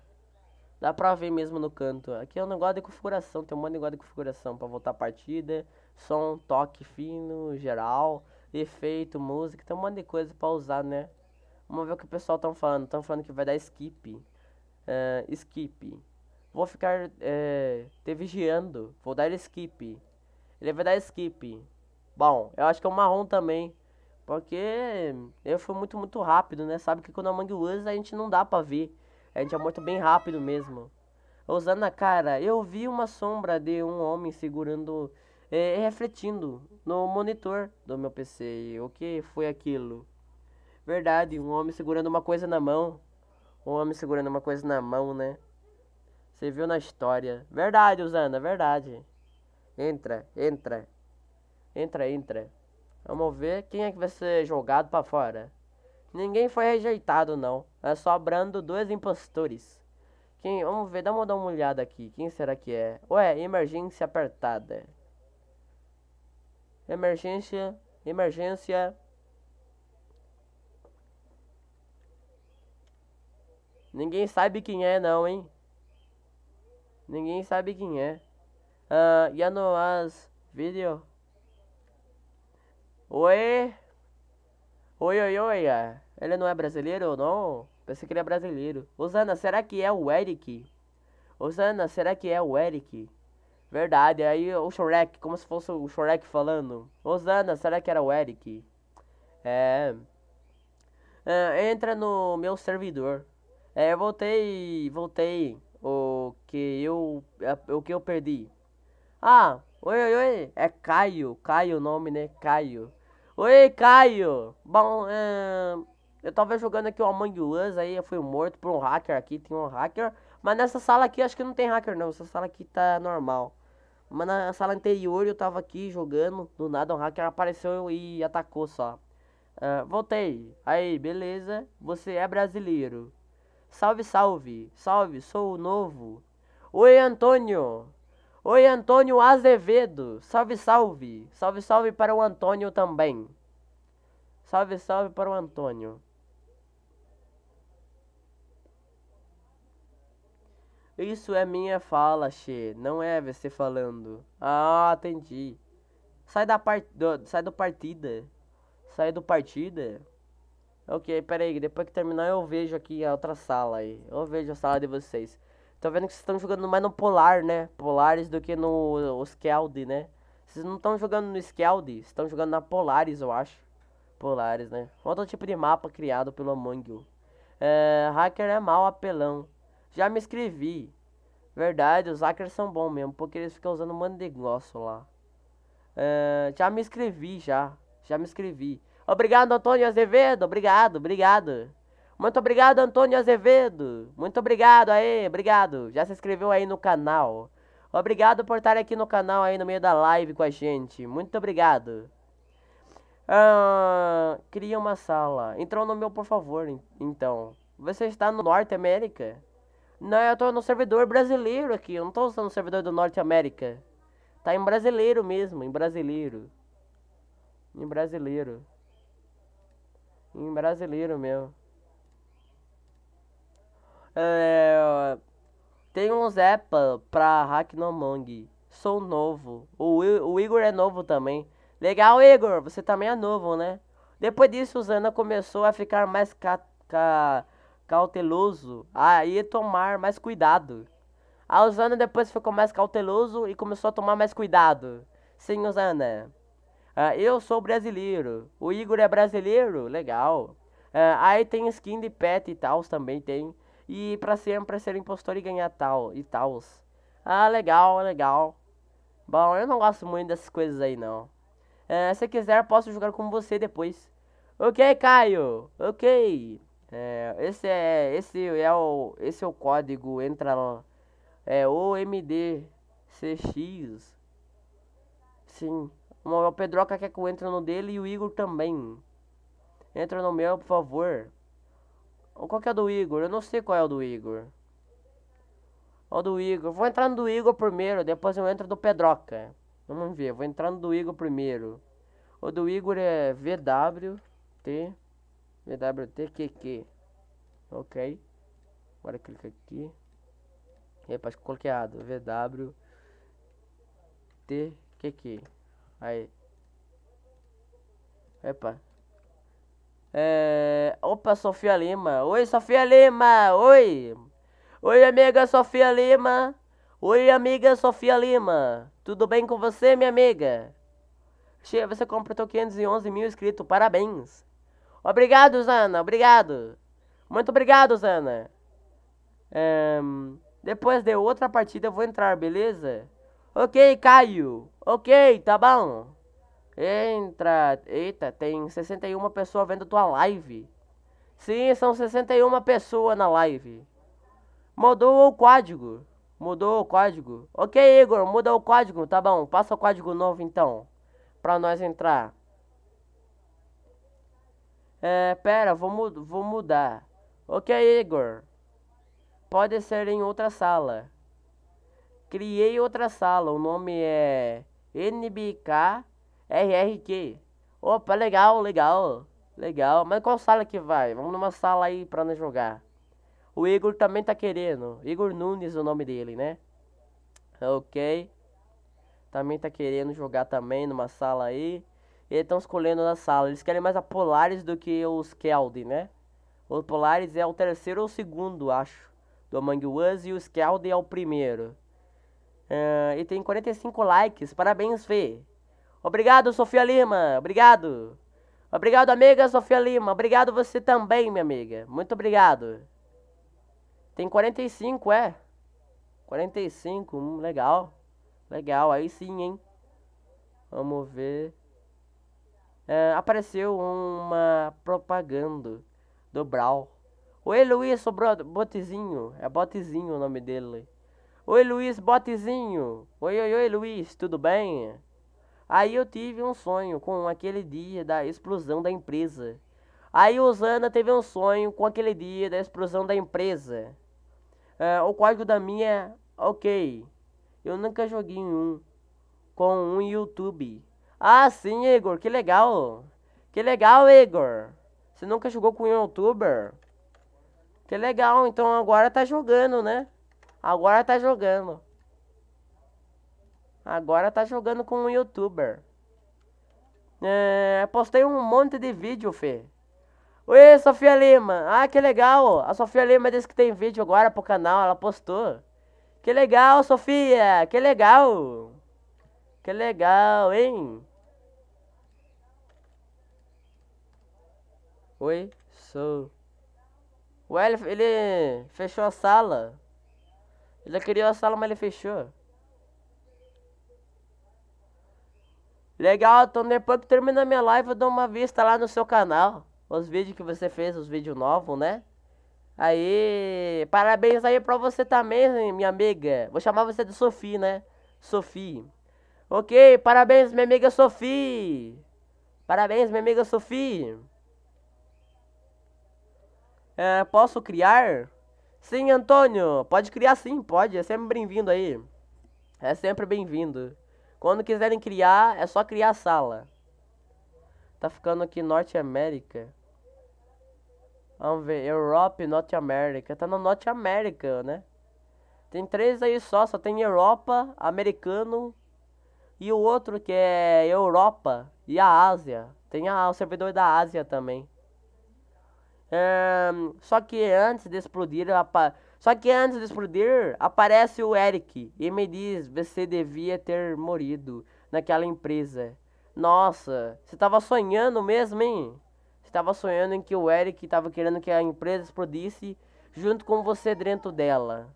Dá pra ver mesmo no canto. Aqui é um negócio de configuração, tem um monte de negócio de configuração pra voltar a partida, som, toque fino, geral, efeito, música, tem um monte de coisa pra usar, né? Vamos ver o que o pessoal tá falando. Estão falando que vai dar skip. Uh, skip. Vou ficar é, te vigiando. Vou dar skip. Ele vai dar skip. Bom, eu acho que é um marrom também. Porque eu fui muito, muito rápido, né? Sabe que quando a Among usa a gente não dá pra ver. A gente é muito bem rápido mesmo. Osana, cara, eu vi uma sombra de um homem segurando... É, refletindo no monitor do meu PC. O que foi aquilo? Verdade, um homem segurando uma coisa na mão. Um homem segurando uma coisa na mão, né? Você viu na história. Verdade, Usana, verdade. Entra, entra. Entra, entra. Vamos ver quem é que vai ser jogado para fora. Ninguém foi rejeitado, não. É sobrando dois impostores. Quem, vamos ver, dá uma, dá uma olhada aqui. Quem será que é? Ué, emergência apertada. Emergência, emergência. Ninguém sabe quem é, não, hein? Ninguém sabe quem é. Uh, ah, Yanoaz Video. Oi? Oi, oi, oi. É. Ele não é brasileiro não? Pensei que ele é brasileiro. Osana, será que é o Eric? Osana, será que é o Eric? Verdade, aí o Shrek, como se fosse o Shrek falando. Osana, será que era o Eric? É. é entra no meu servidor. É, eu voltei. Voltei o que eu o que eu perdi. Ah, oi, oi, oi, é Caio, Caio o nome, né? Caio. Oi, Caio. Bom, é... eu tava jogando aqui o Among Us aí, eu fui morto por um hacker aqui, tem um hacker, mas nessa sala aqui acho que não tem hacker não, essa sala aqui tá normal. Mas na sala anterior eu tava aqui jogando, do nada um hacker apareceu e atacou só. Uh, voltei. Aí, beleza. Você é brasileiro. Salve, salve, salve, sou o novo. Oi, Antônio. Oi, Antônio Azevedo. Salve, salve. Salve, salve para o Antônio também. Salve, salve para o Antônio. Isso é minha fala, Xê. Não é você falando. Ah, entendi. Sai da part... do... Sai do partida. Sai do partida. Ok, pera aí, depois que terminar eu vejo aqui a outra sala aí. Eu vejo a sala de vocês. Tô vendo que vocês estão jogando mais no Polar, né? Polares do que no Skeld, né? Vocês não estão jogando no Skeld, estão jogando na Polaris, eu acho. Polaris, né? Outro tipo de mapa criado pelo Among You. É, hacker é mal apelão. Já me inscrevi. Verdade, os hackers são bons mesmo, porque eles ficam usando um monte de negócio lá. É, já me inscrevi, já. Já me inscrevi. Obrigado, Antônio Azevedo. Obrigado, obrigado. Muito obrigado, Antônio Azevedo. Muito obrigado aí, obrigado. Já se inscreveu aí no canal. Obrigado por estar aqui no canal aí no meio da live com a gente. Muito obrigado. Ah, cria uma sala. Entrou no meu, por favor, então. Você está no Norte América? Não, eu estou no servidor brasileiro aqui. Eu não estou usando o servidor do Norte América. Tá em brasileiro mesmo, em brasileiro. Em brasileiro em brasileiro mesmo. É, tem um Zepa pra Hacknomong. Sou novo. O, o Igor é novo também. Legal, Igor. Você também é novo, né? Depois disso, Zana começou a ficar mais ca ca cauteloso. Aí tomar mais cuidado. A Zana depois ficou mais cauteloso e começou a tomar mais cuidado. Sim, Zana. Ah, eu sou brasileiro. O Igor é brasileiro? Legal. Ah, aí tem skin de pet e tals também tem. E pra sempre ser impostor e ganhar tal e tals. Ah, legal, legal. Bom, eu não gosto muito dessas coisas aí, não. Ah, se quiser, posso jogar com você depois. Ok, Caio. Ok. É, esse é esse é o esse é o código entra lá. É OMDCX. Sim. O Pedroca quer que eu entre no dele e o Igor também. Entra no meu, por favor. Qual que é o do Igor? Eu não sei qual é o do Igor. O do Igor. Vou entrar no do Igor primeiro, depois eu entro do Pedroca. Vamos ver, vou entrar no do Igor primeiro. O do Igor é VWT. VWTQQ. Ok. Agora clica aqui. E aí, coloqueado. VWTQQ. Aí. Epa. É... Opa, Sofia Lima. Oi, Sofia Lima. Oi. Oi, amiga Sofia Lima. Oi, amiga Sofia Lima. Tudo bem com você, minha amiga? Che, você completou 511 mil inscritos. Parabéns. Obrigado, Zana. Obrigado. Muito obrigado, Zana. É... Depois de outra partida eu vou entrar, beleza? Ok, Caio. Ok, tá bom. Entra. Eita, tem 61 pessoas vendo tua live. Sim, são 61 pessoas na live. Mudou o código. Mudou o código. Ok, Igor, muda o código. Tá bom, passa o código novo então. Pra nós entrar. É, pera, vou, vou mudar. Ok, Igor. Pode ser em outra sala. Criei outra sala. O nome é NBK RRQ. Opa, legal, legal. Legal. Mas qual sala que vai? Vamos numa sala aí pra nós jogar. O Igor também tá querendo. Igor Nunes é o nome dele, né? Ok. Também tá querendo jogar também numa sala aí. E estão escolhendo na sala. Eles querem mais a Polaris do que os Skeld, né? O Polaris é o terceiro ou o segundo, acho. Do Among Us e o Skeld é o primeiro. Uh, e tem 45 likes. Parabéns, Fê. Obrigado, Sofia Lima. Obrigado. Obrigado, amiga Sofia Lima. Obrigado você também, minha amiga. Muito obrigado. Tem 45, é? 45, hum, legal. Legal, aí sim, hein? Vamos ver. É, apareceu uma propaganda do Brawl. Oi, Luiz, sou botezinho. É botezinho o nome dele. Oi, Luiz Botezinho. Oi, oi, oi, Luiz, tudo bem? Aí eu tive um sonho com aquele dia da explosão da empresa. Aí Osana teve um sonho com aquele dia da explosão da empresa. Ah, o código da minha, é ok. Eu nunca joguei um com um YouTube. Ah, sim, Igor, que legal. Que legal, Igor. Você nunca jogou com um YouTuber? Que legal, então agora tá jogando, né? Agora tá jogando. Agora tá jogando com um youtuber. É, postei um monte de vídeo, Fê. Oi, Sofia Lima. Ah, que legal. A Sofia Lima disse que tem vídeo agora pro canal. Ela postou. Que legal, Sofia. Que legal. Que legal, hein? Oi, sou. Ué, ele, ele fechou a sala. Ele queria a sala, mas ele fechou. Legal, então depois que terminar minha live, eu dou uma vista lá no seu canal. Os vídeos que você fez, os vídeos novos, né? Aí, parabéns aí pra você também, minha amiga. Vou chamar você de Sofia, né? Sofia. Ok, parabéns, minha amiga Sofia. Parabéns, minha amiga Sofia. É, posso criar? Sim, Antônio, pode criar sim, pode, é sempre bem-vindo aí. É sempre bem-vindo. Quando quiserem criar, é só criar a sala. Tá ficando aqui Norte América. Vamos ver, Europe, Norte América. Tá no Norte América, né? Tem três aí só, só tem Europa, Americano e o outro que é Europa e a Ásia. Tem a, o servidor da Ásia também. Um, só que antes de explodir, só que antes de explodir, aparece o Eric e me diz: Você devia ter morrido naquela empresa. Nossa, você tava sonhando mesmo, hein? Você tava sonhando em que o Eric tava querendo que a empresa explodisse junto com você dentro dela.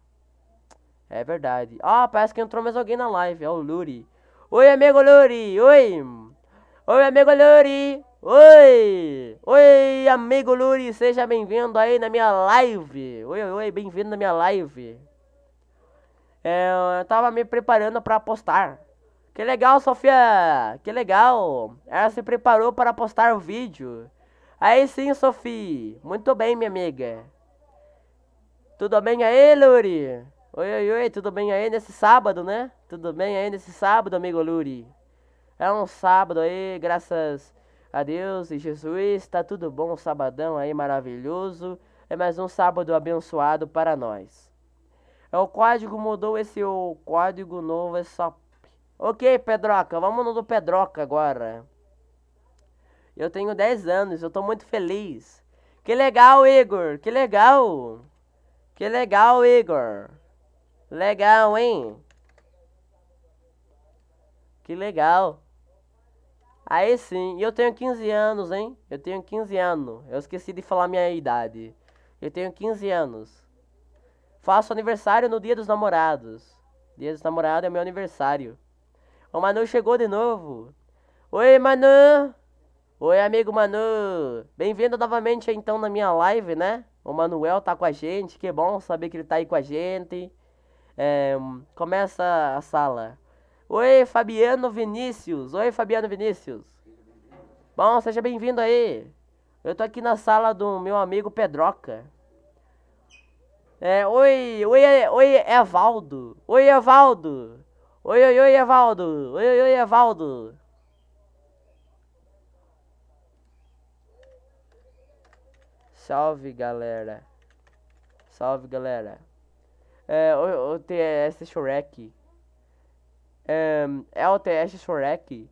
É verdade. Ah, parece que entrou mais alguém na live. É o Luri. Oi, amigo Luri. Oi. Oi, amigo Luri. Oi! Oi, amigo Luri, seja bem-vindo aí na minha live. Oi, oi, bem-vindo na minha live. É, eu tava me preparando para postar. Que legal, Sofia! Que legal! Ela se preparou para postar o vídeo. Aí sim, Sofia! Muito bem, minha amiga. Tudo bem aí, Luri? Oi, oi, oi, tudo bem aí nesse sábado, né? Tudo bem aí nesse sábado, amigo Luri? É um sábado aí, graças Adeus e Jesus, tá tudo bom? Um sabadão aí maravilhoso. É mais um sábado abençoado para nós. É o código mudou esse o código novo é só. Ok, Pedroca, vamos no do Pedroca agora. Eu tenho 10 anos, eu tô muito feliz. Que legal, Igor, que legal. Que legal, Igor. Legal, hein? Que legal. Aí sim, eu tenho 15 anos, hein? Eu tenho 15 anos. Eu esqueci de falar minha idade. Eu tenho 15 anos. Faço aniversário no dia dos namorados. Dia dos namorados é meu aniversário. O Manu chegou de novo. Oi, Manu! Oi, amigo Manu! Bem-vindo novamente, então, na minha live, né? O Manuel tá com a gente, que bom saber que ele tá aí com a gente. É, hum, começa a sala. Oi, Fabiano Vinícius. Oi, Fabiano Vinícius. Bom, seja bem-vindo aí. Eu tô aqui na sala do meu amigo Pedroca. É, oi, oi, oi, Evaldo. Oi, Evaldo. Oi, oi, oi, Evaldo. Oi, oi, oi, Evaldo. Salve, galera. Salve, galera. É, eu, eu tenho esse Shrek. Um, LTS é Shorek.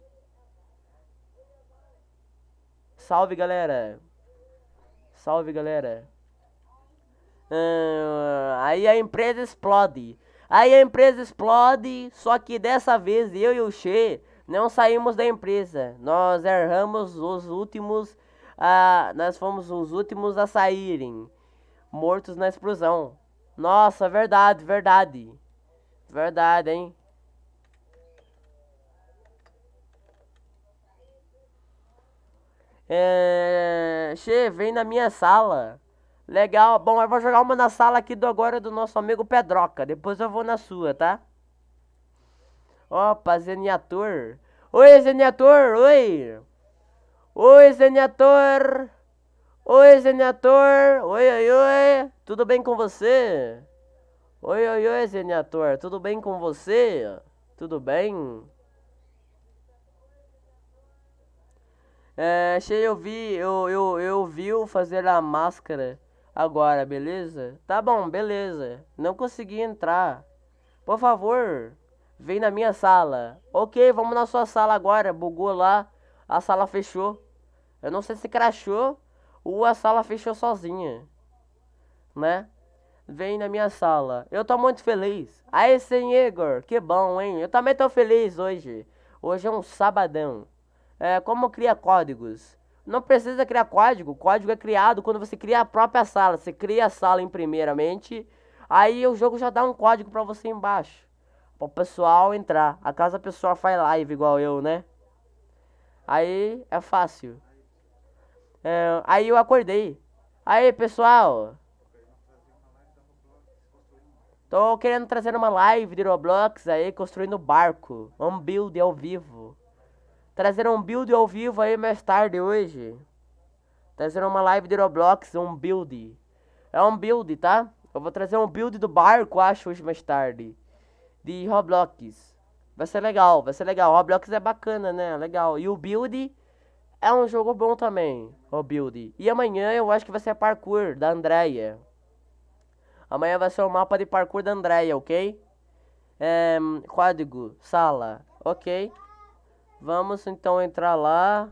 Salve, galera. Salve, galera. Um, aí a empresa explode. Aí a empresa explode, só que dessa vez eu e o Che não saímos da empresa. Nós erramos os últimos a, nós fomos os últimos a saírem, mortos na explosão. Nossa, verdade, verdade. Verdade, hein? É... Che, vem na minha sala. Legal, bom, eu vou jogar uma na sala aqui do agora do nosso amigo Pedroca. Depois eu vou na sua, tá? Opa, Zeniator. Oi, Zeniator, oi. Oi, Zeniator. Oi, Zeniator. Oi, oi, oi. Tudo bem com você? Oi, oi, oi, Zeniator. Tudo bem com você? Tudo bem? É, eu vi, eu, eu, eu viu fazer a máscara agora, beleza? Tá bom, beleza. Não consegui entrar. Por favor, vem na minha sala. Ok, vamos na sua sala agora. Bugou lá, a sala fechou. Eu não sei se crachou ou a sala fechou sozinha, né? Vem na minha sala. Eu tô muito feliz. Aí, sim, Igor, que bom, hein? Eu também tô feliz hoje. Hoje é um sabadão. É, como cria códigos? Não precisa criar código. código é criado quando você cria a própria sala. Você cria a sala em primeiramente, aí o jogo já dá um código para você embaixo. Para o pessoal entrar. A casa pessoal faz live igual eu, né? Aí é fácil. É, aí eu acordei. Aí, pessoal. Tô querendo trazer uma live de Roblox aí, construindo barco. Um build ao vivo trazer um build ao vivo aí mais tarde hoje. trazer uma live de Roblox, um build. É um build, tá? Eu vou trazer um build do barco, acho, hoje mais tarde. De Roblox. Vai ser legal, vai ser legal. Roblox é bacana, né? Legal. E o build é um jogo bom também, o build. E amanhã eu acho que vai ser parkour da Andrea. Amanhã vai ser o um mapa de parkour da Andrea, ok? É, hum, código, sala, ok? Vamos então entrar lá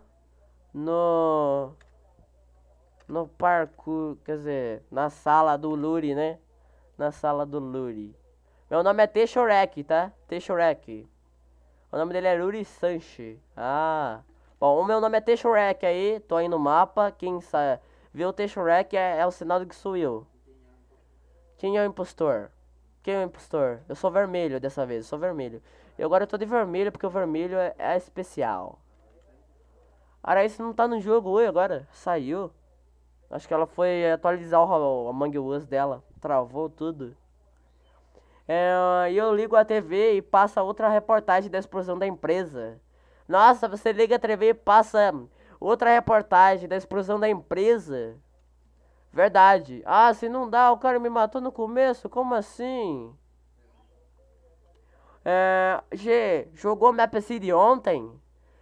no no parco, quer dizer, na sala do Luri, né? Na sala do Luri. Meu nome é Teixorek, tá? Teixorek. O nome dele é Luri Sanche. Ah. Bom, o meu nome é Teixorek aí, tô aí no mapa, quem sabe viu o Teixorek é, é o sinal de que sou eu. Quem é o impostor? Quem é o impostor? Eu sou vermelho dessa vez, eu sou vermelho. E agora eu tô de vermelho, porque o vermelho é, é especial. isso não tá no jogo hoje agora. Saiu. Acho que ela foi atualizar o Among Us dela. Travou tudo. É, e eu ligo a TV e passa outra reportagem da explosão da empresa. Nossa, você liga a TV e passa outra reportagem da explosão da empresa. Verdade. Ah, se não dá, o cara me matou no começo? Como assim? É, G, jogou Map City ontem?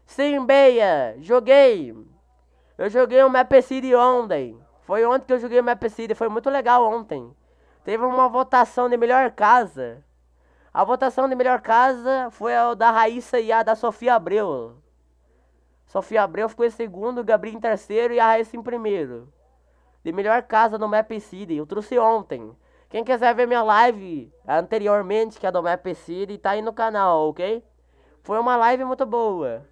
Sim, Beia, joguei. Eu joguei o Map City ontem. Foi ontem que eu joguei o Map City, foi muito legal ontem. Teve uma votação de melhor casa. A votação de melhor casa foi a da Raíssa e a da Sofia Abreu. Sofia Abreu ficou em segundo, Gabriel em terceiro e a Raíssa em primeiro. De melhor casa no Map City, eu trouxe ontem. Quem quiser ver minha live anteriormente, que é do Map City, tá aí no canal, ok? Foi uma live muito boa.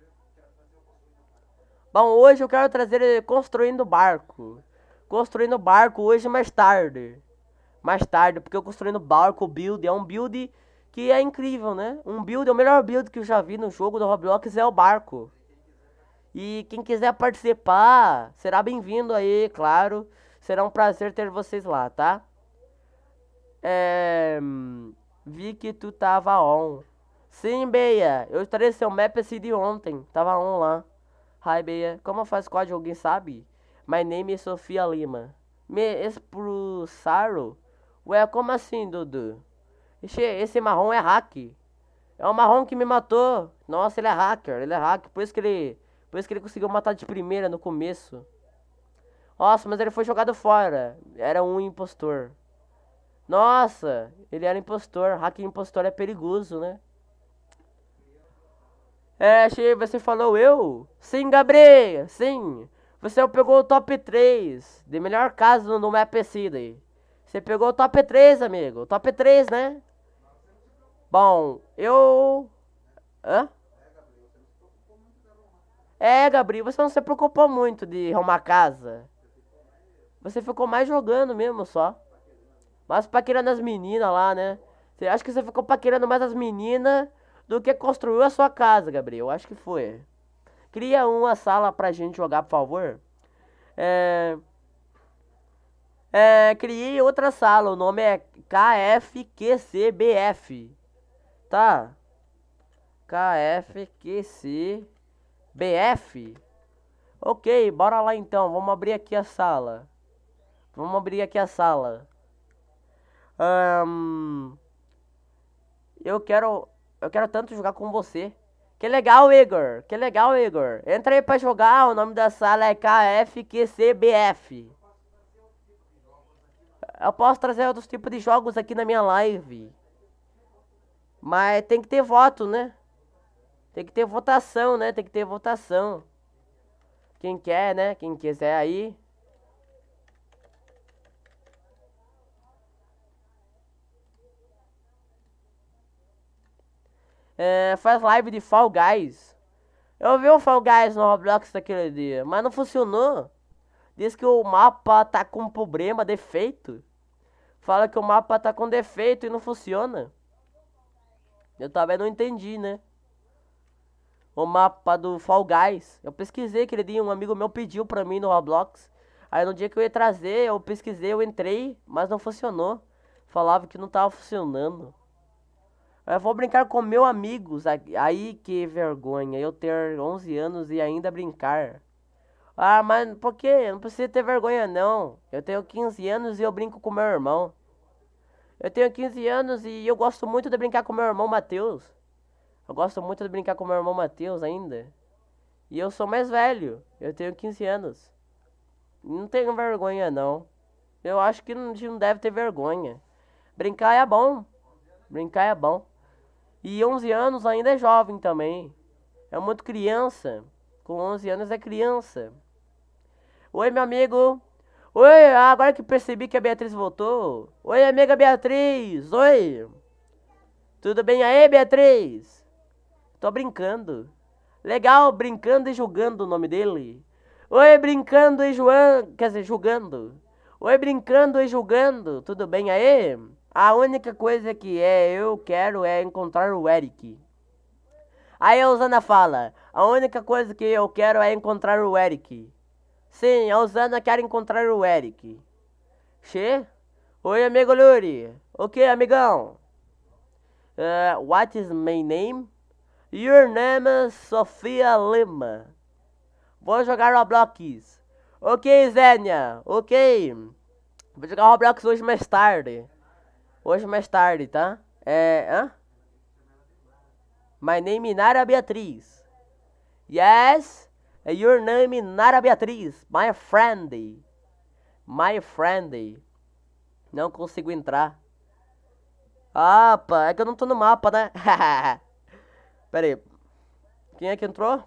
Bom, hoje eu quero trazer construindo barco. Construindo barco hoje mais tarde. Mais tarde, porque eu construindo barco, build, é um build que é incrível, né? Um build, o melhor build que eu já vi no jogo do Roblox é o barco. E quem quiser participar, será bem-vindo aí, claro. Será um prazer ter vocês lá, tá? É, vi que tu tava on. Sim, Beia. Eu estarei seu map de ontem. Tava on lá. Hi, Beia. Como faz código? Alguém sabe? My name is Sofia Lima. Me expulsaram? Ué, como assim, Dudu? Esse, esse marrom é hack. É o marrom que me matou. Nossa, ele é hacker. Ele é hacker. Por isso que ele, por isso que ele conseguiu matar de primeira no começo. Nossa, mas ele foi jogado fora. Era um impostor. Nossa, ele era impostor. Hacker impostor é perigoso, né? É, achei, você falou eu? Sim, Gabriel, sim. Você é pegou o top 3 de melhor caso no Map City. Você pegou o top 3, amigo. Top 3, né? Bom, eu... Hã? É, Gabriel, você não se preocupou muito de arrumar casa. Você ficou mais jogando mesmo, só. Mas paquerando as meninas lá, né? Você acha que você ficou paquerando mais as meninas do que construiu a sua casa, Gabriel? Acho que foi. Cria uma sala pra gente jogar, por favor. É... É, criei outra sala, o nome é KFQCBF. Tá? KFQCBF. Ok, bora lá então. Vamos abrir aqui a sala. Vamos abrir aqui a sala eu quero. Eu quero tanto jogar com você. Que legal, Igor. Que legal, Igor. Entra aí pra jogar. O nome da sala é KFQCBF. Eu posso trazer outros tipos de jogos aqui na minha live. Mas tem que ter voto, né? Tem que ter votação, né? Tem que ter votação. Quem quer, né? Quem quiser aí. é, faz live de Fall Guys. Eu vi um Fall Guys no Roblox daquele dia, mas não funcionou. Diz que o mapa tá com problema, defeito. Fala que o mapa tá com defeito e não funciona. Eu também não entendi, né? O mapa do Fall Guys. Eu pesquisei aquele dia, um amigo meu pediu pra mim no Roblox. Aí no dia que eu ia trazer, eu pesquisei, eu entrei, mas não funcionou. Falava que não tava funcionando. Eu vou brincar com meu amigos Aí que vergonha. Eu ter 11 anos e ainda brincar. Ah, mas por quê? Não precisa ter vergonha, não. Eu tenho 15 anos e eu brinco com meu irmão. Eu tenho 15 anos e eu gosto muito de brincar com meu irmão Matheus. Eu gosto muito de brincar com meu irmão Matheus ainda. E eu sou mais velho. Eu tenho 15 anos. Não tenho vergonha, não. Eu acho que a gente não deve ter vergonha. Brincar é bom. Brincar é bom. E 11 anos ainda é jovem também. É muito criança. Com 11 anos é criança. Oi, meu amigo. Oi, agora que percebi que a Beatriz voltou. Oi, amiga Beatriz. Oi. Tudo bem aí, Beatriz? Tô brincando. Legal, brincando e julgando o nome dele. Oi, brincando e João. Quer dizer, julgando. Oi, brincando e julgando. Tudo bem aí? A única coisa que é eu quero é encontrar o Eric. Aí a Osana fala: A única coisa que eu quero é encontrar o Eric. Sim, a Osana quer encontrar o Eric. Che? Oi, amigo Luri. O que, amigão? Uh, what is my name? Your name is Sofia Lima. Vou jogar Roblox. Ok, Zénia, Ok. Vou jogar Roblox hoje mais tarde. Hoje mais tarde, tá? É. Hã? My name Nara Beatriz. Yes, your name Nara Beatriz. My friend. My friend. Não consigo entrar. Ah, pá, é que eu não tô no mapa, né? Pera aí. Quem é que entrou?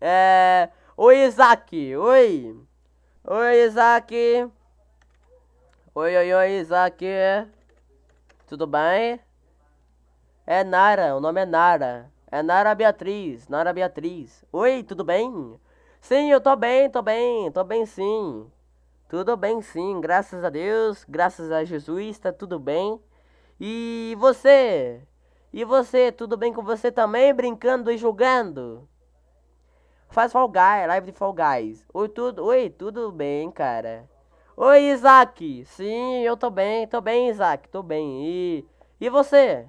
É... Oi, Isaac. Oi. Oi, Isaac. Oi, oi, oi, Isaac. Tudo bem? É Nara, o nome é Nara. É Nara Beatriz, Nara Beatriz. Oi, tudo bem? Sim, eu tô bem, tô bem, tô bem sim. Tudo bem sim, graças a Deus, graças a Jesus, tá tudo bem. E você? E você, tudo bem com você também, brincando e jogando? Faz Fall Guys, live de Fall Guys. Oi, tudo, oi, tudo bem, cara. Oi, Isaac! Sim, eu tô bem, tô bem, Isaac, tô bem. E, e você?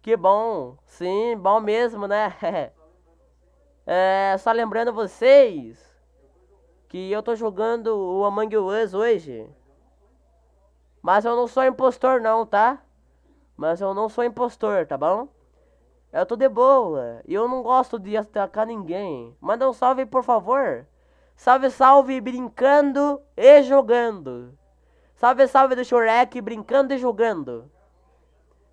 Que bom, sim, bom mesmo, né? é, só lembrando vocês que eu tô jogando o Among Us hoje. Mas eu não sou impostor não, tá? Mas eu não sou impostor, tá bom? Eu tô de boa e eu não gosto de atacar ninguém. Manda um salve, por favor. Salve, salve, brincando e jogando. Salve, salve do Shurek, brincando e jogando.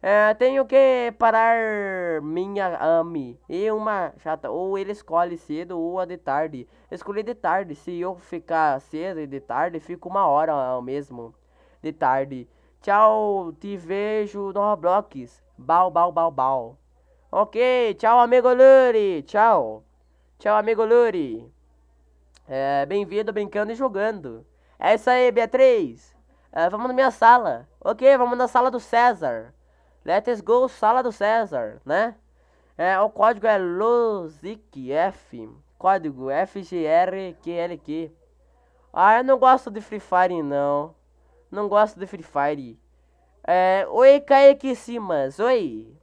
É, tenho que parar minha ame e uma chata. Ou ele escolhe cedo ou a de tarde. Escolhi de tarde. Se eu ficar cedo e de tarde, fico uma hora ao mesmo. De tarde. Tchau, te vejo no Roblox. Bal, bal, bal, bal. Ok, tchau, amigo Luri. Tchau. Tchau, amigo Luri. É, Bem-vindo, brincando e jogando. É isso aí, Beatriz. É, vamos na minha sala. Ok, vamos na sala do César. Let's go, sala do César, né? É, o código é LOZICF. Código FGRQLQ. Ah, eu não gosto de Free Fire, não. Não gosto de Free Fire. É, oi, Kaique Simas. Oi.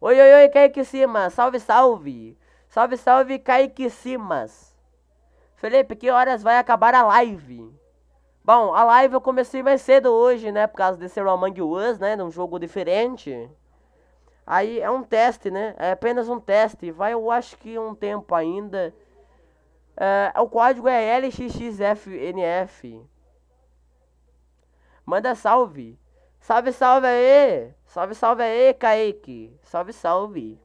Oi, oi, oi, Kaique Simas. Salve, salve. Salve, salve, Kaique Simas. Felipe, que horas vai acabar a live? Bom, a live eu comecei mais cedo hoje, né? Por causa de desse Among Us, né? De um jogo diferente. Aí é um teste, né? É apenas um teste. Vai, eu acho que um tempo ainda. É, o código é LXXFNF. Manda salve. Salve, salve aí. Salve, salve aí, Kaique. Salve, salve.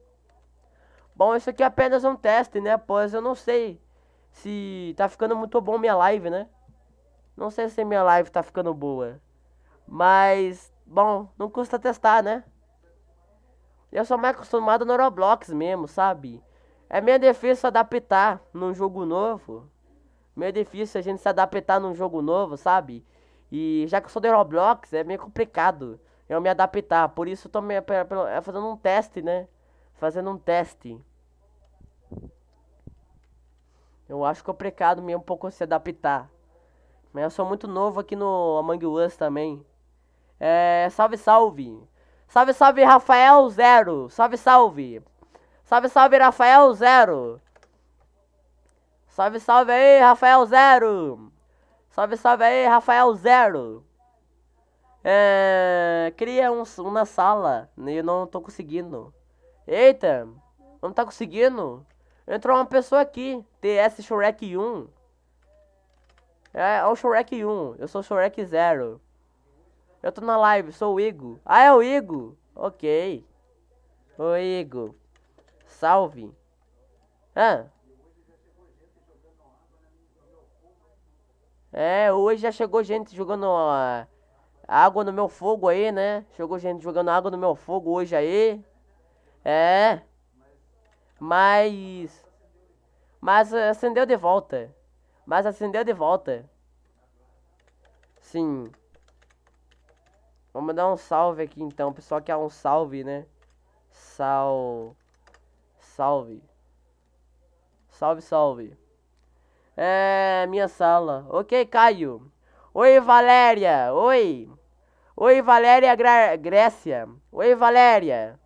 Bom, isso aqui é apenas um teste, né? Pois eu não sei se tá ficando muito bom minha live, né? Não sei se minha live tá ficando boa. Mas, bom, não custa testar, né? Eu sou mais acostumado no Roblox mesmo, sabe? É meio difícil adaptar num jogo novo. Meio difícil a gente se adaptar num jogo novo, sabe? E já que eu sou do Roblox, é meio complicado eu me adaptar. Por isso eu tô me, fazendo um teste, né? Fazendo um teste. Eu acho complicado é mesmo um pouco se adaptar. Mas eu sou muito novo aqui no Among Us também. É, salve, salve. Salve, salve, Rafael Zero. Salve, salve. Salve, salve, Rafael Zero. Salve, salve aí, Rafael Zero. Salve, salve aí, Rafael Zero. É, cria um, uma sala. E eu não tô conseguindo. Eita, não tá conseguindo. Entrou uma pessoa aqui, TS Shrek 1. É, é o Shrek 1, eu sou Shrek 0. Eu tô na live, sou o Igo. Ah, é o Igo? Ok. Ô, Igo. Salve. Hã? É, hoje já chegou gente jogando água no meu fogo aí, né? Chegou gente jogando água no meu fogo hoje aí. É. Mas. Mas acendeu de volta. Mas acendeu de volta. Sim. Vamos dar um salve aqui então. O pessoal quer um salve, né? Sal. Salve. Salve, salve. É. Minha sala. Ok, Caio. Oi, Valéria. Oi. Oi, Valéria Gra Grécia. Oi, Valéria.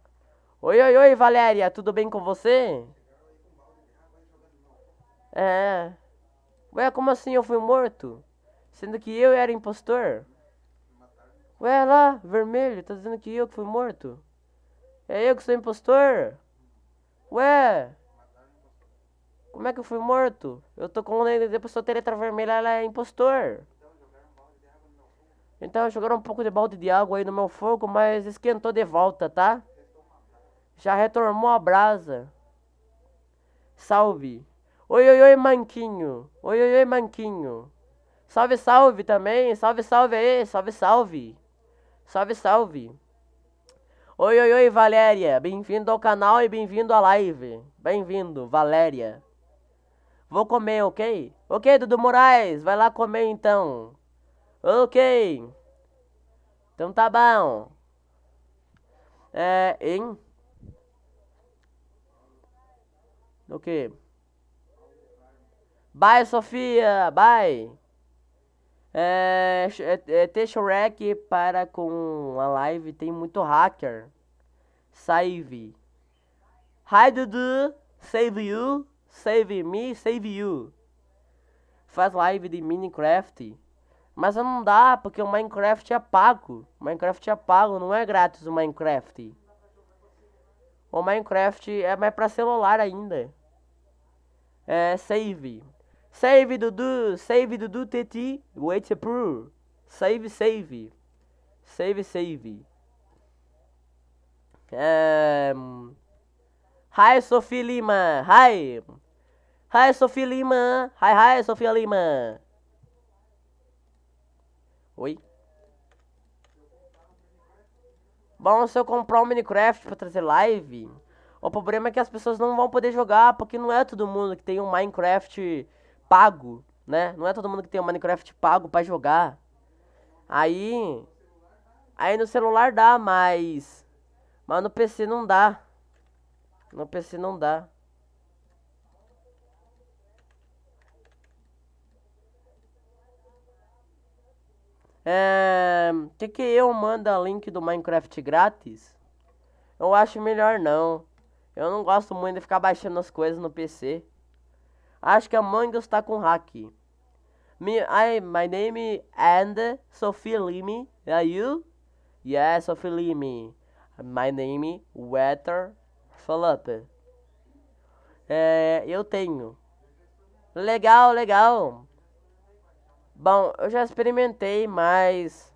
Oi, oi, oi, Valéria, tudo bem com você? É. Ué, como assim eu fui morto? Sendo que eu era impostor? Ué, lá, vermelho, tá dizendo que eu que fui morto? É eu que sou impostor? Ué, como é que eu fui morto? Eu tô com depois sua teleta vermelha, ela é impostor. Então jogaram um pouco de balde de água aí no meu fogo, mas esquentou de volta, tá? Já retornou a brasa. Salve. Oi, oi, oi, Manquinho. Oi, oi, oi, Manquinho. Salve, salve também. Salve, salve aí. Salve, salve. Salve, salve. Oi, oi, oi, Valéria. Bem-vindo ao canal e bem-vindo à live. Bem-vindo, Valéria. Vou comer, ok? Ok, Dudu Moraes. Vai lá comer então. Ok. Então tá bom. É, hein? O que? Bye, Sofia! Bye! É, é, é para com a live. Tem muito hacker. Save. Hi, Dudu. Save you. Save me. Save you. Faz live de Minecraft. Mas não dá, porque o Minecraft é pago. Minecraft é pago, não é grátis o Minecraft. O Minecraft é mais pra celular ainda é, save. Save Dudu, save Dudu TT, wait pro. Save, save. Save, save. É... Hum. Hi, Sofia Lima. Hi. Hi, Sofia Lima. Hi, hi, Sofia Lima. Oi. Bom, se eu comprar um Minecraft pra trazer live... O problema é que as pessoas não vão poder jogar, porque não é todo mundo que tem um Minecraft pago, né? Não é todo mundo que tem um Minecraft pago para jogar. Aí. Aí no celular dá, mas. Mas no PC não dá. No PC não dá. É... Que que eu manda link do Minecraft grátis? Eu acho melhor não. Eu não gosto muito de ficar baixando as coisas no PC. Acho que a mãe tá com hack. Me, I, my name and Sophie Limi, Are you? Yeah, Sophie Limi. My name Wetter Falup. É, eu tenho. Legal, legal. Bom, eu já experimentei, mas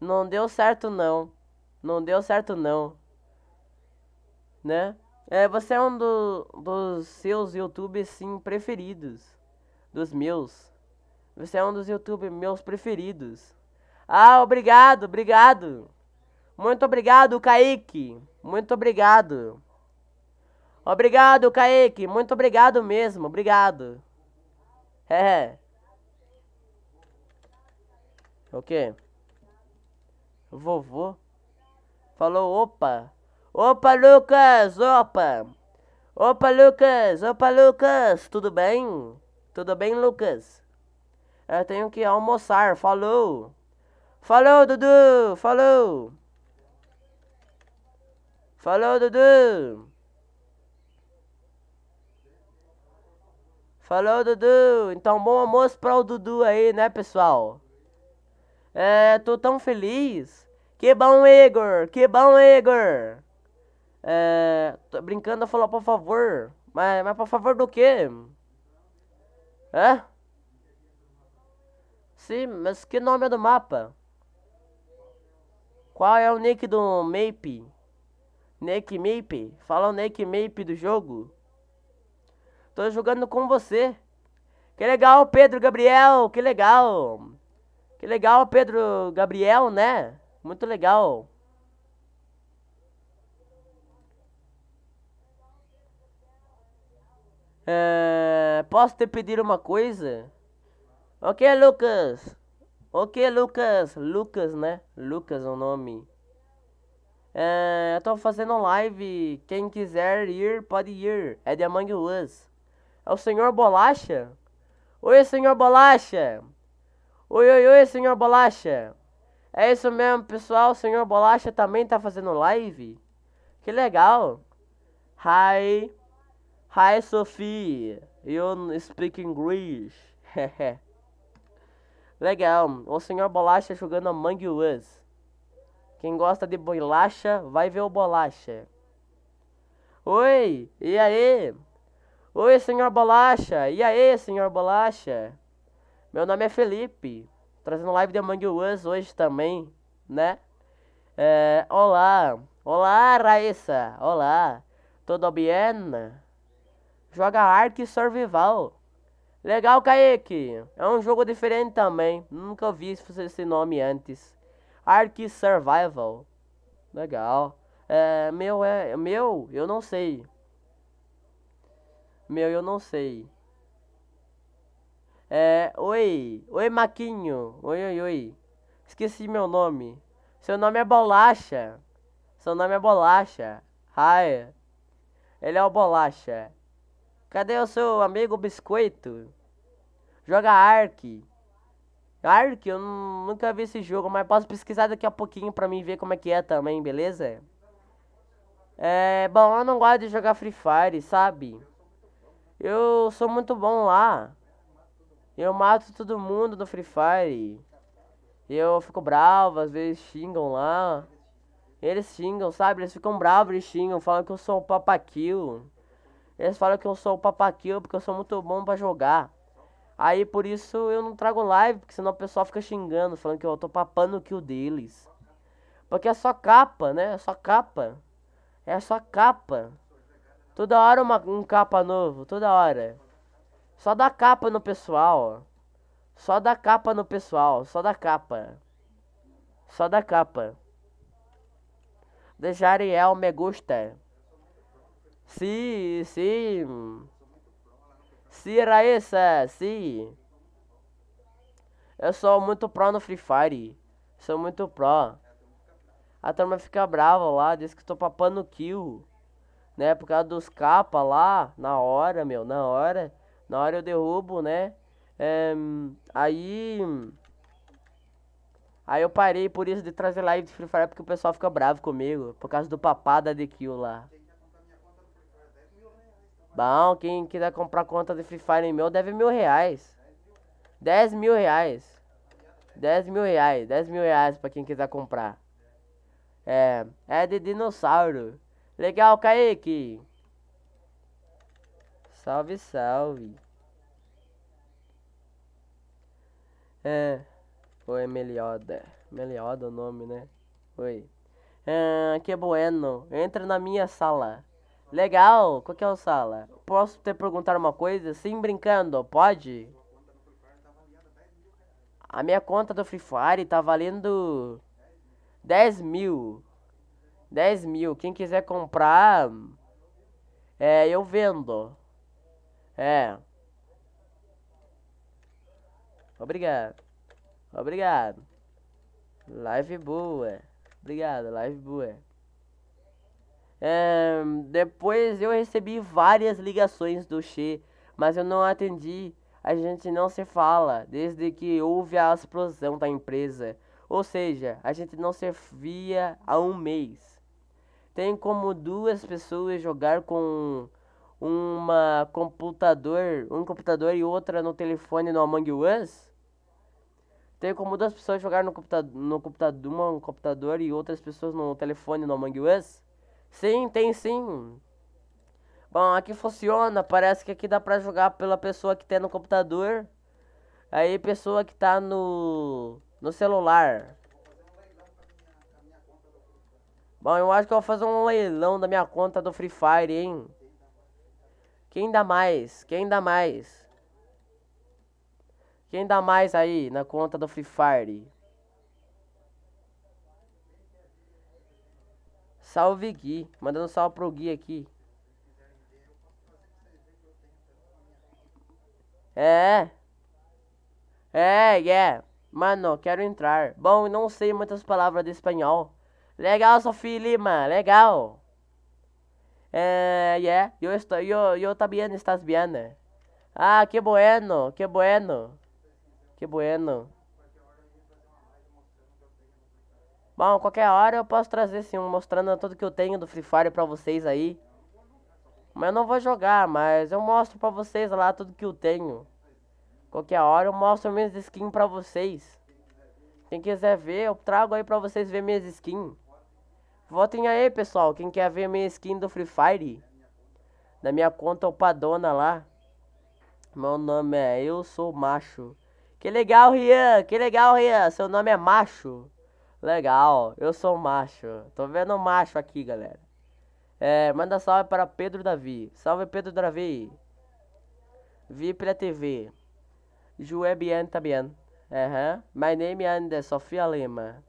não deu certo não. Não deu certo não. Né? É, você é um do, dos seus youtubers, sim, preferidos. Dos meus. Você é um dos youtubers meus preferidos. Ah, obrigado, obrigado. Muito obrigado, Kaique. Muito obrigado. Obrigado, Kaique. Muito obrigado mesmo. Obrigado. É. é. O quê? vovô falou, opa. Opa, Lucas! Opa! Opa, Lucas! Opa, Lucas! Tudo bem? Tudo bem, Lucas? Eu tenho que almoçar. Falou! Falou, Dudu! Falou! Falou, Dudu! Falou, Dudu! Então, bom almoço para o Dudu aí, né, pessoal? É, tô tão feliz! Que bom, Igor! Que bom, Igor! É, brincando, falou, por favor. Mas, mas por favor do quê? É? Sim, mas que nome é do mapa? Qual é o nick do Mape? Nick Mape? Fala o Nick Mape do jogo. Tô jogando com você. Que legal, Pedro Gabriel, que legal. Que legal, Pedro Gabriel, né? Muito legal. É, posso te pedir uma coisa? Ok, Lucas. Ok, Lucas. Lucas, né? Lucas é o nome. É, eu tô fazendo live. Quem quiser ir, pode ir. É de Among Us. É o senhor Bolacha? Oi, senhor Bolacha. Oi, oi, oi, senhor Bolacha. É isso mesmo, pessoal. O senhor Bolacha também tá fazendo live. Que legal. Hi. Hi Sophie, you speak English. Legal, o senhor Bolacha jogando Among Us. Quem gosta de bolacha, vai ver o Bolacha. Oi, e aí? Oi, senhor Bolacha, e aí, senhor Bolacha? Meu nome é Felipe, trazendo live de Among Us hoje também, né? É, olá, olá, Raíssa, olá, tudo bem? joga Ark Survival. Legal, Kaique. É um jogo diferente também. Nunca vi esse nome antes. Ark Survival. Legal. É, meu, é. Meu, eu não sei. Meu, eu não sei. É. Oi. Oi, Maquinho. Oi, oi, oi. Esqueci meu nome. Seu nome é Bolacha. Seu nome é Bolacha. Hi. Ele é o Bolacha. Cadê o seu amigo Biscoito? Joga Ark. Ark, eu nunca vi esse jogo, mas posso pesquisar daqui a pouquinho pra mim ver como é que é também, beleza? É, bom, eu não gosto de jogar Free Fire, sabe? Eu sou muito bom lá. Eu mato todo mundo no Free Fire. Eu fico bravo, às vezes xingam lá. Eles xingam, sabe? Eles ficam bravos, eles xingam, falam que eu sou o Papa Kill. Eles falam que eu sou o papaquil porque eu sou muito bom para jogar. Aí por isso eu não trago live, porque senão o pessoal fica xingando, falando que eu tô papando o kill deles. Porque é só capa, né? É só capa. É só capa. Toda hora uma, um capa novo, toda hora. Só dá capa no pessoal, Só dá capa no pessoal, só dá capa. Só dá capa. Deixar Ariel é me gusta. Sí, sí. Sí, Raíssa, sim. Eu sou muito pro no Free Fire. Sou muito pro. A turma fica brava lá, diz que tô papando kill. Né, por causa dos capas lá, na hora, meu, na hora. Na hora eu derrubo, né. É, aí... Aí eu parei por isso de trazer live de Free Fire, porque o pessoal fica bravo comigo. Por causa do papada de kill lá. Bom, quem quiser comprar conta de Free Fire em meu, deve mil reais. Dez mil reais. Dez mil reais. Dez mil reais pra quem quiser comprar. É, é de dinossauro. Legal, Kaique. Salve, salve. É, foi é Melioda. Melioda o nome, né? Oi. Ah, que bueno. Entra na minha sala. Legal, qual que é o sala? Posso te perguntar uma coisa? Sim, brincando, pode? A minha conta do Free Fire tá valendo 10 mil. 10 mil. Quem quiser comprar, é, eu vendo. É. Obrigado. Obrigado. Live boa. Obrigado, live boa. É, depois eu recebi várias ligações do Che, mas eu não atendi. A gente não se fala desde que houve a explosão da empresa. Ou seja, a gente não se via há um mês. Tem como duas pessoas jogar com uma computador, um computador e outra no telefone no Among Us? Tem como duas pessoas jogar no computador, no computador, uma no computador e outras pessoas no telefone no Among Us? Sim, tem sim. Bom, aqui funciona. Parece que aqui dá pra jogar pela pessoa que tem no computador. Aí pessoa que tá no, no celular. Bom, eu acho que eu vou fazer um leilão da minha conta do Free Fire, hein? Quem dá mais? Quem dá mais? Quem dá mais aí na conta do Free Fire? Salve Gui, mandando salve pro Gui aqui. É. É, yeah. É. Mano, quero entrar. Bom, não sei muitas palavras de espanhol. Legal, Sofia Lima, legal. É, yeah, é. eu estou, eu, eu também estás bien. Né? Ah, que bueno, que bueno. Que bueno. Bom, qualquer hora eu posso trazer sim, mostrando tudo que eu tenho do Free Fire pra vocês aí. Mas eu não vou jogar, mas eu mostro pra vocês lá tudo que eu tenho. Qualquer hora eu mostro minhas skins pra vocês. Quem quiser ver, eu trago aí pra vocês ver minhas skins. Votem aí, pessoal, quem quer ver minha skin do Free Fire. Na minha conta opadona lá. Meu nome é Eu Sou Macho. Que legal, Rian. Que legal, Rian. Seu nome é Macho. Legal, eu sou macho. Tô vendo macho aqui, galera. É, manda salve para Pedro Davi. Salve, Pedro Davi. Vi pela TV. Joué bien, tá bien. Uhum. My name is é Sofia Lima.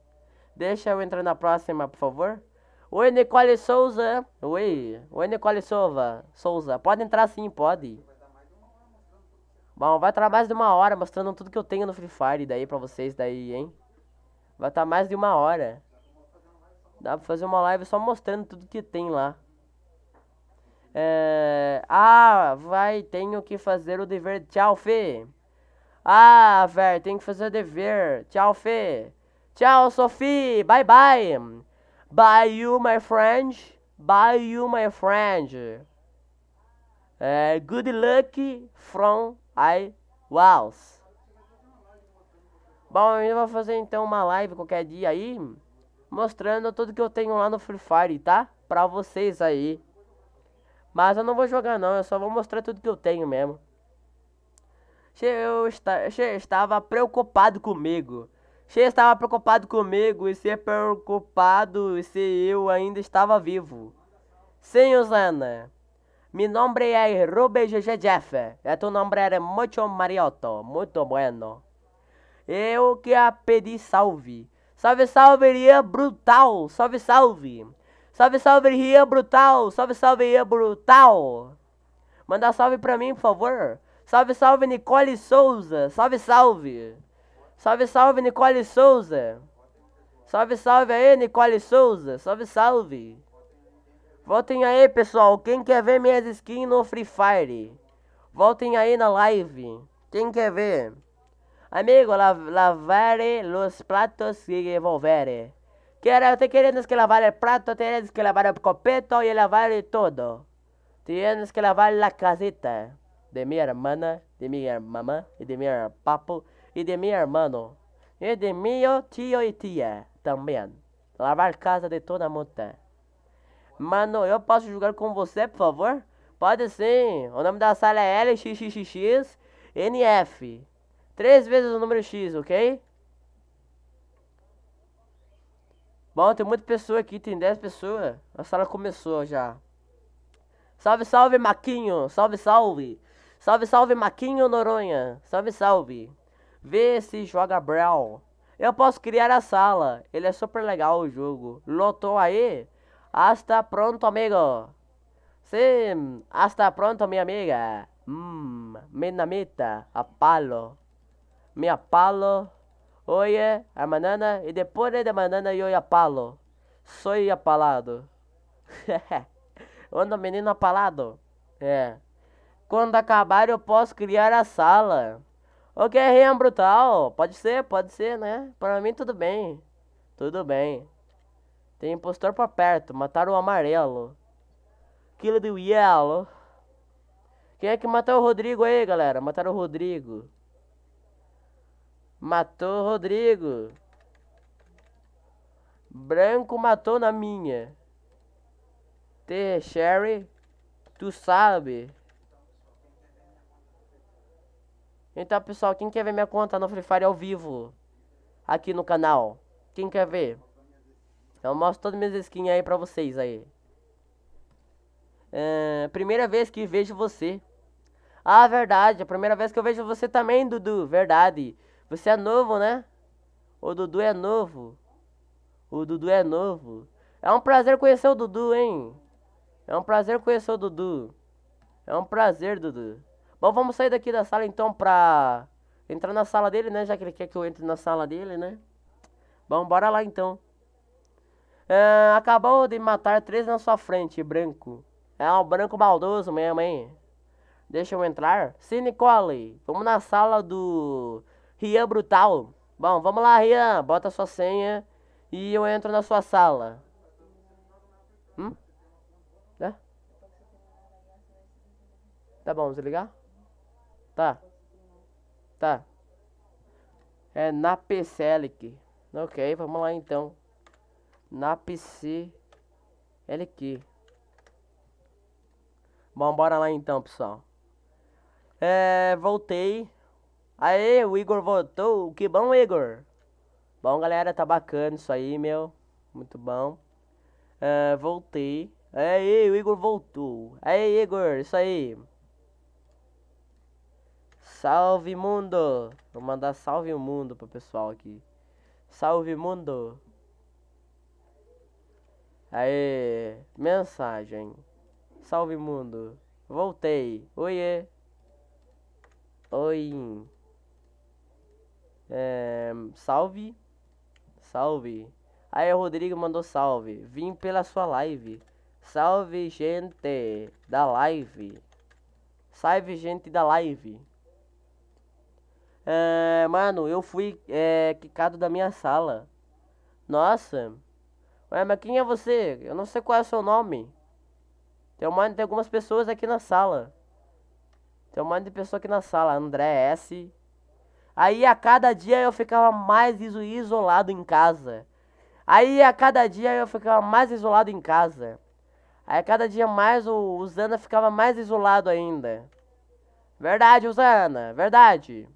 Deixa eu entrar na próxima, por favor. Oi, Nicole Souza. Oi. Oi, Nicole Souza. Souza. Pode entrar sim, pode. Bom, vai estar mais de uma hora mostrando tudo que eu tenho no Free Fire daí pra vocês daí, hein? Vai estar tá mais de uma hora. Dá pra fazer uma live só mostrando tudo que tem lá. É... Ah, vai, tenho que fazer o dever. Tchau, Fê. Ah, velho, tenho que fazer o dever. Tchau, Fê. Tchau, Sophie. Bye, bye. Bye, you, my friend. Bye, you, my friend. É, good luck from I was. Bom, eu vou fazer então uma live qualquer dia aí, mostrando tudo que eu tenho lá no Free Fire, tá? Pra vocês aí. Mas eu não vou jogar não, eu só vou mostrar tudo que eu tenho mesmo. Che, eu, che, estava preocupado comigo. Che estava preocupado comigo e se é preocupado se eu ainda estava vivo. Sim, Usana. Meu nome é Rubens Jeff. E teu nome é muito mariotto, muito bueno. Eu que a pedi salve. Salve, salve, Ria Brutal. Salve, salve. Salve, salve, Ria Brutal. Salve, salve, Ria Brutal. Manda salve pra mim, por favor. Salve, salve, Nicole Souza. Salve, salve. Salve, salve, Nicole Souza. Salve, salve aí, Nicole Souza. Salve, salve. Voltem aí, pessoal. Quem quer ver minhas skins no Free Fire? Voltem aí na live. Quem quer ver? Amigo, la lavare los platos que envolvere. Quero, te queremos que lavar o prato, tienes que lavar o copeto e lavar todo. Tienes que lavar la casita de minha irmã, de minha mamã, e de meu papo, e de meu irmão, e de meu tio e tia também. Lavar casa de toda a montanha. Mano, eu posso jogar com você, por favor? Pode sim. O nome da sala é LXXXNF. Três vezes o número é X, ok? Bom, tem muita pessoa aqui, tem 10 pessoas. A sala começou já. Salve, salve, Maquinho. Salve, salve. Salve, salve, Maquinho Noronha. Salve, salve. Vê se joga Brawl. Eu posso criar a sala. Ele é super legal o jogo. Lotou aí? Hasta pronto, amigo. Sim, hasta pronto, minha amiga. Hum, menamita, apalo me palo, oye a banana e depois de banana eu apalo. Sou apalado. Ando menino apalado. É, é. Quando acabar eu posso criar a sala. Ô é brutal, pode ser, pode ser, né? Para mim tudo bem. Tudo bem. Tem impostor pra perto, mataram o amarelo. Killer do Yellow. Quem é que matou o Rodrigo aí, galera? Mataram o Rodrigo. Matou Rodrigo. Branco matou na minha. T. Sherry, tu sabe. Então, pessoal, quem quer ver minha conta no Free Fire ao vivo? Aqui no canal. Quem quer ver? Eu mostro todas minhas skins aí pra vocês aí. É, primeira vez que vejo você. Ah, verdade. A primeira vez que eu vejo você também, Dudu. Verdade. Você é novo, né? O Dudu é novo. O Dudu é novo. É um prazer conhecer o Dudu, hein? É um prazer conhecer o Dudu. É um prazer, Dudu. Bom, vamos sair daqui da sala então pra entrar na sala dele, né? Já que ele quer que eu entre na sala dele, né? Bom, bora lá então. É, acabou de matar três na sua frente, branco. É um branco baldoso mesmo, hein? Deixa eu entrar. Sim, Nicole. Vamos na sala do Rian Brutal. Bom, vamos lá, Rian. Bota sua senha e eu entro na sua sala. Hum? É? Tá bom, desligar? Tá. Tá. É na PCLQ. Ok, vamos lá então. Na PCLQ. Bom, bora lá então, pessoal. É, voltei. Aê, o Igor voltou. Que bom, Igor. Bom, galera, tá bacana isso aí, meu. Muito bom. Uh, voltei. Aê, o Igor voltou. Aê, Igor, isso aí. Salve, mundo. Vou mandar salve o mundo pro pessoal aqui. Salve, mundo. Aê, mensagem. Salve, mundo. Voltei. Oiê. Oi. É, salve. Salve. Aí o Rodrigo mandou salve. Vim pela sua live. Salve, gente da live. Salve, gente da live. É, mano, eu fui é, quicado da minha sala. Nossa. Ué, mas quem é você? Eu não sei qual é o seu nome. Tem, uma, tem algumas pessoas aqui na sala. Tem um monte de pessoa aqui na sala. André S. Aí a cada dia eu ficava mais isolado em casa. Aí a cada dia eu ficava mais isolado em casa. Aí a cada dia mais o, o Zana ficava mais isolado ainda. Verdade, Zana, verdade.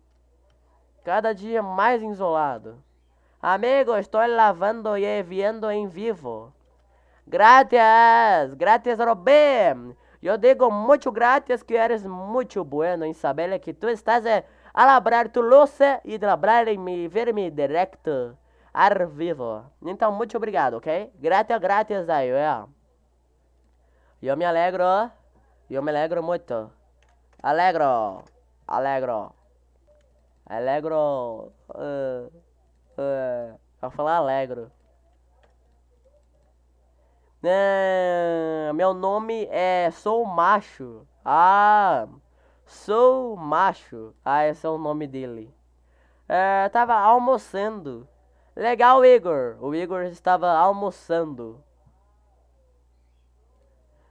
Cada dia mais isolado. Amigo, estou lavando e enviando em vivo. Gracias, gracias, Robin. Eu digo muito gracias que eres muito bueno em saber que tu estás... Eh, a labrar tu louça e labrar me ver-me directo ar vivo. Então, muito obrigado, ok? Gratis, grátis aí, ó. É. Eu me alegro, eu me alegro muito. Alegro, alegro, alegro. Uh, uh, vou falar alegro. Uh, meu nome é Sou Macho. Ah. Sou macho. Ah, esse é o nome dele. É, tava almoçando. Legal, Igor. O Igor estava almoçando.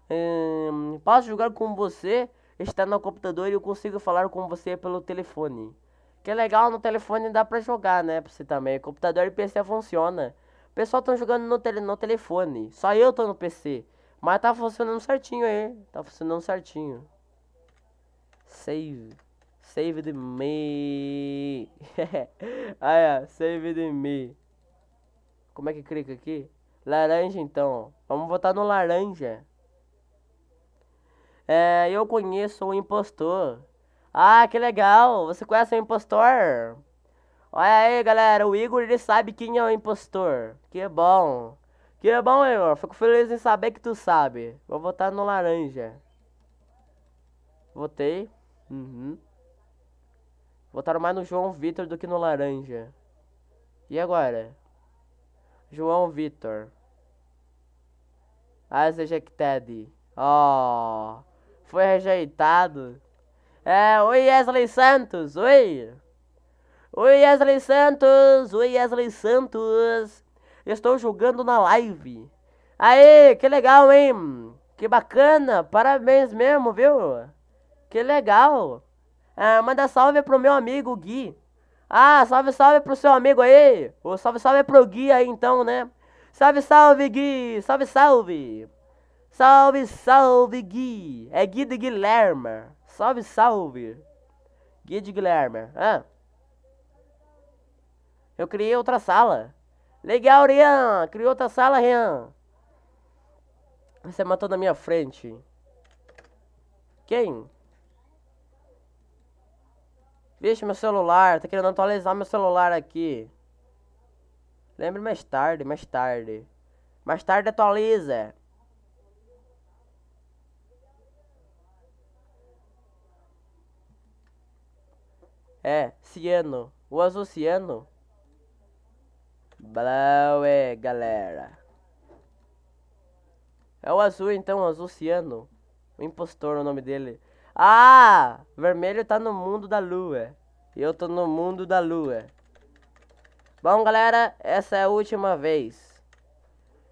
Hum, posso jogar com você? Está no computador e eu consigo falar com você pelo telefone. Que é legal, no telefone dá pra jogar, né? Pra você também. Computador e PC funciona. O pessoal tá jogando no, tele, no telefone. Só eu tô no PC. Mas tá funcionando certinho aí. Tá funcionando certinho. Save. Saved me. ah, é. Saved me. Como é que clica aqui? Laranja, então. Vamos votar no laranja. É, eu conheço o impostor. Ah, que legal. Você conhece o impostor? Olha aí, galera. O Igor, ele sabe quem é o impostor. Que bom. Que bom, Igor. Fico feliz em saber que tu sabe. Vou votar no laranja. Votei. Uhum. Votaram mais no João Vitor do que no Laranja. E agora? João Vitor. As ah, ejected. É oh. Foi rejeitado. É, oi Wesley Santos, oi. Oi Wesley Santos, oi Wesley Santos. Estou jogando na live. Aí, que legal, hein? Que bacana. Parabéns mesmo, viu? Que legal. É, manda salve pro meu amigo Gui. Ah, salve, salve pro seu amigo aí. Ou salve, salve pro Gui aí então, né? Salve, salve, Gui. Salve, salve. Salve, salve, Gui. É Gui de Guilherme. Salve, salve. Gui de Guilherme. Ah. Eu criei outra sala. Legal, Rian. Criou outra sala, Rian. Você matou na minha frente. Quem? Vixe, meu celular, tá querendo atualizar meu celular aqui. Lembre mais tarde, mais tarde. Mais tarde atualiza. É, ciano. O azul ciano. Blaue, é, galera. É o azul então, o azul ciano. O impostor o nome dele. Ah, vermelho tá no mundo da lua. E eu tô no mundo da lua. Bom, galera, essa é a última vez.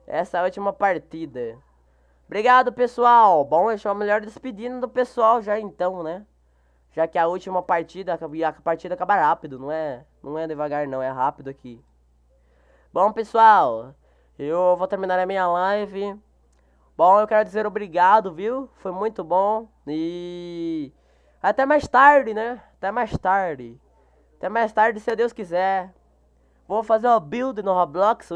Essa é a última partida. Obrigado, pessoal. Bom, deixou a melhor despedida do pessoal já então, né? Já que a última partida, a partida acaba rápido, não é, não é devagar não, é rápido aqui. Bom, pessoal, eu vou terminar a minha live. Bom, eu quero dizer obrigado, viu? Foi muito bom. E até mais tarde, né? Até mais tarde. Até mais tarde, se Deus quiser. Vou fazer uma build no Roblox hoje.